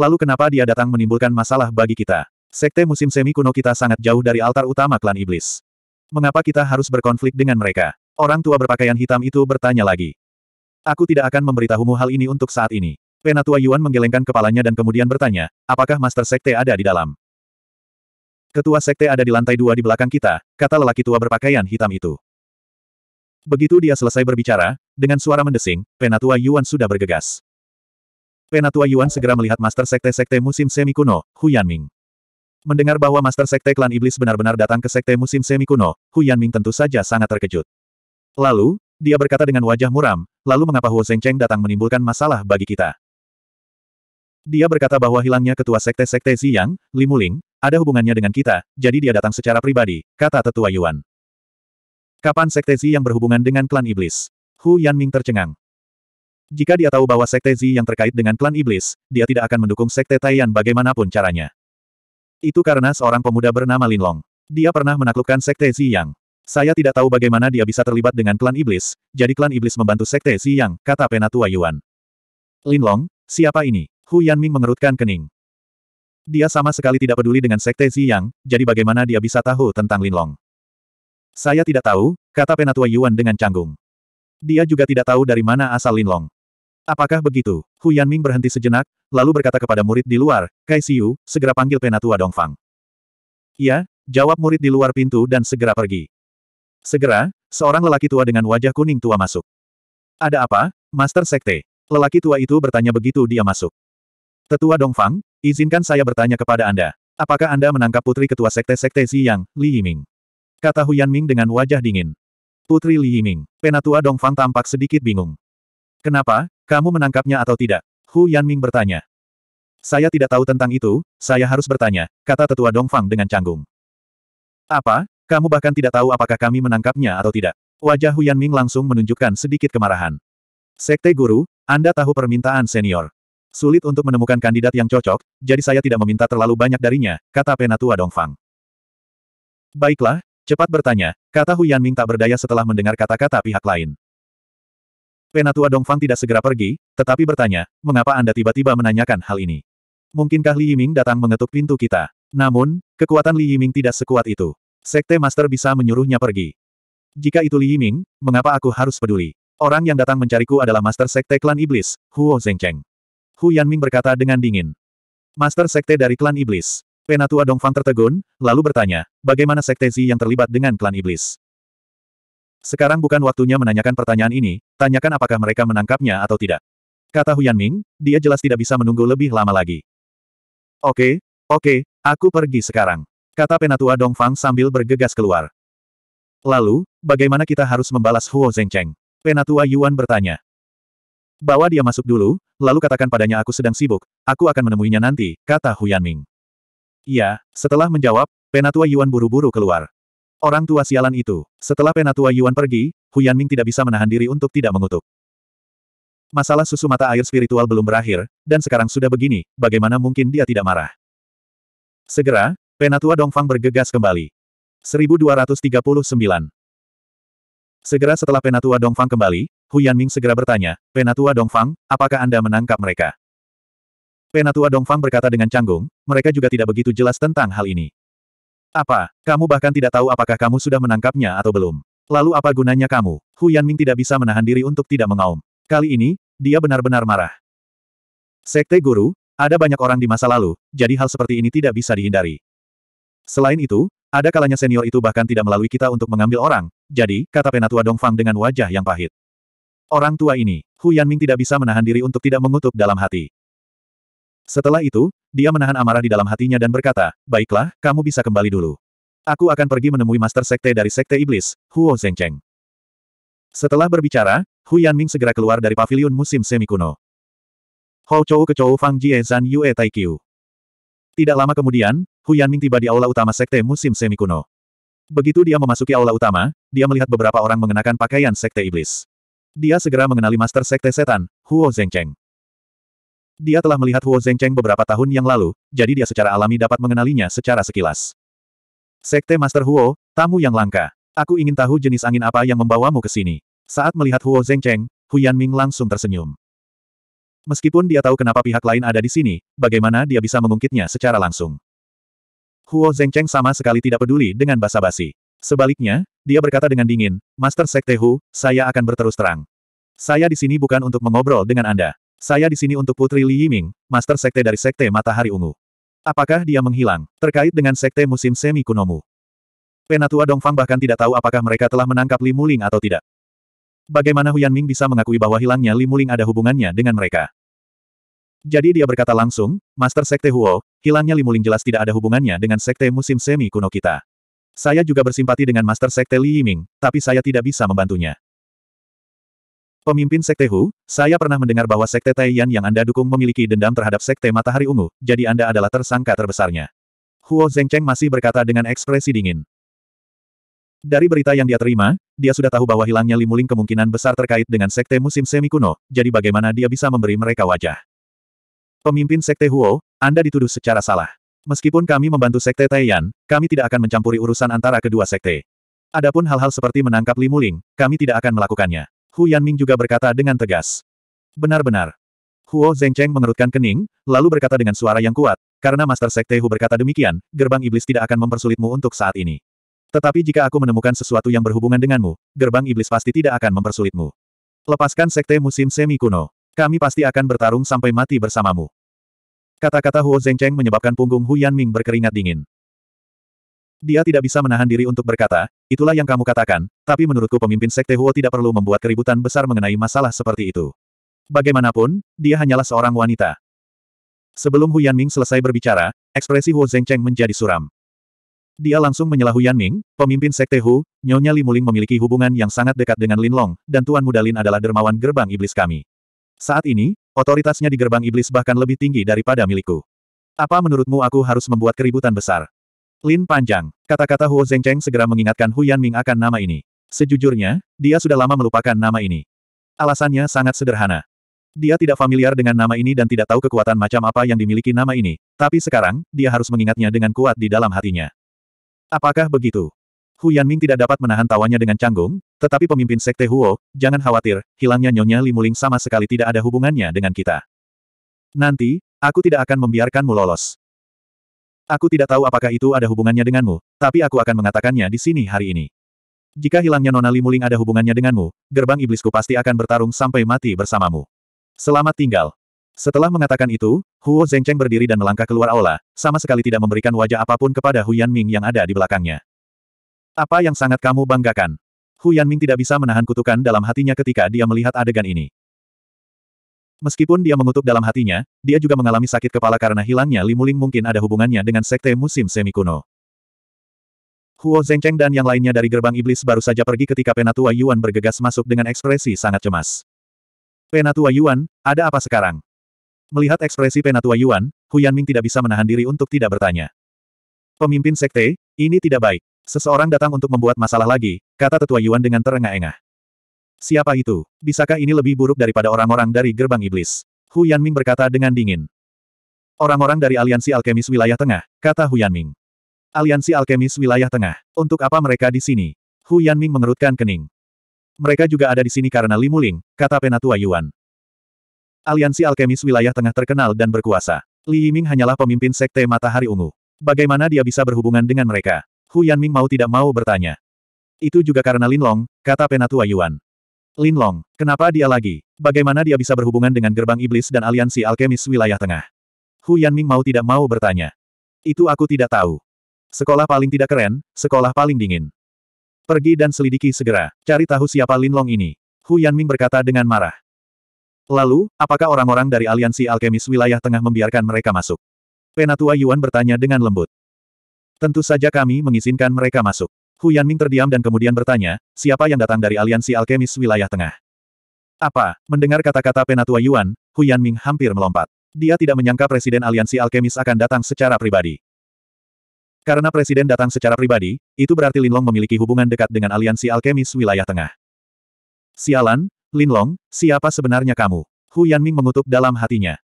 Lalu kenapa dia datang menimbulkan masalah bagi kita? Sekte Musim Semi Kuno kita sangat jauh dari altar utama Klan Iblis. Mengapa kita harus berkonflik dengan mereka? Orang tua berpakaian hitam itu bertanya lagi. Aku tidak akan memberitahumu hal ini untuk saat ini. Penatua Yuan menggelengkan kepalanya dan kemudian bertanya, apakah Master Sekte ada di dalam? Ketua Sekte ada di lantai dua di belakang kita, kata lelaki tua berpakaian hitam itu. Begitu dia selesai berbicara, dengan suara mendesing, Penatua Yuan sudah bergegas. Penatua Yuan segera melihat Master Sekte-Sekte musim semi kuno, Hu Yanming. Mendengar bahwa Master Sekte Klan Iblis benar-benar datang ke Sekte musim semi kuno, Hu Yanming tentu saja sangat terkejut. Lalu, dia berkata dengan wajah muram, lalu mengapa Huo Zhengcheng datang menimbulkan masalah bagi kita? Dia berkata bahwa hilangnya ketua sekte-sekte Ziyang, Limuling, ada hubungannya dengan kita, jadi dia datang secara pribadi, kata tetua Yuan. Kapan sekte Ziyang berhubungan dengan klan iblis? Hu Yanming tercengang. Jika dia tahu bahwa sekte Zi yang terkait dengan klan iblis, dia tidak akan mendukung sekte Taiyan bagaimanapun caranya. Itu karena seorang pemuda bernama Lin Long. Dia pernah menaklukkan sekte Zi yang. Saya tidak tahu bagaimana dia bisa terlibat dengan klan iblis, jadi klan iblis membantu sekte Zi yang, kata penatua Yuan. Lin Long, siapa ini? Hu Yanming mengerutkan kening. Dia sama sekali tidak peduli dengan Sekte Ziyang, jadi bagaimana dia bisa tahu tentang Linlong? Saya tidak tahu, kata Penatua Yuan dengan canggung. Dia juga tidak tahu dari mana asal Linlong. Apakah begitu? Hu Yanming berhenti sejenak, lalu berkata kepada murid di luar, Kai Siu, segera panggil Penatua Dongfang. Ya, jawab murid di luar pintu dan segera pergi. Segera, seorang lelaki tua dengan wajah kuning tua masuk. Ada apa, Master Sekte? Lelaki tua itu bertanya begitu dia masuk. Tetua Dongfang, izinkan saya bertanya kepada Anda. Apakah Anda menangkap putri ketua sekte-sekte Xi Yang, Li Yiming? Kata Huyan Ming dengan wajah dingin. Putri Li Yiming, penatua Dongfang tampak sedikit bingung. Kenapa, kamu menangkapnya atau tidak? Hu Yanming bertanya. Saya tidak tahu tentang itu, saya harus bertanya, kata tetua Dongfang dengan canggung. Apa, kamu bahkan tidak tahu apakah kami menangkapnya atau tidak? Wajah Hu Yanming langsung menunjukkan sedikit kemarahan. Sekte Guru, Anda tahu permintaan senior. Sulit untuk menemukan kandidat yang cocok, jadi saya tidak meminta terlalu banyak darinya, kata Penatua Dongfang. Baiklah, cepat bertanya, kata Hu Yanming tak berdaya setelah mendengar kata-kata pihak lain. Penatua Dongfang tidak segera pergi, tetapi bertanya, mengapa Anda tiba-tiba menanyakan hal ini? Mungkinkah Li Yiming datang mengetuk pintu kita? Namun, kekuatan Li Yiming tidak sekuat itu. Sekte Master bisa menyuruhnya pergi. Jika itu Li Yiming, mengapa aku harus peduli? Orang yang datang mencariku adalah Master Sekte Klan Iblis, Huo Zhengcheng. Hu Yanming berkata dengan dingin. Master Sekte dari Klan Iblis. Penatua Dongfang tertegun, lalu bertanya, bagaimana Sekte Zi yang terlibat dengan Klan Iblis? Sekarang bukan waktunya menanyakan pertanyaan ini, tanyakan apakah mereka menangkapnya atau tidak. Kata Hu Yanming, dia jelas tidak bisa menunggu lebih lama lagi. Oke, oke, aku pergi sekarang. Kata Penatua Dongfang sambil bergegas keluar. Lalu, bagaimana kita harus membalas Huo Zhengcheng? Penatua Yuan bertanya. Bawa dia masuk dulu, lalu katakan padanya aku sedang sibuk, aku akan menemuinya nanti, kata Hu Yanming. Iya, setelah menjawab, Penatua Yuan buru-buru keluar. Orang tua sialan itu. Setelah Penatua Yuan pergi, Hu Yanming tidak bisa menahan diri untuk tidak mengutuk. Masalah susu mata air spiritual belum berakhir, dan sekarang sudah begini, bagaimana mungkin dia tidak marah? Segera, Penatua Dongfang bergegas kembali. 1239 Segera setelah Penatua Dongfang kembali, Hu Yanming segera bertanya, Penatua Dongfang, apakah Anda menangkap mereka? Penatua Dongfang berkata dengan canggung, mereka juga tidak begitu jelas tentang hal ini. Apa, kamu bahkan tidak tahu apakah kamu sudah menangkapnya atau belum? Lalu apa gunanya kamu? Hu Yanming tidak bisa menahan diri untuk tidak mengaum. Kali ini, dia benar-benar marah. Sekte Guru, ada banyak orang di masa lalu, jadi hal seperti ini tidak bisa dihindari. Selain itu, ada kalanya senior itu bahkan tidak melalui kita untuk mengambil orang, jadi, kata Penatua Dongfang dengan wajah yang pahit. Orang tua ini, Hu Yanming tidak bisa menahan diri untuk tidak mengutuk dalam hati. Setelah itu, dia menahan amarah di dalam hatinya dan berkata, Baiklah, kamu bisa kembali dulu. Aku akan pergi menemui Master Sekte dari Sekte Iblis, Huo Zhengcheng. Setelah berbicara, Hu Yanming segera keluar dari pavilion musim semi kuno. Hou Chou ke Chou Fang Jie Zan Yue Taikyu. Tidak lama kemudian, Hu Yanming tiba di aula utama Sekte musim semi kuno. Begitu dia memasuki aula utama, dia melihat beberapa orang mengenakan pakaian Sekte Iblis. Dia segera mengenali Master Sekte Setan, Huo Zhengcheng. Dia telah melihat Huo Zhengcheng beberapa tahun yang lalu, jadi dia secara alami dapat mengenalinya secara sekilas. Sekte Master Huo, tamu yang langka. Aku ingin tahu jenis angin apa yang membawamu ke sini. Saat melihat Huo Zhengcheng, Hu Yanming langsung tersenyum. Meskipun dia tahu kenapa pihak lain ada di sini, bagaimana dia bisa mengungkitnya secara langsung. Huo Zhengcheng sama sekali tidak peduli dengan basa-basi. Sebaliknya, dia berkata dengan dingin, Master Sekte Hu, saya akan berterus terang. Saya di sini bukan untuk mengobrol dengan Anda. Saya di sini untuk Putri Li Yiming, Master Sekte dari Sekte Matahari Ungu. Apakah dia menghilang, terkait dengan Sekte Musim Semi Kunomu? Penatua Dongfang bahkan tidak tahu apakah mereka telah menangkap Li Muling atau tidak. Bagaimana Huyan Ming bisa mengakui bahwa hilangnya Li Muling ada hubungannya dengan mereka? Jadi dia berkata langsung, Master Sekte Huo, hilangnya Li Muling jelas tidak ada hubungannya dengan Sekte Musim Semi Kuno kita. Saya juga bersimpati dengan Master Sekte Li Yiming, tapi saya tidak bisa membantunya. Pemimpin Sekte Hu, saya pernah mendengar bahwa Sekte Taiyan yang Anda dukung memiliki dendam terhadap Sekte Matahari Ungu, jadi Anda adalah tersangka terbesarnya. Huo Zhengcheng masih berkata dengan ekspresi dingin. Dari berita yang dia terima, dia sudah tahu bahwa hilangnya Limuling kemungkinan besar terkait dengan sekte musim semi kuno, jadi bagaimana dia bisa memberi mereka wajah. Pemimpin sekte Huo, Anda dituduh secara salah. Meskipun kami membantu Sekte Taiyan, kami tidak akan mencampuri urusan antara kedua sekte. Adapun hal-hal seperti menangkap Li Muling, kami tidak akan melakukannya. Hu Yanming juga berkata dengan tegas. Benar-benar. Huo Zhengcheng mengerutkan kening, lalu berkata dengan suara yang kuat, karena Master Sekte Hu berkata demikian, gerbang iblis tidak akan mempersulitmu untuk saat ini. Tetapi jika aku menemukan sesuatu yang berhubungan denganmu, gerbang iblis pasti tidak akan mempersulitmu. Lepaskan Sekte Musim Semi Kuno. Kami pasti akan bertarung sampai mati bersamamu. Kata-kata Huo Zhengcheng menyebabkan punggung Hu Yanming berkeringat dingin. Dia tidak bisa menahan diri untuk berkata, itulah yang kamu katakan, tapi menurutku pemimpin Sekte Huo tidak perlu membuat keributan besar mengenai masalah seperti itu. Bagaimanapun, dia hanyalah seorang wanita. Sebelum Hu Yanming selesai berbicara, ekspresi Huo Zhengcheng menjadi suram. Dia langsung menyela Hu Yanming, pemimpin Sekte Hu, Nyonya Limuling memiliki hubungan yang sangat dekat dengan Lin Long, dan Tuan Muda Lin adalah dermawan gerbang iblis kami. Saat ini, otoritasnya di gerbang iblis bahkan lebih tinggi daripada milikku. Apa menurutmu aku harus membuat keributan besar? Lin panjang. Kata-kata Huo Zhengcheng segera mengingatkan Hu Yanming akan nama ini. Sejujurnya, dia sudah lama melupakan nama ini. Alasannya sangat sederhana. Dia tidak familiar dengan nama ini dan tidak tahu kekuatan macam apa yang dimiliki nama ini, tapi sekarang, dia harus mengingatnya dengan kuat di dalam hatinya. Apakah begitu? Hu Yanming tidak dapat menahan tawanya dengan canggung, tetapi pemimpin Sekte Huo, jangan khawatir, hilangnya Nyonya Li Muling sama sekali tidak ada hubungannya dengan kita. Nanti, aku tidak akan membiarkanmu lolos. Aku tidak tahu apakah itu ada hubungannya denganmu, tapi aku akan mengatakannya di sini hari ini. Jika hilangnya Nona Li Muling ada hubungannya denganmu, gerbang iblisku pasti akan bertarung sampai mati bersamamu. Selamat tinggal. Setelah mengatakan itu, Huo Zhengcheng berdiri dan melangkah keluar aula, sama sekali tidak memberikan wajah apapun kepada Hu Yanming yang ada di belakangnya. Apa yang sangat kamu banggakan? Hu Yanming tidak bisa menahan kutukan dalam hatinya ketika dia melihat adegan ini. Meskipun dia mengutuk dalam hatinya, dia juga mengalami sakit kepala karena hilangnya Limuling mungkin ada hubungannya dengan sekte musim semi kuno. Huo Zengcheng dan yang lainnya dari gerbang iblis baru saja pergi ketika Penatua Yuan bergegas masuk dengan ekspresi sangat cemas. Penatua Yuan, ada apa sekarang? Melihat ekspresi Penatua Yuan, Hu Yanming tidak bisa menahan diri untuk tidak bertanya. Pemimpin sekte, ini tidak baik. Seseorang datang untuk membuat masalah lagi, kata tetua Yuan dengan terengah-engah. Siapa itu? Bisakah ini lebih buruk daripada orang-orang dari gerbang iblis? Hu Yanming berkata dengan dingin. Orang-orang dari aliansi alkemis wilayah tengah, kata Hu Yanming. Aliansi alkemis wilayah tengah, untuk apa mereka di sini? Hu Yanming mengerutkan kening. Mereka juga ada di sini karena Li Muling, kata penatua Yuan. Aliansi alkemis wilayah tengah terkenal dan berkuasa. Li Yiming hanyalah pemimpin sekte matahari ungu. Bagaimana dia bisa berhubungan dengan mereka? Hu Yanming mau tidak mau bertanya. Itu juga karena Lin Long, kata Penatua Yuan. Lin Linlong, kenapa dia lagi? Bagaimana dia bisa berhubungan dengan gerbang iblis dan aliansi alkemis wilayah tengah? Hu Yanming mau tidak mau bertanya. Itu aku tidak tahu. Sekolah paling tidak keren, sekolah paling dingin. Pergi dan selidiki segera, cari tahu siapa Lin Long ini. Hu Yanming berkata dengan marah. Lalu, apakah orang-orang dari aliansi alkemis wilayah tengah membiarkan mereka masuk? Penatua Yuan bertanya dengan lembut. Tentu saja kami mengizinkan mereka masuk. Hu Yanming terdiam dan kemudian bertanya, siapa yang datang dari aliansi alkemis wilayah tengah? Apa? Mendengar kata-kata Penatua Yuan, Hu Yanming hampir melompat. Dia tidak menyangka Presiden Aliansi Alkemis akan datang secara pribadi. Karena Presiden datang secara pribadi, itu berarti Linlong memiliki hubungan dekat dengan Aliansi Alkemis wilayah tengah. Sialan, Linlong, siapa sebenarnya kamu? Hu Yanming mengutuk dalam hatinya.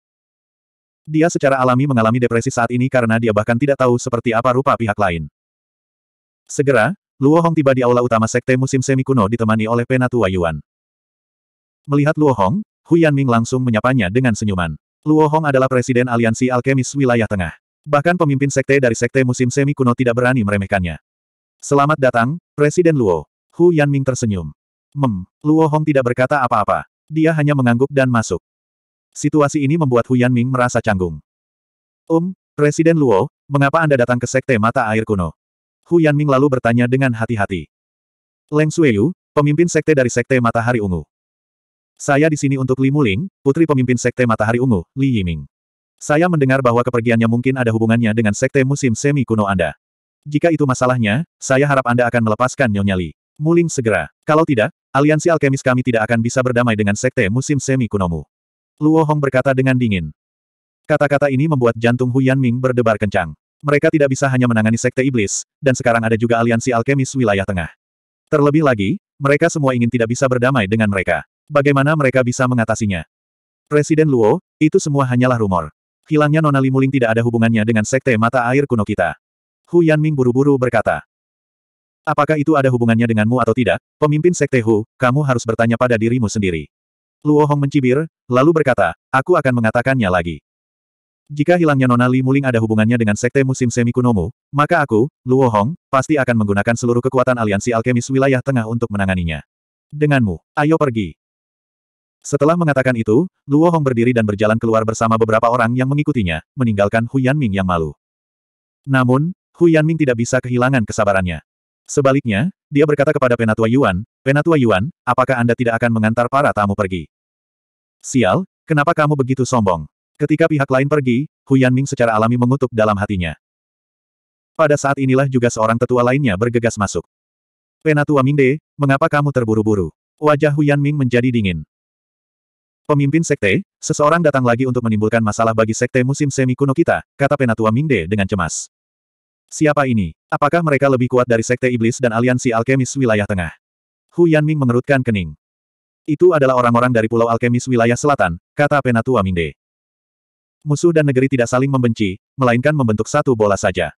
Dia secara alami mengalami depresi saat ini karena dia bahkan tidak tahu seperti apa rupa pihak lain. Segera, Luo Hong tiba di aula utama sekte musim semi kuno ditemani oleh Penatua Yuan. Melihat Luo Hong, Hu Yanming langsung menyapanya dengan senyuman. Luo Hong adalah presiden aliansi alkemis wilayah tengah. Bahkan pemimpin sekte dari sekte musim semi kuno tidak berani meremehkannya. Selamat datang, Presiden Luo. Hu Yanming tersenyum. Mem, Luo Hong tidak berkata apa-apa. Dia hanya mengangguk dan masuk. Situasi ini membuat Hu Yanming merasa canggung. Um, Presiden Luo, mengapa Anda datang ke Sekte Mata Air Kuno? Hu Yanming lalu bertanya dengan hati-hati. Leng Sueyu, pemimpin Sekte dari Sekte Matahari Ungu. Saya di sini untuk Li Muling, putri pemimpin Sekte Matahari Ungu, Li Yiming. Saya mendengar bahwa kepergiannya mungkin ada hubungannya dengan Sekte Musim Semi Kuno Anda. Jika itu masalahnya, saya harap Anda akan melepaskan Nyonya Li. Muling segera. Kalau tidak, aliansi alkemis kami tidak akan bisa berdamai dengan Sekte Musim Semi Kunomu. Luo Hong berkata dengan dingin. Kata-kata ini membuat jantung Hu Yanming berdebar kencang. Mereka tidak bisa hanya menangani sekte iblis, dan sekarang ada juga aliansi alkemis wilayah tengah. Terlebih lagi, mereka semua ingin tidak bisa berdamai dengan mereka. Bagaimana mereka bisa mengatasinya? Presiden Luo, itu semua hanyalah rumor. Hilangnya Nona Limuling tidak ada hubungannya dengan sekte mata air kuno kita. Hu Yanming buru-buru berkata. Apakah itu ada hubungannya denganmu atau tidak, pemimpin sekte Hu, kamu harus bertanya pada dirimu sendiri. Luo Hong mencibir, lalu berkata, aku akan mengatakannya lagi. Jika hilangnya Nona Li Muling ada hubungannya dengan Sekte Musim Semi Kunomu, maka aku, Luo Hong, pasti akan menggunakan seluruh kekuatan aliansi alkemis wilayah tengah untuk menanganinya. Denganmu, ayo pergi. Setelah mengatakan itu, Luo Hong berdiri dan berjalan keluar bersama beberapa orang yang mengikutinya, meninggalkan Hu Yanming yang malu. Namun, Hu Yanming tidak bisa kehilangan kesabarannya. Sebaliknya, dia berkata kepada Penatua Yuan, Penatua Yuan, apakah Anda tidak akan mengantar para tamu pergi? Sial, kenapa kamu begitu sombong? Ketika pihak lain pergi, Huyan Ming secara alami mengutuk dalam hatinya. Pada saat inilah juga seorang tetua lainnya bergegas masuk. Penatua Mingde, mengapa kamu terburu-buru? Wajah Huyan Ming menjadi dingin. Pemimpin sekte, seseorang datang lagi untuk menimbulkan masalah bagi sekte musim semi kuno kita, kata Penatua Mingde dengan cemas. Siapa ini? Apakah mereka lebih kuat dari sekte iblis dan aliansi alkemis wilayah tengah? Hu Yanming mengerutkan kening. Itu adalah orang-orang dari Pulau Alkemis wilayah selatan, kata Penatua Mingde. Musuh dan negeri tidak saling membenci, melainkan membentuk satu bola saja.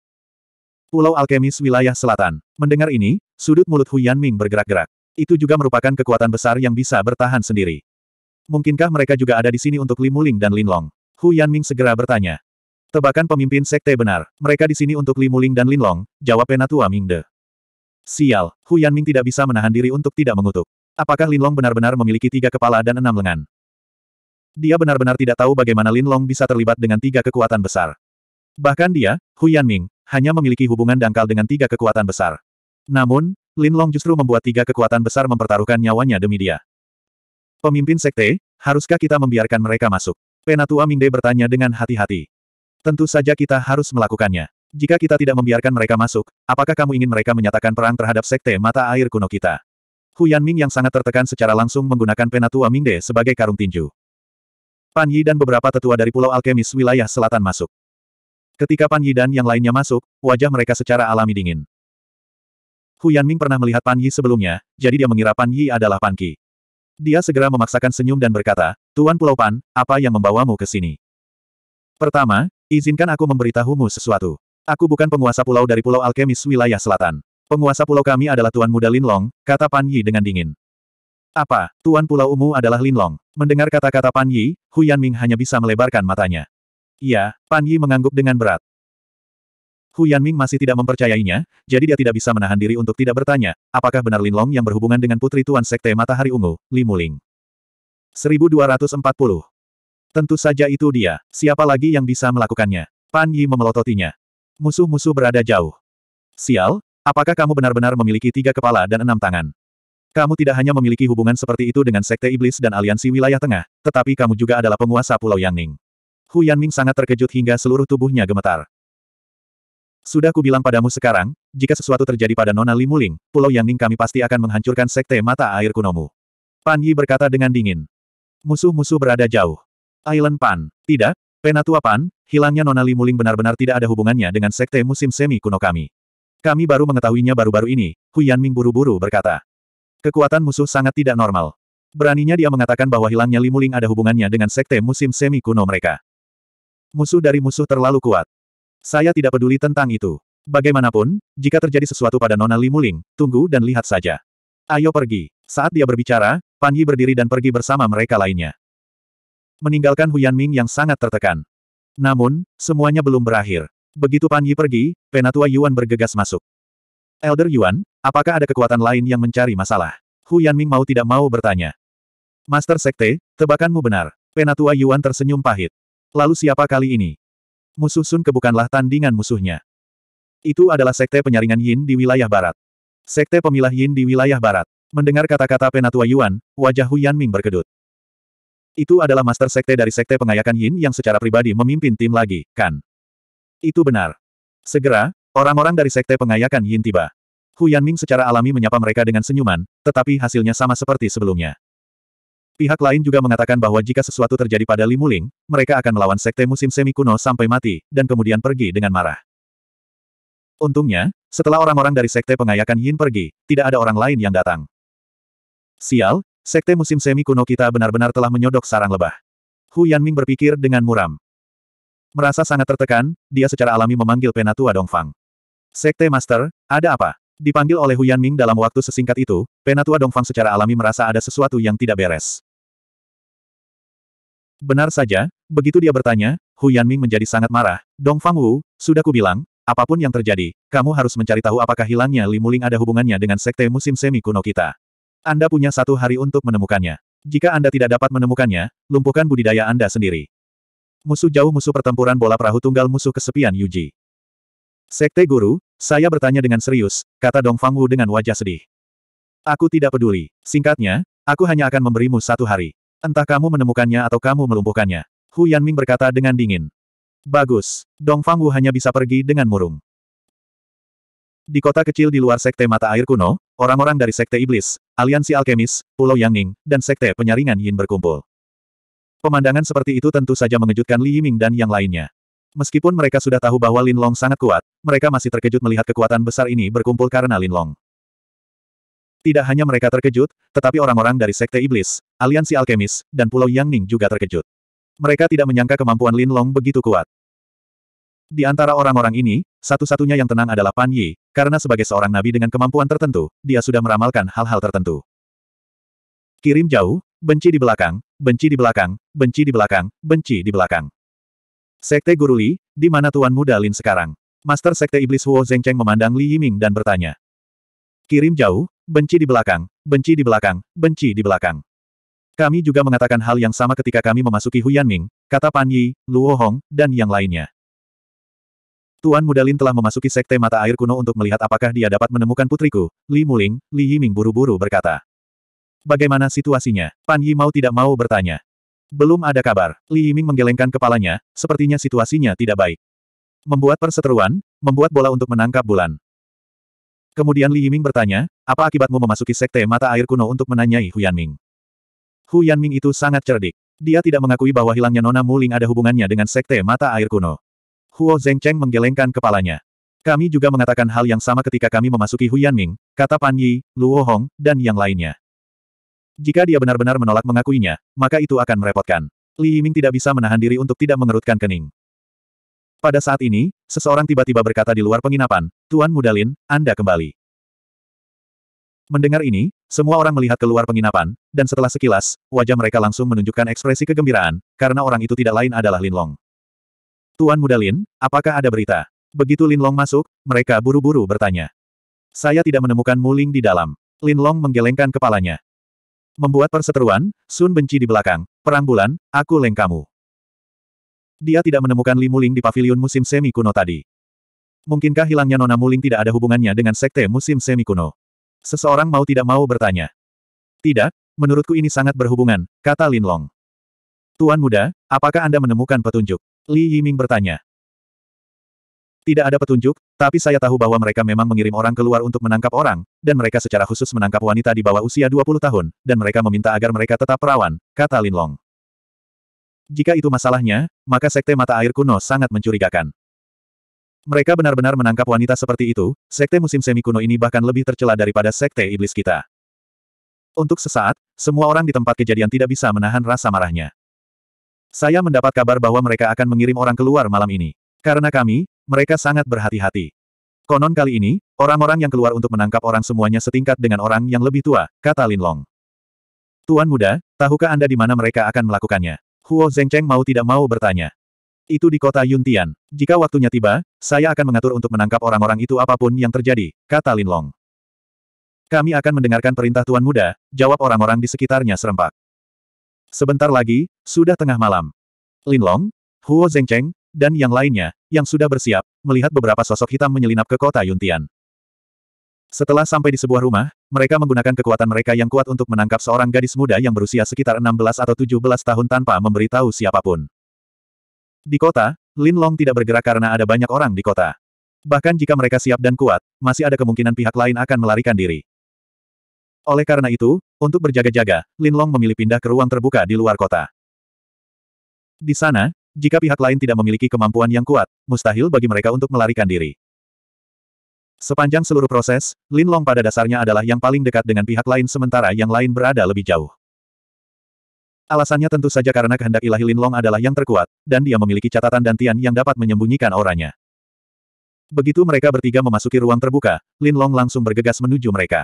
Pulau Alkemis wilayah selatan. Mendengar ini, sudut mulut Hu Yanming bergerak-gerak. Itu juga merupakan kekuatan besar yang bisa bertahan sendiri. Mungkinkah mereka juga ada di sini untuk Limuling dan Linlong? Long? Hu Yanming segera bertanya. Tebakan pemimpin sekte benar. Mereka di sini untuk Limuling dan Linlong, jawab Penatua Mingde. Sial, Hu Yanming tidak bisa menahan diri untuk tidak mengutuk. Apakah Linlong benar-benar memiliki tiga kepala dan enam lengan? Dia benar-benar tidak tahu bagaimana Linlong bisa terlibat dengan tiga kekuatan besar. Bahkan dia, Hu Yanming, hanya memiliki hubungan dangkal dengan tiga kekuatan besar. Namun, Linlong justru membuat tiga kekuatan besar mempertaruhkan nyawanya demi dia. Pemimpin sekte, haruskah kita membiarkan mereka masuk? Penatua Mingde bertanya dengan hati-hati. Tentu saja kita harus melakukannya. Jika kita tidak membiarkan mereka masuk, apakah kamu ingin mereka menyatakan perang terhadap sekte mata air kuno kita? Hu Yanming yang sangat tertekan secara langsung menggunakan penatua Mingde sebagai karung tinju. Pan Yi dan beberapa tetua dari Pulau Alkemis wilayah selatan masuk. Ketika Pan Yi dan yang lainnya masuk, wajah mereka secara alami dingin. Hu Yanming pernah melihat Pan Yi sebelumnya, jadi dia mengira Pan Yi adalah Pan Ki. Dia segera memaksakan senyum dan berkata, Tuan Pulau Pan, apa yang membawamu ke sini? Pertama, izinkan aku memberitahumu sesuatu. Aku bukan penguasa pulau dari Pulau Alkemis wilayah selatan. Penguasa pulau kami adalah Tuan Muda Linlong, kata Pan Yi dengan dingin. Apa, Tuan Pulau Umu adalah Linlong? Mendengar kata-kata Pan Yi, Hu Yanming hanya bisa melebarkan matanya. Iya, Pan Yi mengangguk dengan berat. Hu Yanming masih tidak mempercayainya, jadi dia tidak bisa menahan diri untuk tidak bertanya, apakah benar Linlong yang berhubungan dengan putri Tuan Sekte Matahari Ungu, Li Muling. 1240. Tentu saja itu dia, siapa lagi yang bisa melakukannya? Pan Yi memelototinya musuh-musuh berada jauh. Sial, apakah kamu benar-benar memiliki tiga kepala dan enam tangan? Kamu tidak hanya memiliki hubungan seperti itu dengan Sekte Iblis dan Aliansi Wilayah Tengah, tetapi kamu juga adalah penguasa Pulau Yangning. Hu Yanming sangat terkejut hingga seluruh tubuhnya gemetar. Sudah kubilang padamu sekarang, jika sesuatu terjadi pada Nona Limuling, Pulau Yangning kami pasti akan menghancurkan Sekte Mata Air Kunomu. Pan Yi berkata dengan dingin. Musuh-musuh berada jauh. Island Pan, tidak, Penatua Pan, hilangnya Nona Li Muling benar-benar tidak ada hubungannya dengan sekte musim semi kuno kami. Kami baru mengetahuinya baru-baru ini, Hu Yanming buru-buru berkata. Kekuatan musuh sangat tidak normal. Beraninya dia mengatakan bahwa hilangnya Limuling ada hubungannya dengan sekte musim semi kuno mereka. Musuh dari musuh terlalu kuat. Saya tidak peduli tentang itu. Bagaimanapun, jika terjadi sesuatu pada Nona Li Muling, tunggu dan lihat saja. Ayo pergi. Saat dia berbicara, Pan Yi berdiri dan pergi bersama mereka lainnya meninggalkan Huyan Ming yang sangat tertekan. Namun, semuanya belum berakhir. Begitu Pan Yi pergi, Penatua Yuan bergegas masuk. Elder Yuan, apakah ada kekuatan lain yang mencari masalah? Huyan Ming mau tidak mau bertanya. Master Sekte, tebakanmu benar. Penatua Yuan tersenyum pahit. Lalu siapa kali ini? Musuh Sun Ke bukanlah tandingan musuhnya. Itu adalah Sekte Penyaringan Yin di wilayah barat. Sekte Pemilah Yin di wilayah barat. Mendengar kata-kata Penatua Yuan, wajah Huyan Ming berkedut. Itu adalah master sekte dari sekte pengayakan Yin yang secara pribadi memimpin tim lagi, kan? Itu benar. Segera, orang-orang dari sekte pengayakan Yin tiba. Hu Yanming secara alami menyapa mereka dengan senyuman, tetapi hasilnya sama seperti sebelumnya. Pihak lain juga mengatakan bahwa jika sesuatu terjadi pada Li Muling, mereka akan melawan sekte musim semi kuno sampai mati, dan kemudian pergi dengan marah. Untungnya, setelah orang-orang dari sekte pengayakan Yin pergi, tidak ada orang lain yang datang. Sial, Sekte musim semi kuno kita benar-benar telah menyodok sarang lebah. Hu Yanming berpikir dengan muram. Merasa sangat tertekan, dia secara alami memanggil Penatua Dongfang. Sekte Master, ada apa? Dipanggil oleh Hu Yanming dalam waktu sesingkat itu, Penatua Dongfang secara alami merasa ada sesuatu yang tidak beres. Benar saja, begitu dia bertanya, Hu Yanming menjadi sangat marah. Dongfang Wu, sudah kubilang, apapun yang terjadi, kamu harus mencari tahu apakah hilangnya Limuling ada hubungannya dengan sekte musim semi kuno kita. Anda punya satu hari untuk menemukannya. Jika Anda tidak dapat menemukannya, lumpuhkan budidaya Anda sendiri. Musuh jauh musuh pertempuran bola perahu tunggal musuh kesepian Yuji. Sekte Guru, saya bertanya dengan serius, kata Dong Fang Wu dengan wajah sedih. Aku tidak peduli. Singkatnya, aku hanya akan memberimu satu hari. Entah kamu menemukannya atau kamu melumpuhkannya. Hu Yanming berkata dengan dingin. Bagus. Dong Fang Wu hanya bisa pergi dengan murung. Di kota kecil di luar sekte mata air kuno, orang-orang dari sekte iblis, aliansi alkemis, Pulau Yangning, dan sekte penyaringan Yin berkumpul. Pemandangan seperti itu tentu saja mengejutkan Li Yiming dan yang lainnya. Meskipun mereka sudah tahu bahwa Lin Long sangat kuat, mereka masih terkejut melihat kekuatan besar ini berkumpul karena Lin Long. Tidak hanya mereka terkejut, tetapi orang-orang dari sekte iblis, aliansi alkemis, dan Pulau Yangning juga terkejut. Mereka tidak menyangka kemampuan Lin Long begitu kuat. Di antara orang-orang ini, satu-satunya yang tenang adalah Pan Yi, karena sebagai seorang nabi dengan kemampuan tertentu, dia sudah meramalkan hal-hal tertentu. Kirim jauh, benci di belakang, benci di belakang, benci di belakang, benci di belakang. Sekte Guru Li, di mana Tuan Muda Lin sekarang? Master Sekte Iblis Huo Zengcheng memandang Li Yiming dan bertanya. Kirim jauh, benci di belakang, benci di belakang, benci di belakang. Kami juga mengatakan hal yang sama ketika kami memasuki Huyanming, kata Pan Yi, Luo Hong, dan yang lainnya. Tuan Mudalin telah memasuki sekte mata air kuno untuk melihat apakah dia dapat menemukan putriku, Li Muling, Li Yiming buru-buru berkata. Bagaimana situasinya? Pan Yi mau tidak mau bertanya. Belum ada kabar, Li Yiming menggelengkan kepalanya, sepertinya situasinya tidak baik. Membuat perseteruan, membuat bola untuk menangkap bulan. Kemudian Li Yiming bertanya, apa akibatmu memasuki sekte mata air kuno untuk menanyai Hu Yanming? Hu Yanming itu sangat cerdik. Dia tidak mengakui bahwa hilangnya Nona Muling ada hubungannya dengan sekte mata air kuno. Huo Zhengcheng menggelengkan kepalanya. Kami juga mengatakan hal yang sama ketika kami memasuki Huyanming, kata Pan Yi, Luo Hong, dan yang lainnya. Jika dia benar-benar menolak mengakuinya, maka itu akan merepotkan. Li Yiming tidak bisa menahan diri untuk tidak mengerutkan kening. Pada saat ini, seseorang tiba-tiba berkata di luar penginapan, Tuan Mudalin, Anda kembali. Mendengar ini, semua orang melihat keluar penginapan, dan setelah sekilas, wajah mereka langsung menunjukkan ekspresi kegembiraan, karena orang itu tidak lain adalah Lin Long. Tuan Muda Lin, apakah ada berita? Begitu Lin Long masuk, mereka buru-buru bertanya. Saya tidak menemukan Muling di dalam. Lin Long menggelengkan kepalanya. Membuat perseteruan, Sun benci di belakang. Perang bulan, aku leng kamu. Dia tidak menemukan Li Muling di pavilion musim semi kuno tadi. Mungkinkah hilangnya Nona Muling tidak ada hubungannya dengan sekte musim semi kuno? Seseorang mau tidak mau bertanya. Tidak, menurutku ini sangat berhubungan, kata Lin Long. Tuan muda, apakah Anda menemukan petunjuk? Li Yiming bertanya. Tidak ada petunjuk, tapi saya tahu bahwa mereka memang mengirim orang keluar untuk menangkap orang, dan mereka secara khusus menangkap wanita di bawah usia 20 tahun, dan mereka meminta agar mereka tetap perawan, kata Lin Long. Jika itu masalahnya, maka sekte mata air kuno sangat mencurigakan. Mereka benar-benar menangkap wanita seperti itu, sekte musim semi kuno ini bahkan lebih tercela daripada sekte iblis kita. Untuk sesaat, semua orang di tempat kejadian tidak bisa menahan rasa marahnya. Saya mendapat kabar bahwa mereka akan mengirim orang keluar malam ini. Karena kami, mereka sangat berhati-hati. Konon kali ini, orang-orang yang keluar untuk menangkap orang semuanya setingkat dengan orang yang lebih tua, kata Linlong. Tuan muda, tahukah Anda di mana mereka akan melakukannya? Huo Zengcheng mau tidak mau bertanya. Itu di kota Yuntian. Jika waktunya tiba, saya akan mengatur untuk menangkap orang-orang itu apapun yang terjadi, kata Linlong. Kami akan mendengarkan perintah Tuan Muda, jawab orang-orang di sekitarnya serempak. Sebentar lagi, sudah tengah malam. Linlong, Huo Zhengcheng, dan yang lainnya, yang sudah bersiap, melihat beberapa sosok hitam menyelinap ke kota Yuntian. Setelah sampai di sebuah rumah, mereka menggunakan kekuatan mereka yang kuat untuk menangkap seorang gadis muda yang berusia sekitar 16 atau 17 tahun tanpa memberitahu siapapun. Di kota, Lin Long tidak bergerak karena ada banyak orang di kota. Bahkan jika mereka siap dan kuat, masih ada kemungkinan pihak lain akan melarikan diri. Oleh karena itu, untuk berjaga-jaga, Lin Long memilih pindah ke ruang terbuka di luar kota. Di sana, jika pihak lain tidak memiliki kemampuan yang kuat, mustahil bagi mereka untuk melarikan diri. Sepanjang seluruh proses, Lin Long pada dasarnya adalah yang paling dekat dengan pihak lain sementara yang lain berada lebih jauh. Alasannya tentu saja karena kehendak ilahi Lin Long adalah yang terkuat, dan dia memiliki catatan dantian yang dapat menyembunyikan auranya. Begitu mereka bertiga memasuki ruang terbuka, Lin Long langsung bergegas menuju mereka.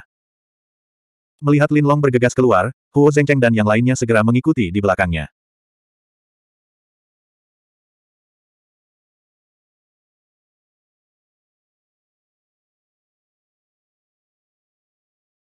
Melihat Lin Long bergegas keluar, Huo Zengcheng dan yang lainnya segera mengikuti di belakangnya.